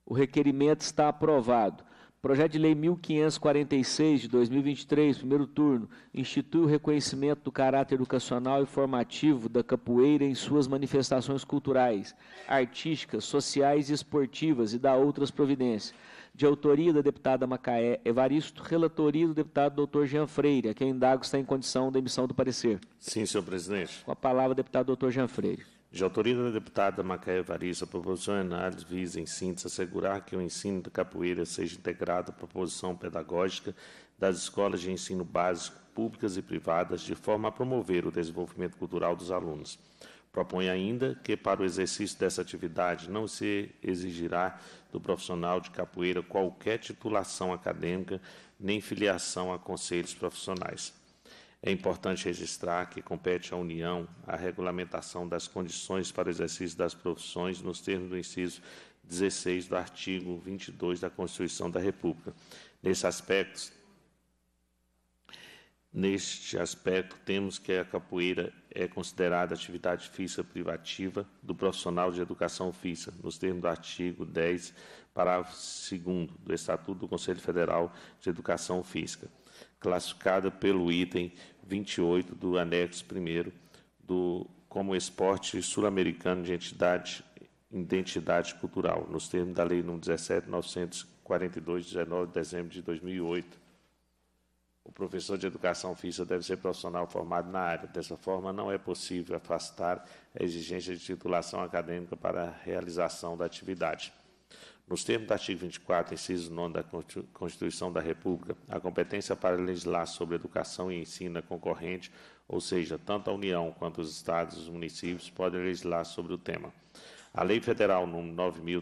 O requerimento está aprovado. Projeto de Lei 1546 de 2023, primeiro turno, institui o reconhecimento do caráter educacional e formativo da capoeira em suas manifestações culturais, artísticas, sociais e esportivas e dá outras providências. De autoria da deputada Macaé Evaristo, relatoria do deputado doutor Jean Freire, a quem indago está em condição da emissão do parecer. Sim, senhor presidente. Com a palavra, deputado doutor Jean Freire. De autoria da deputada Macaia Varista, a proposição em análise visa, em síntese, assegurar que o ensino da capoeira seja integrado à proposição pedagógica das escolas de ensino básico públicas e privadas, de forma a promover o desenvolvimento cultural dos alunos. Propõe ainda que, para o exercício dessa atividade, não se exigirá do profissional de capoeira qualquer titulação acadêmica nem filiação a conselhos profissionais. É importante registrar que compete à União a regulamentação das condições para o exercício das profissões nos termos do inciso 16 do artigo 22 da Constituição da República. Nesse aspecto, neste aspecto temos que a capoeira é considerada atividade física privativa do profissional de educação física, nos termos do artigo 10, parágrafo 2 do Estatuto do Conselho Federal de Educação Física, classificada pelo item 28 do anexo 1 do como esporte sul-americano de entidade identidade cultural, nos termos da Lei nº 17.942, de 19 de dezembro de 2008. O professor de educação física deve ser profissional formado na área. Dessa forma, não é possível afastar a exigência de titulação acadêmica para a realização da atividade. Nos termos do artigo 24, inciso 9 da Constituição da República, a competência para legislar sobre educação e ensino é concorrente, ou seja, tanto a União quanto os Estados e os municípios podem legislar sobre o tema. A Lei Federal nº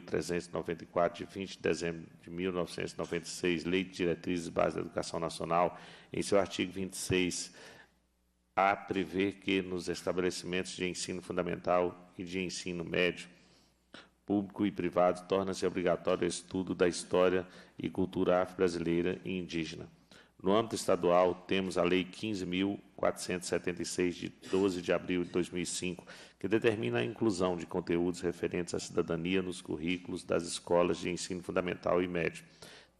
9.394, de 20 de dezembro de 1996, Lei de Diretrizes e Bases da Educação Nacional, em seu artigo 26, a prevê que nos estabelecimentos de ensino fundamental e de ensino médio, público e privado, torna-se obrigatório o estudo da história e cultura afro-brasileira e indígena. No âmbito estadual, temos a Lei 15.476, de 12 de abril de 2005, que determina a inclusão de conteúdos referentes à cidadania nos currículos das escolas de ensino fundamental e médio.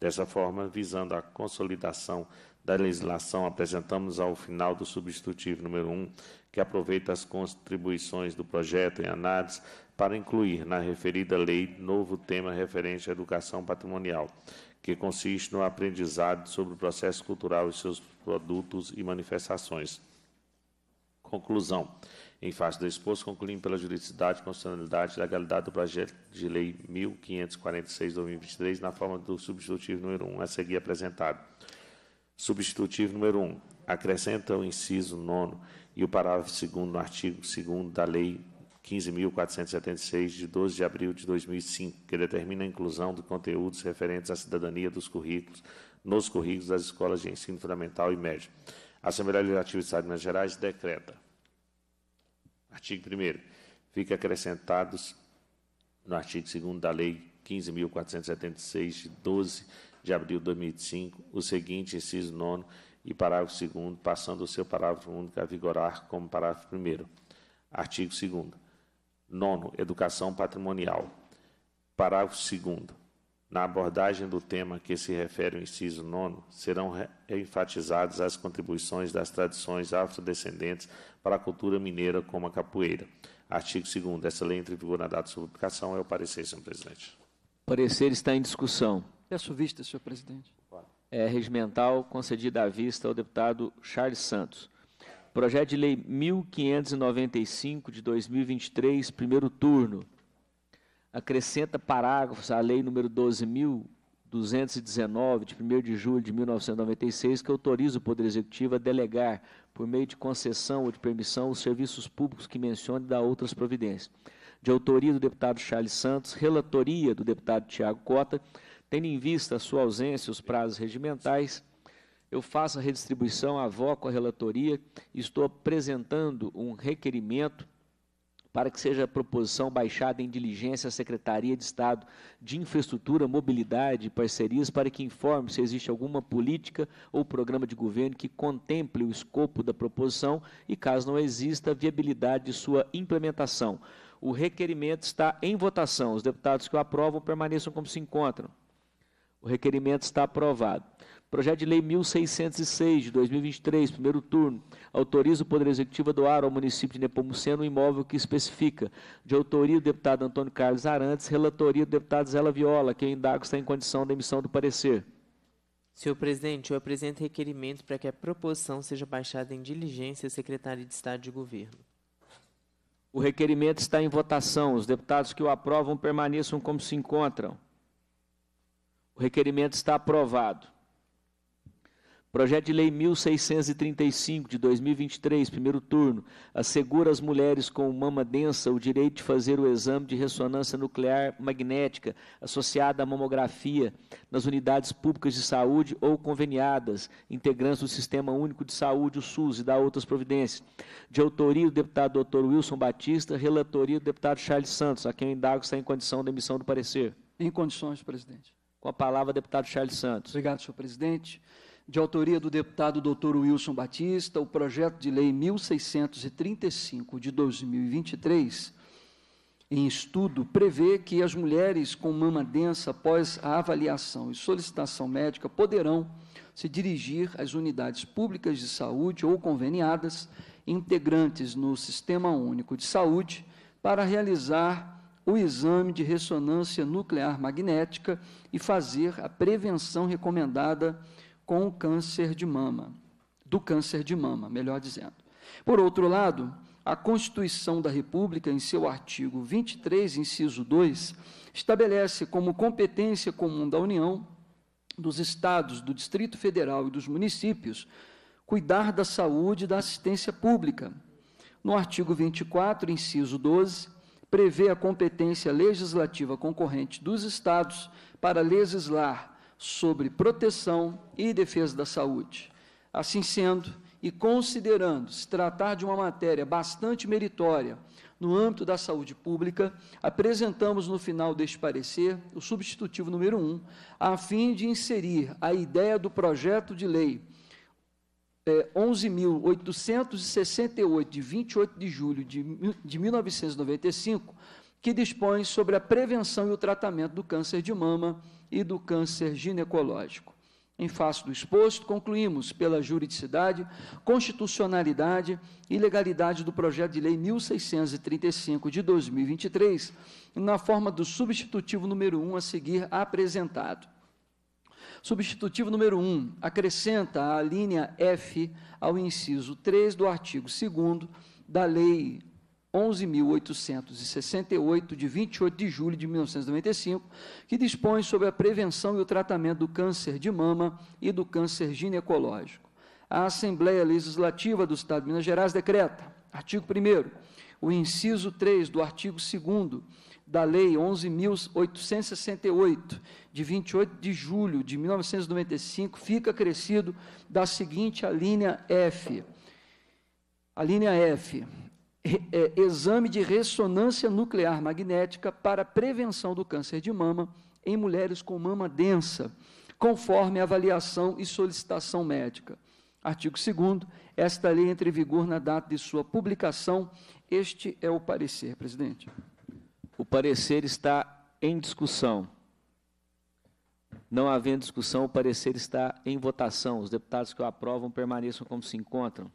Dessa forma, visando a consolidação da legislação, apresentamos ao final do substitutivo número 1, que aproveita as contribuições do projeto em análise, para incluir na referida lei novo tema referente à educação patrimonial, que consiste no aprendizado sobre o processo cultural e seus produtos e manifestações. Conclusão. Em face do exposto, concluímos pela juridicidade, constitucionalidade e legalidade do projeto de lei 1546-2023, na forma do substitutivo número 1 a seguir apresentado. Substitutivo número 1. Acrescenta o inciso 9 e o parágrafo 2 no artigo 2 da Lei 15.476, de 12 de abril de 2005, que determina a inclusão de conteúdos referentes à cidadania dos currículos nos currículos das escolas de ensino fundamental e médio. A Assembleia Legislativa de Estado de Minas Gerais decreta. Artigo 1 Fica acrescentados no artigo 2 da Lei 15.476, de 12 de abril de 2005, o seguinte inciso 9 e parágrafo 2 passando o seu parágrafo único a vigorar como parágrafo 1 Artigo 2 Nono, educação patrimonial. Parágrafo 2 na abordagem do tema que se refere ao inciso 9, serão enfatizadas as contribuições das tradições afrodescendentes para a cultura mineira, como a capoeira. Artigo 2. Essa lei entra em vigor na data de sua publicação. É o parecer, senhor presidente. O parecer está em discussão. Peço vista, senhor presidente. É regimental concedida à vista ao deputado Charles Santos. Projeto de Lei 1595 de 2023, primeiro turno. Acrescenta parágrafos à Lei número 12.219, de 1 de julho de 1996, que autoriza o Poder Executivo a delegar, por meio de concessão ou de permissão, os serviços públicos que mencione e dá outras providências. De autoria do deputado Charles Santos, relatoria do deputado Tiago Cota, tendo em vista a sua ausência e os prazos regimentais eu faço a redistribuição, avoco a relatoria, estou apresentando um requerimento para que seja a proposição baixada em diligência à Secretaria de Estado de Infraestrutura, Mobilidade e Parcerias para que informe se existe alguma política ou programa de governo que contemple o escopo da proposição e, caso não exista, a viabilidade de sua implementação. O requerimento está em votação. Os deputados que o aprovam permaneçam como se encontram. O requerimento está aprovado. Projeto de Lei 1606 de 2023, primeiro turno, autoriza o Poder Executivo a doar ao município de Nepomuceno o imóvel que especifica, de autoria do deputado Antônio Carlos Arantes, relatoria do deputado Zela Viola, que ainda está em condição da emissão do parecer. Senhor presidente, eu apresento requerimento para que a proposição seja baixada em diligência à Secretaria de Estado de Governo. O requerimento está em votação. Os deputados que o aprovam permaneçam como se encontram. O requerimento está aprovado. Projeto de Lei 1635 de 2023, primeiro turno, assegura às mulheres com mama densa o direito de fazer o exame de ressonância nuclear magnética associada à mamografia nas unidades públicas de saúde ou conveniadas, integrantes do Sistema Único de Saúde, o SUS, e da outras providências. De autoria do deputado Dr. Wilson Batista, relatoria do deputado Charles Santos, a quem eu indago está em condição da emissão do parecer. Em condições, presidente. Com a palavra, deputado Charles Santos. Obrigado, senhor presidente de autoria do deputado Dr. Wilson Batista, o projeto de lei 1635 de 2023, em estudo, prevê que as mulheres com mama densa após a avaliação e solicitação médica poderão se dirigir às unidades públicas de saúde ou conveniadas integrantes no Sistema Único de Saúde para realizar o exame de ressonância nuclear magnética e fazer a prevenção recomendada com câncer de mama, do câncer de mama, melhor dizendo. Por outro lado, a Constituição da República, em seu artigo 23, inciso 2, estabelece como competência comum da União, dos estados, do Distrito Federal e dos municípios cuidar da saúde e da assistência pública. No artigo 24, inciso 12, prevê a competência legislativa concorrente dos estados para legislar sobre proteção e defesa da saúde. Assim sendo, e considerando se tratar de uma matéria bastante meritória no âmbito da saúde pública, apresentamos no final deste parecer o substitutivo número 1, a fim de inserir a ideia do projeto de lei é, 11.868, de 28 de julho de, de 1995, que dispõe sobre a prevenção e o tratamento do câncer de mama e do câncer ginecológico. Em face do exposto, concluímos pela juridicidade, constitucionalidade e legalidade do projeto de lei 1635 de 2023, na forma do substitutivo número 1 a seguir apresentado. Substitutivo número 1 acrescenta a linha F ao inciso 3 do artigo 2 da Lei 11.868, de 28 de julho de 1995, que dispõe sobre a prevenção e o tratamento do câncer de mama e do câncer ginecológico. A Assembleia Legislativa do Estado de Minas Gerais decreta, artigo 1, o inciso 3 do artigo 2 da Lei 11.868, de 28 de julho de 1995, fica acrescido da seguinte alínea F. A linha F, é, exame de ressonância nuclear magnética para prevenção do câncer de mama em mulheres com mama densa, conforme avaliação e solicitação médica. Artigo 2 esta lei entra em vigor na data de sua publicação. Este é o parecer, presidente. O parecer está em discussão. Não havendo discussão, o parecer está em votação. Os deputados que o aprovam permaneçam como se encontram.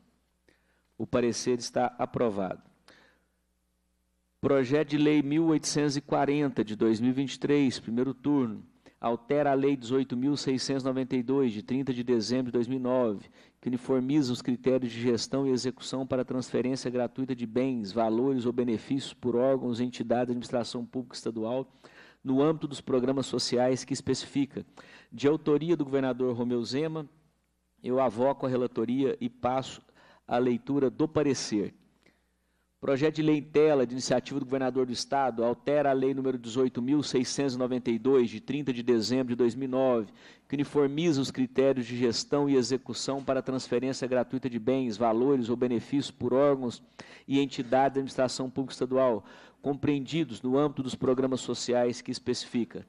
O parecer está aprovado. Projeto de Lei 1840 de 2023, primeiro turno, altera a Lei 18.692 de 30 de dezembro de 2009, que uniformiza os critérios de gestão e execução para transferência gratuita de bens, valores ou benefícios por órgãos, entidades, administração pública estadual no âmbito dos programas sociais que especifica. De autoria do governador Romeu Zema, eu avoco a relatoria e passo a leitura do parecer. Projeto de lei em tela de iniciativa do governador do estado altera a lei número 18.692, de 30 de dezembro de 2009, que uniformiza os critérios de gestão e execução para transferência gratuita de bens, valores ou benefícios por órgãos e entidades da administração pública estadual, compreendidos no âmbito dos programas sociais que especifica.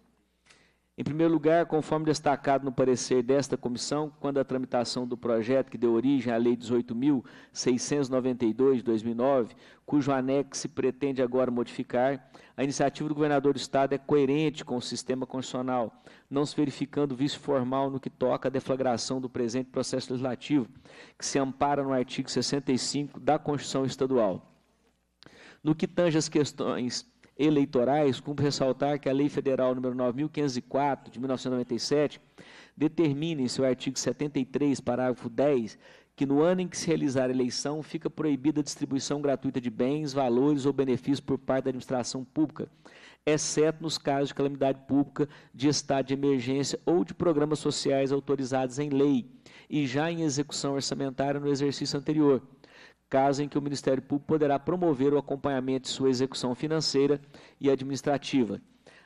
Em primeiro lugar, conforme destacado no parecer desta comissão, quando a tramitação do projeto que deu origem à Lei 18.692 de 2009, cujo anexo se pretende agora modificar, a iniciativa do governador do Estado é coerente com o sistema constitucional, não se verificando vício formal no que toca à deflagração do presente processo legislativo, que se ampara no artigo 65 da Constituição Estadual. No que tange as questões eleitorais, cumpre ressaltar que a Lei Federal nº 9.504, de 1997, determina em seu artigo 73, parágrafo 10, que no ano em que se realizar a eleição, fica proibida a distribuição gratuita de bens, valores ou benefícios por parte da administração pública, exceto nos casos de calamidade pública, de estado de emergência ou de programas sociais autorizados em lei e já em execução orçamentária no exercício anterior caso em que o Ministério Público poderá promover o acompanhamento de sua execução financeira e administrativa.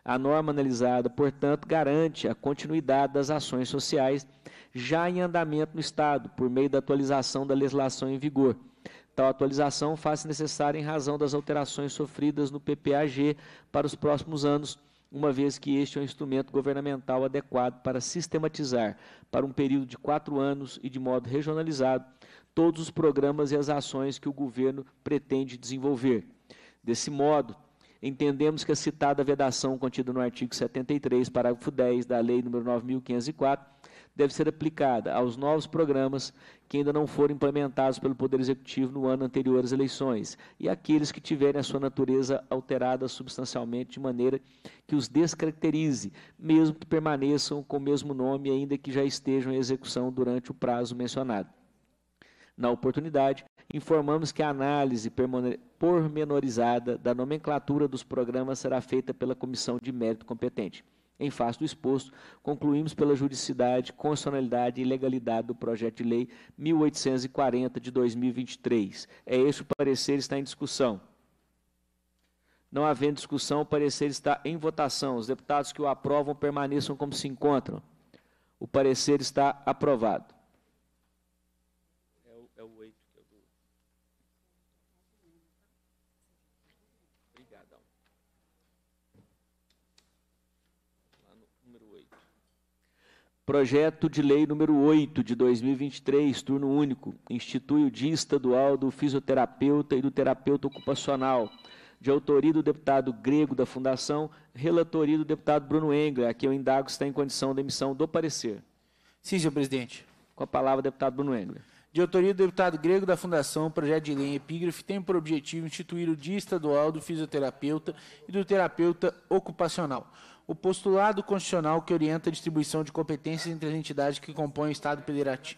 A norma analisada, portanto, garante a continuidade das ações sociais já em andamento no Estado, por meio da atualização da legislação em vigor. Tal atualização faz-se necessária em razão das alterações sofridas no PPAG para os próximos anos, uma vez que este é um instrumento governamental adequado para sistematizar, para um período de quatro anos e de modo regionalizado, todos os programas e as ações que o governo pretende desenvolver. Desse modo, entendemos que é a citada vedação contida no artigo 73, parágrafo 10 da Lei nº 9.504, deve ser aplicada aos novos programas que ainda não foram implementados pelo Poder Executivo no ano anterior às eleições e aqueles que tiverem a sua natureza alterada substancialmente de maneira que os descaracterize, mesmo que permaneçam com o mesmo nome, ainda que já estejam em execução durante o prazo mencionado. Na oportunidade, informamos que a análise pormenorizada da nomenclatura dos programas será feita pela comissão de mérito competente. Em face do exposto, concluímos pela juridicidade, constitucionalidade e legalidade do projeto de lei 1840 de 2023. É este o parecer está em discussão. Não havendo discussão, o parecer está em votação. Os deputados que o aprovam permaneçam como se encontram. O parecer está aprovado. Projeto de Lei número 8 de 2023, turno único, institui o Dia Estadual do Fisioterapeuta e do Terapeuta Ocupacional, de autoria do deputado Grego da Fundação, relatoria do deputado Bruno Engler, a quem eu indago se está em condição de emissão do parecer. Sim, senhor presidente. Com a palavra, deputado Bruno Engler. De autoria do deputado Grego da Fundação, o projeto de lei em epígrafe tem por objetivo instituir o Dia Estadual do Fisioterapeuta e do Terapeuta Ocupacional o postulado constitucional que orienta a distribuição de competências entre as entidades que compõem o Estado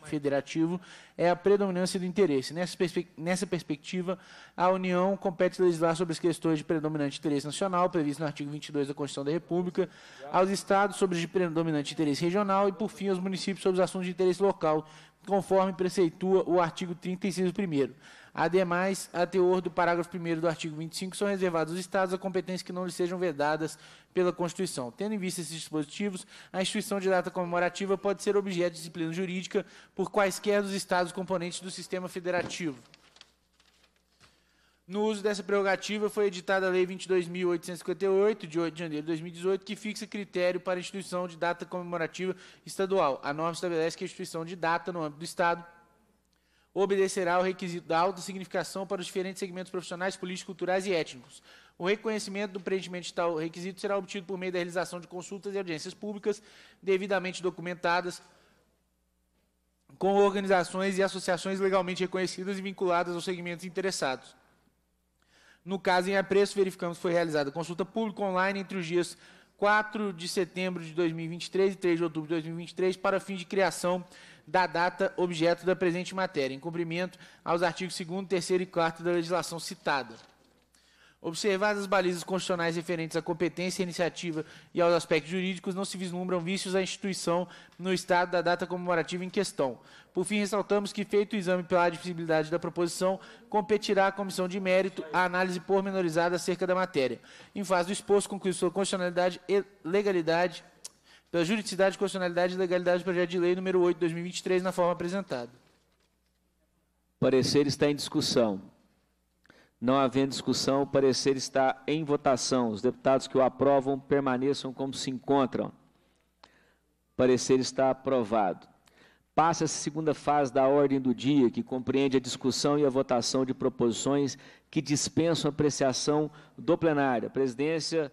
federativo é a predominância do interesse. Nessa, perspe nessa perspectiva, a União compete legislar sobre as questões de predominante interesse nacional, previsto no artigo 22 da Constituição da República, aos Estados sobre os de predominante interesse regional e, por fim, aos municípios sobre os assuntos de interesse local, conforme preceitua o artigo 30, inciso primeiro. Ademais, a teor do parágrafo 1 do artigo 25, são reservados aos Estados a competência que não lhes sejam vedadas pela Constituição. Tendo em vista esses dispositivos, a instituição de data comemorativa pode ser objeto de disciplina jurídica por quaisquer dos Estados componentes do sistema federativo. No uso dessa prerrogativa, foi editada a Lei 22.858, de 8 de janeiro de 2018, que fixa critério para a instituição de data comemorativa estadual. A norma estabelece que a instituição de data no âmbito do Estado obedecerá ao requisito da alta significação para os diferentes segmentos profissionais, políticos, culturais e étnicos. O reconhecimento do preenchimento de tal requisito será obtido por meio da realização de consultas e audiências públicas devidamente documentadas com organizações e associações legalmente reconhecidas e vinculadas aos segmentos interessados. No caso em apreço, verificamos que foi realizada consulta pública online entre os dias 4 de setembro de 2023 e 3 de outubro de 2023 para fins de criação da data objeto da presente matéria, em cumprimento aos artigos 2º, 3 e 4 da legislação citada. Observadas as balizas constitucionais referentes à competência, iniciativa e aos aspectos jurídicos, não se vislumbram vícios à instituição no estado da data comemorativa em questão. Por fim, ressaltamos que, feito o exame pela admissibilidade da proposição, competirá à comissão de mérito a análise pormenorizada acerca da matéria. Em fase do exposto, conclui sua constitucionalidade e legalidade pela juridicidade, constitucionalidade e legalidade do projeto de lei número 8 de 2023, na forma apresentada. O parecer está em discussão. Não havendo discussão, o parecer está em votação. Os deputados que o aprovam permaneçam como se encontram. O parecer está aprovado. Passa a segunda fase da ordem do dia, que compreende a discussão e a votação de proposições que dispensam apreciação do plenário. A presidência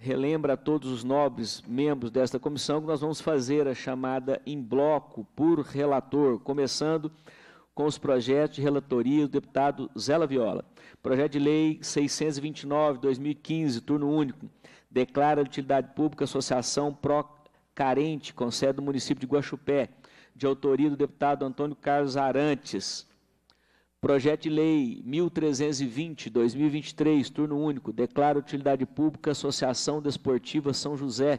relembra a todos os nobres membros desta comissão que nós vamos fazer a chamada em bloco por relator, começando com os projetos de relatoria do deputado Zela Viola. Projeto de Lei 629-2015, turno único, declara de utilidade pública Associação Pro Carente, com sede do município de Guaxupé, de autoria do deputado Antônio Carlos Arantes. Projeto de Lei 1320-2023, turno único, declara utilidade pública Associação Desportiva São José,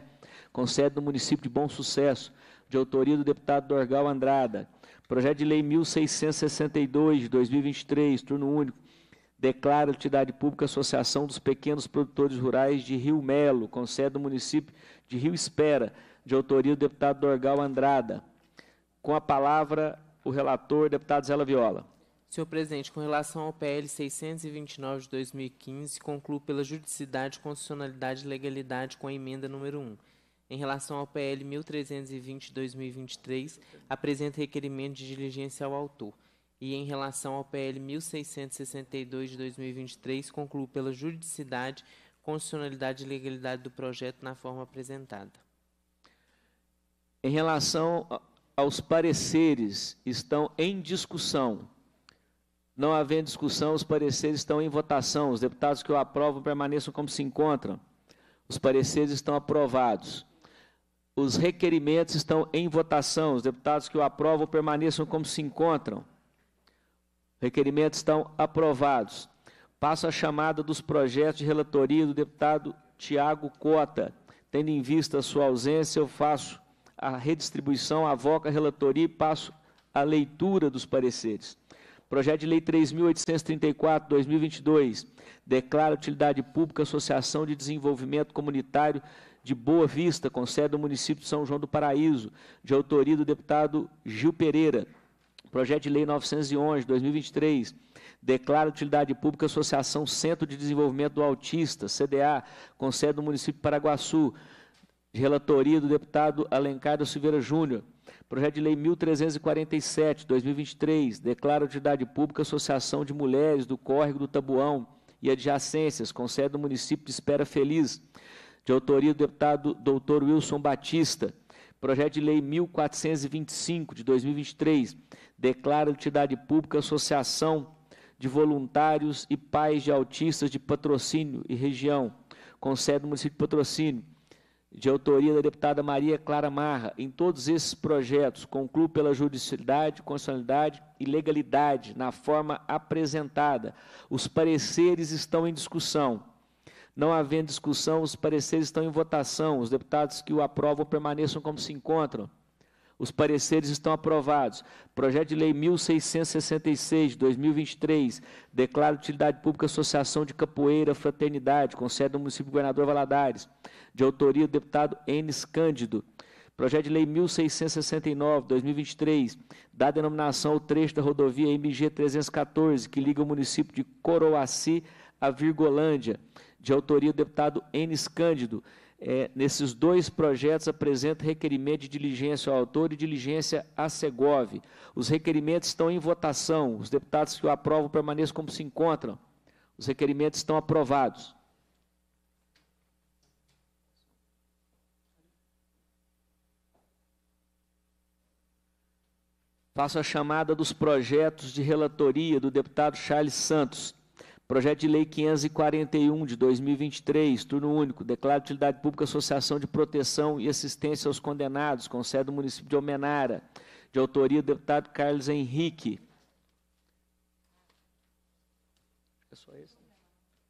com sede no município de Bom Sucesso, de autoria do deputado Dorgal Andrada. Projeto de Lei 1662 de 2023, turno único, declara utilidade pública Associação dos Pequenos Produtores Rurais de Rio Melo, com sede no município de Rio Espera, de autoria do deputado Dorgal Andrada. Com a palavra, o relator, deputado Zé Viola. Senhor presidente, com relação ao PL 629 de 2015, concluo pela juridicidade, constitucionalidade e legalidade com a emenda número 1. Em relação ao PL 1320 de 2023, apresenta requerimento de diligência ao autor. E em relação ao PL 1662 de 2023, concluo pela juridicidade, constitucionalidade e legalidade do projeto na forma apresentada. Em relação aos pareceres, estão em discussão não havendo discussão, os pareceres estão em votação. Os deputados que o aprovam permaneçam como se encontram. Os pareceres estão aprovados. Os requerimentos estão em votação. Os deputados que o aprovam permaneçam como se encontram. Requerimentos estão aprovados. Passo a chamada dos projetos de relatoria do deputado Tiago Cota. Tendo em vista a sua ausência, eu faço a redistribuição, avoco a relatoria e passo a leitura dos pareceres. Projeto de Lei 3.834-2022 declara utilidade pública Associação de Desenvolvimento Comunitário de Boa Vista, com sede no município de São João do Paraíso, de autoria do deputado Gil Pereira. Projeto de Lei 911, 2023, declara utilidade pública Associação Centro de Desenvolvimento do Autista, CDA, com sede no município de Paraguaçu, de relatoria do deputado Alencar da Silveira Júnior. Projeto de Lei 1347, 2023, declara utilidade pública a Associação de Mulheres do Córrego do Tabuão e adjacências, com sede no município de Espera Feliz, de autoria do deputado Dr. Wilson Batista. Projeto de Lei 1425, de 2023, declara utilidade pública a Associação de Voluntários e Pais de Autistas de Patrocínio e Região, com sede no município de Patrocínio, de autoria da deputada Maria Clara Marra, em todos esses projetos, concluo pela judicialidade, constitucionalidade e legalidade na forma apresentada. Os pareceres estão em discussão. Não havendo discussão, os pareceres estão em votação. Os deputados que o aprovam permaneçam como se encontram. Os pareceres estão aprovados. Projeto de Lei 1666, 2023, declara utilidade pública Associação de Capoeira Fraternidade, com sede no município de Governador Valadares, de autoria do deputado Enes Cândido. Projeto de Lei 1669, 2023, dá denominação ao trecho da rodovia MG 314, que liga o município de Coroaci a Virgolândia, de autoria do deputado Enes Cândido é, nesses dois projetos, apresenta requerimento de diligência ao autor e diligência à Segov. Os requerimentos estão em votação. Os deputados que o aprovam permaneçam como se encontram. Os requerimentos estão aprovados. Faço a chamada dos projetos de relatoria do deputado Charles Santos. Projeto de Lei 541 de 2023, turno único, declara de utilidade pública Associação de Proteção e Assistência aos Condenados, com sede no município de Almenara, de autoria do deputado Carlos Henrique. É só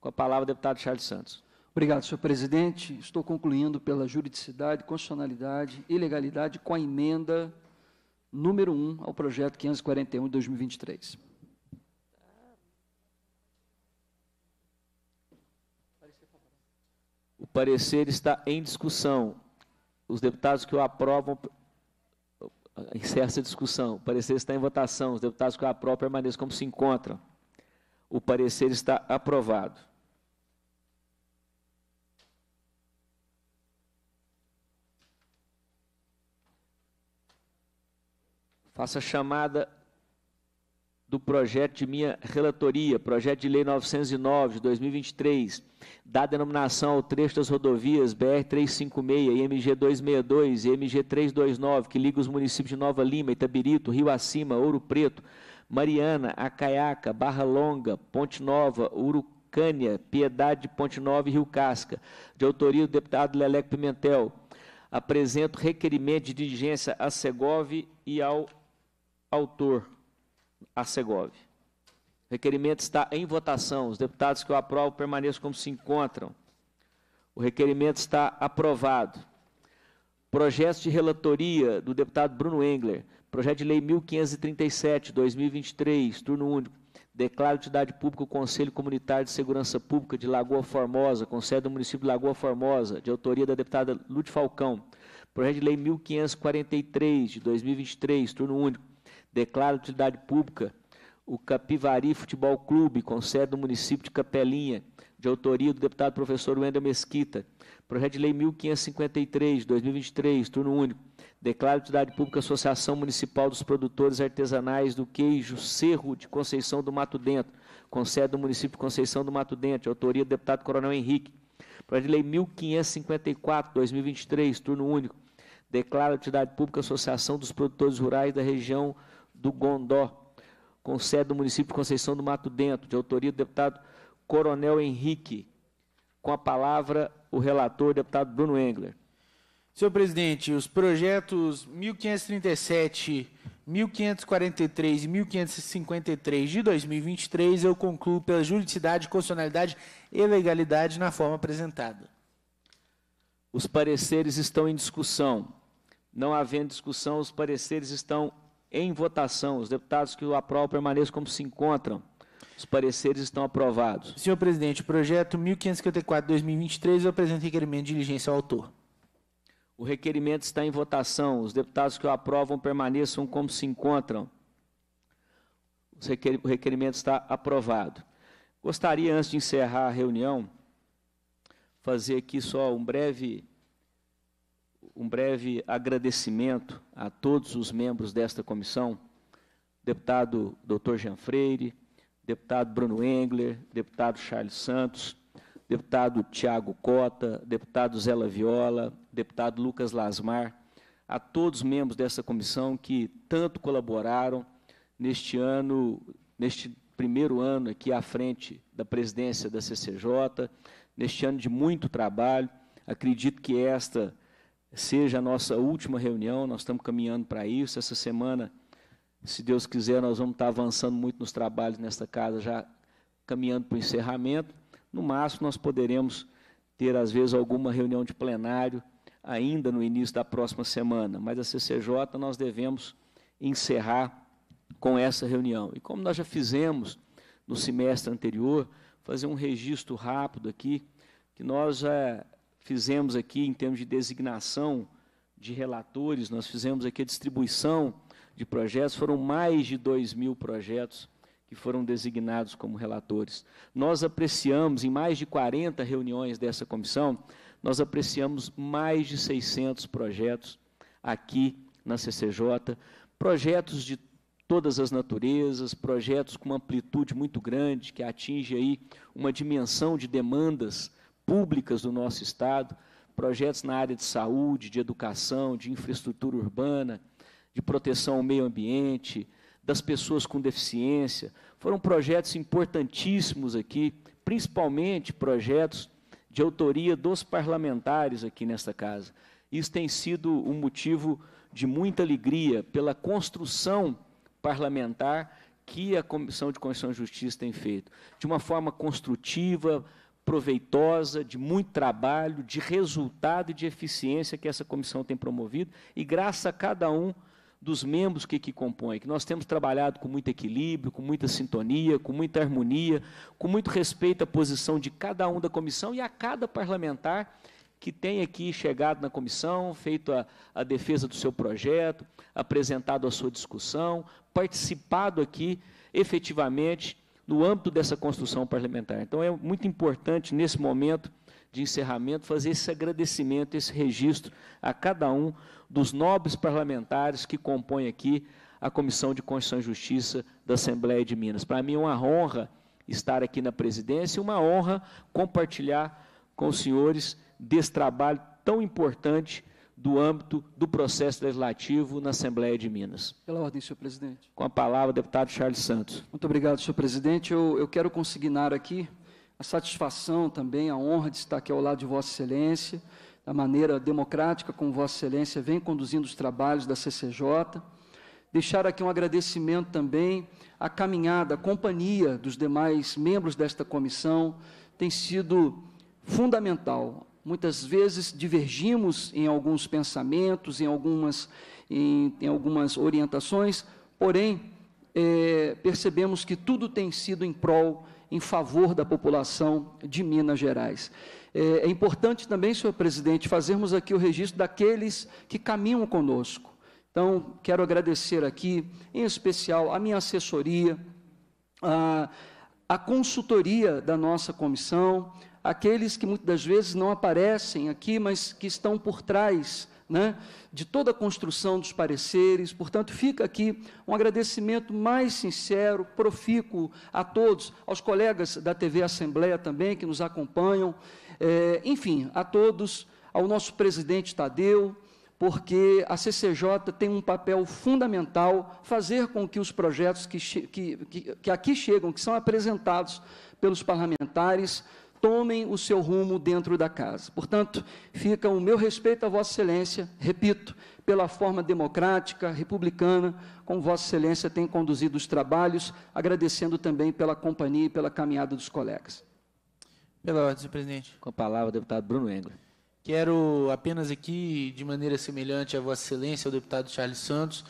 Com a palavra, deputado Charles Santos. Obrigado, senhor presidente. Estou concluindo pela juridicidade, constitucionalidade e legalidade com a emenda número 1 ao projeto 541 de 2023. parecer está em discussão. Os deputados que o aprovam. Eh, encerra essa discussão. O parecer está em votação. Os deputados que o aprovam permaneçam como se encontram. O parecer está aprovado. Faça chamada do projeto de minha relatoria, projeto de lei 909 de 2023, dá denominação ao trecho das rodovias BR 356 e MG 262 e MG 329, que liga os municípios de Nova Lima, Itabirito, Rio Acima, Ouro Preto, Mariana, Acaiaca, Barra Longa, Ponte Nova, Urucânia, Piedade Ponte Nova e Rio Casca, de autoria do deputado Leleco Pimentel. Apresento requerimento de diligência à Segov e ao autor a Segov. O requerimento está em votação. Os deputados que o aprovam permaneçam como se encontram. O requerimento está aprovado. Projeto de relatoria do deputado Bruno Engler. Projeto de Lei 1537, 2023, turno único. Declaro de pública o Conselho Comunitário de Segurança Pública de Lagoa Formosa, com sede do município de Lagoa Formosa, de autoria da deputada Lute Falcão. Projeto de Lei 1543, de 2023, turno único declara atividade utilidade pública o Capivari Futebol Clube, com sede no município de Capelinha, de autoria do deputado professor Wendel Mesquita. Projeto de Lei 1553, 2023, turno único. Declara atividade utilidade pública a Associação Municipal dos Produtores Artesanais do Queijo Cerro de Conceição do Mato Dentro, com sede no município de Conceição do Mato Dentro, de autoria do deputado Coronel Henrique. Projeto de Lei 1554, 2023, turno único. Declara atividade utilidade pública a Associação dos Produtores Rurais da região do Gondó, com sede do município de Conceição do Mato Dentro, de autoria do deputado Coronel Henrique. Com a palavra, o relator, deputado Bruno Engler. Senhor presidente, os projetos 1537, 1543 e 1553 de 2023 eu concluo pela juridicidade, constitucionalidade e legalidade na forma apresentada. Os pareceres estão em discussão. Não havendo discussão, os pareceres estão em votação, os deputados que o aprovam permaneçam como se encontram. Os pareceres estão aprovados. Senhor presidente, o projeto 1554-2023, eu apresento requerimento de diligência ao autor. O requerimento está em votação. Os deputados que o aprovam permaneçam como se encontram. O requerimento está aprovado. Gostaria, antes de encerrar a reunião, fazer aqui só um breve um breve agradecimento a todos os membros desta comissão, deputado Dr. Jean Freire, deputado Bruno Engler, deputado Charles Santos, deputado Tiago Cota, deputado Zé Viola, deputado Lucas Lasmar, a todos os membros dessa comissão que tanto colaboraram neste ano, neste primeiro ano aqui à frente da presidência da CCJ, neste ano de muito trabalho. Acredito que esta seja a nossa última reunião, nós estamos caminhando para isso. Essa semana, se Deus quiser, nós vamos estar avançando muito nos trabalhos nesta casa, já caminhando para o encerramento. No máximo, nós poderemos ter, às vezes, alguma reunião de plenário ainda no início da próxima semana, mas a CCJ nós devemos encerrar com essa reunião. E como nós já fizemos no semestre anterior, fazer um registro rápido aqui, que nós é, fizemos aqui em termos de designação de relatores, nós fizemos aqui a distribuição de projetos, foram mais de 2 mil projetos que foram designados como relatores. Nós apreciamos, em mais de 40 reuniões dessa comissão, nós apreciamos mais de 600 projetos aqui na CCJ, projetos de todas as naturezas, projetos com uma amplitude muito grande, que atinge aí uma dimensão de demandas públicas do nosso Estado, projetos na área de saúde, de educação, de infraestrutura urbana, de proteção ao meio ambiente, das pessoas com deficiência. Foram projetos importantíssimos aqui, principalmente projetos de autoria dos parlamentares aqui nesta casa. Isso tem sido um motivo de muita alegria pela construção parlamentar que a Comissão de Constituição e Justiça tem feito, de uma forma construtiva, proveitosa, de muito trabalho, de resultado e de eficiência que essa comissão tem promovido, e graças a cada um dos membros que, que compõem, que nós temos trabalhado com muito equilíbrio, com muita sintonia, com muita harmonia, com muito respeito à posição de cada um da comissão e a cada parlamentar que tem aqui chegado na comissão, feito a, a defesa do seu projeto, apresentado a sua discussão, participado aqui efetivamente no âmbito dessa construção parlamentar. Então, é muito importante, nesse momento de encerramento, fazer esse agradecimento, esse registro a cada um dos nobres parlamentares que compõem aqui a Comissão de Constituição e Justiça da Assembleia de Minas. Para mim é uma honra estar aqui na presidência e uma honra compartilhar com os senhores desse trabalho tão importante do âmbito do processo legislativo na Assembleia de Minas. Pela ordem, senhor presidente. Com a palavra, deputado Charles Santos. Muito obrigado, senhor presidente. Eu, eu quero consignar aqui a satisfação também, a honra de estar aqui ao lado de Vossa Excelência, da maneira democrática como Vossa Excelência vem conduzindo os trabalhos da CCJ. Deixar aqui um agradecimento também à caminhada, à companhia dos demais membros desta comissão, tem sido fundamental Muitas vezes divergimos em alguns pensamentos, em algumas, em, em algumas orientações, porém, é, percebemos que tudo tem sido em prol, em favor da população de Minas Gerais. É, é importante também, senhor presidente, fazermos aqui o registro daqueles que caminham conosco. Então, quero agradecer aqui, em especial, a minha assessoria, a, a consultoria da nossa comissão, aqueles que muitas das vezes não aparecem aqui, mas que estão por trás né, de toda a construção dos pareceres. Portanto, fica aqui um agradecimento mais sincero, profícuo a todos, aos colegas da TV Assembleia também que nos acompanham, é, enfim, a todos, ao nosso presidente Tadeu. Porque a CCJ tem um papel fundamental fazer com que os projetos que, que, que, que aqui chegam, que são apresentados pelos parlamentares, tomem o seu rumo dentro da casa. Portanto, fica o meu respeito a Vossa Excelência, repito, pela forma democrática, republicana, como Vossa Excelência tem conduzido os trabalhos, agradecendo também pela companhia e pela caminhada dos colegas. Pela ordem, senhor presidente. Com a palavra, o deputado Bruno Engler. Quero apenas aqui, de maneira semelhante a Vossa Excelência, ao deputado Charles Santos,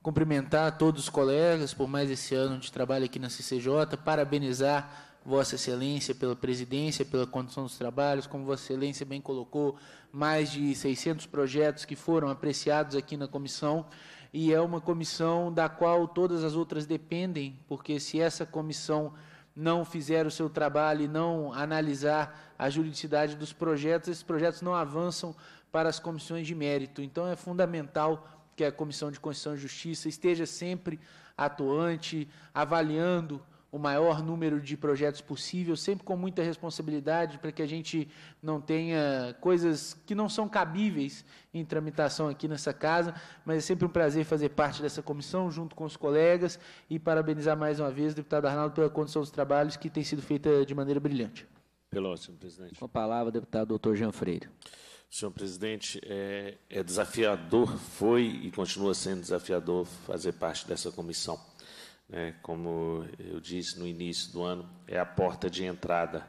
cumprimentar todos os colegas por mais esse ano de trabalho aqui na CCJ, parabenizar Vossa Excelência pela presidência, pela condução dos trabalhos. Como Vossa Excelência bem colocou, mais de 600 projetos que foram apreciados aqui na comissão. E é uma comissão da qual todas as outras dependem, porque se essa comissão não fizer o seu trabalho e não analisar a juridicidade dos projetos, esses projetos não avançam para as comissões de mérito. Então, é fundamental que a Comissão de Constituição e Justiça esteja sempre atuante, avaliando o maior número de projetos possível, sempre com muita responsabilidade, para que a gente não tenha coisas que não são cabíveis em tramitação aqui nessa casa, mas é sempre um prazer fazer parte dessa comissão, junto com os colegas, e parabenizar mais uma vez o deputado Arnaldo pela condição dos trabalhos que tem sido feita de maneira brilhante. Pelo senhor presidente. Com a palavra, deputado doutor Jean Freire. Senhor presidente, é, é desafiador, foi e continua sendo desafiador fazer parte dessa comissão né, como eu disse no início do ano, é a porta de entrada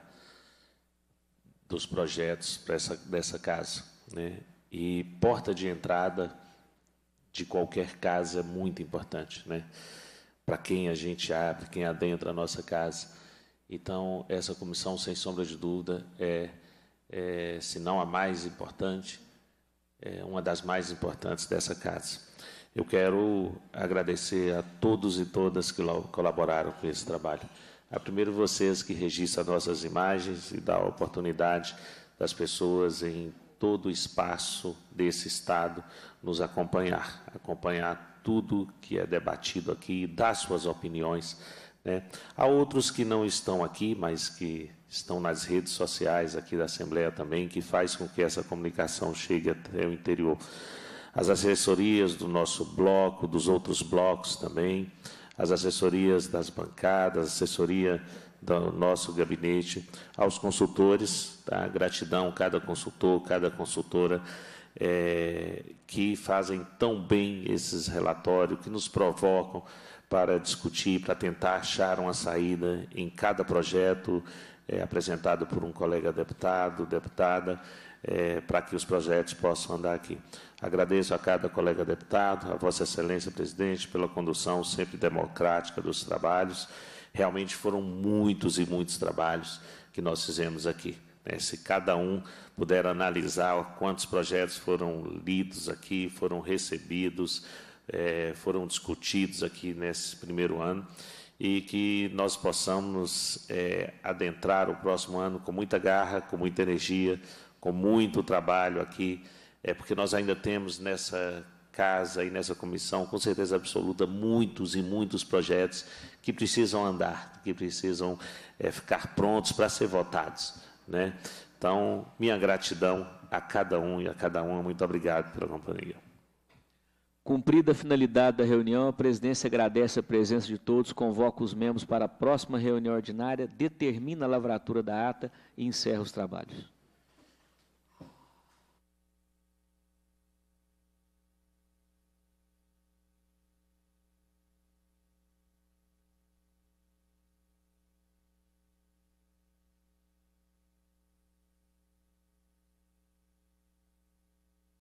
dos projetos para essa dessa casa, né? E porta de entrada de qualquer casa é muito importante, né? Para quem a gente abre, quem adentra a nossa casa. Então, essa comissão, sem sombra de dúvida, é, é se não a mais importante, é uma das mais importantes dessa casa. Eu quero agradecer a todos e todas que colaboraram com esse trabalho. A primeiro vocês que registram nossas imagens e dá a oportunidade das pessoas em todo o espaço desse estado nos acompanhar, acompanhar tudo que é debatido aqui, dar suas opiniões. Né? Há outros que não estão aqui, mas que estão nas redes sociais aqui da Assembleia também, que faz com que essa comunicação chegue até o interior as assessorias do nosso bloco, dos outros blocos também, as assessorias das bancadas, assessoria do nosso gabinete, aos consultores, tá? gratidão cada consultor, cada consultora é, que fazem tão bem esses relatórios, que nos provocam para discutir, para tentar achar uma saída em cada projeto é, apresentado por um colega deputado, deputada, é, para que os projetos possam andar aqui. Agradeço a cada colega deputado, a Vossa Excelência Presidente, pela condução sempre democrática dos trabalhos. Realmente foram muitos e muitos trabalhos que nós fizemos aqui. Né? Se cada um puder analisar quantos projetos foram lidos aqui, foram recebidos, eh, foram discutidos aqui nesse primeiro ano e que nós possamos eh, adentrar o próximo ano com muita garra, com muita energia, com muito trabalho aqui é porque nós ainda temos nessa casa e nessa comissão, com certeza absoluta, muitos e muitos projetos que precisam andar, que precisam é, ficar prontos para ser votados. Né? Então, minha gratidão a cada um e a cada uma. Muito obrigado pela companhia. Cumprida a finalidade da reunião, a presidência agradece a presença de todos, convoca os membros para a próxima reunião ordinária, determina a lavratura da ata e encerra os trabalhos.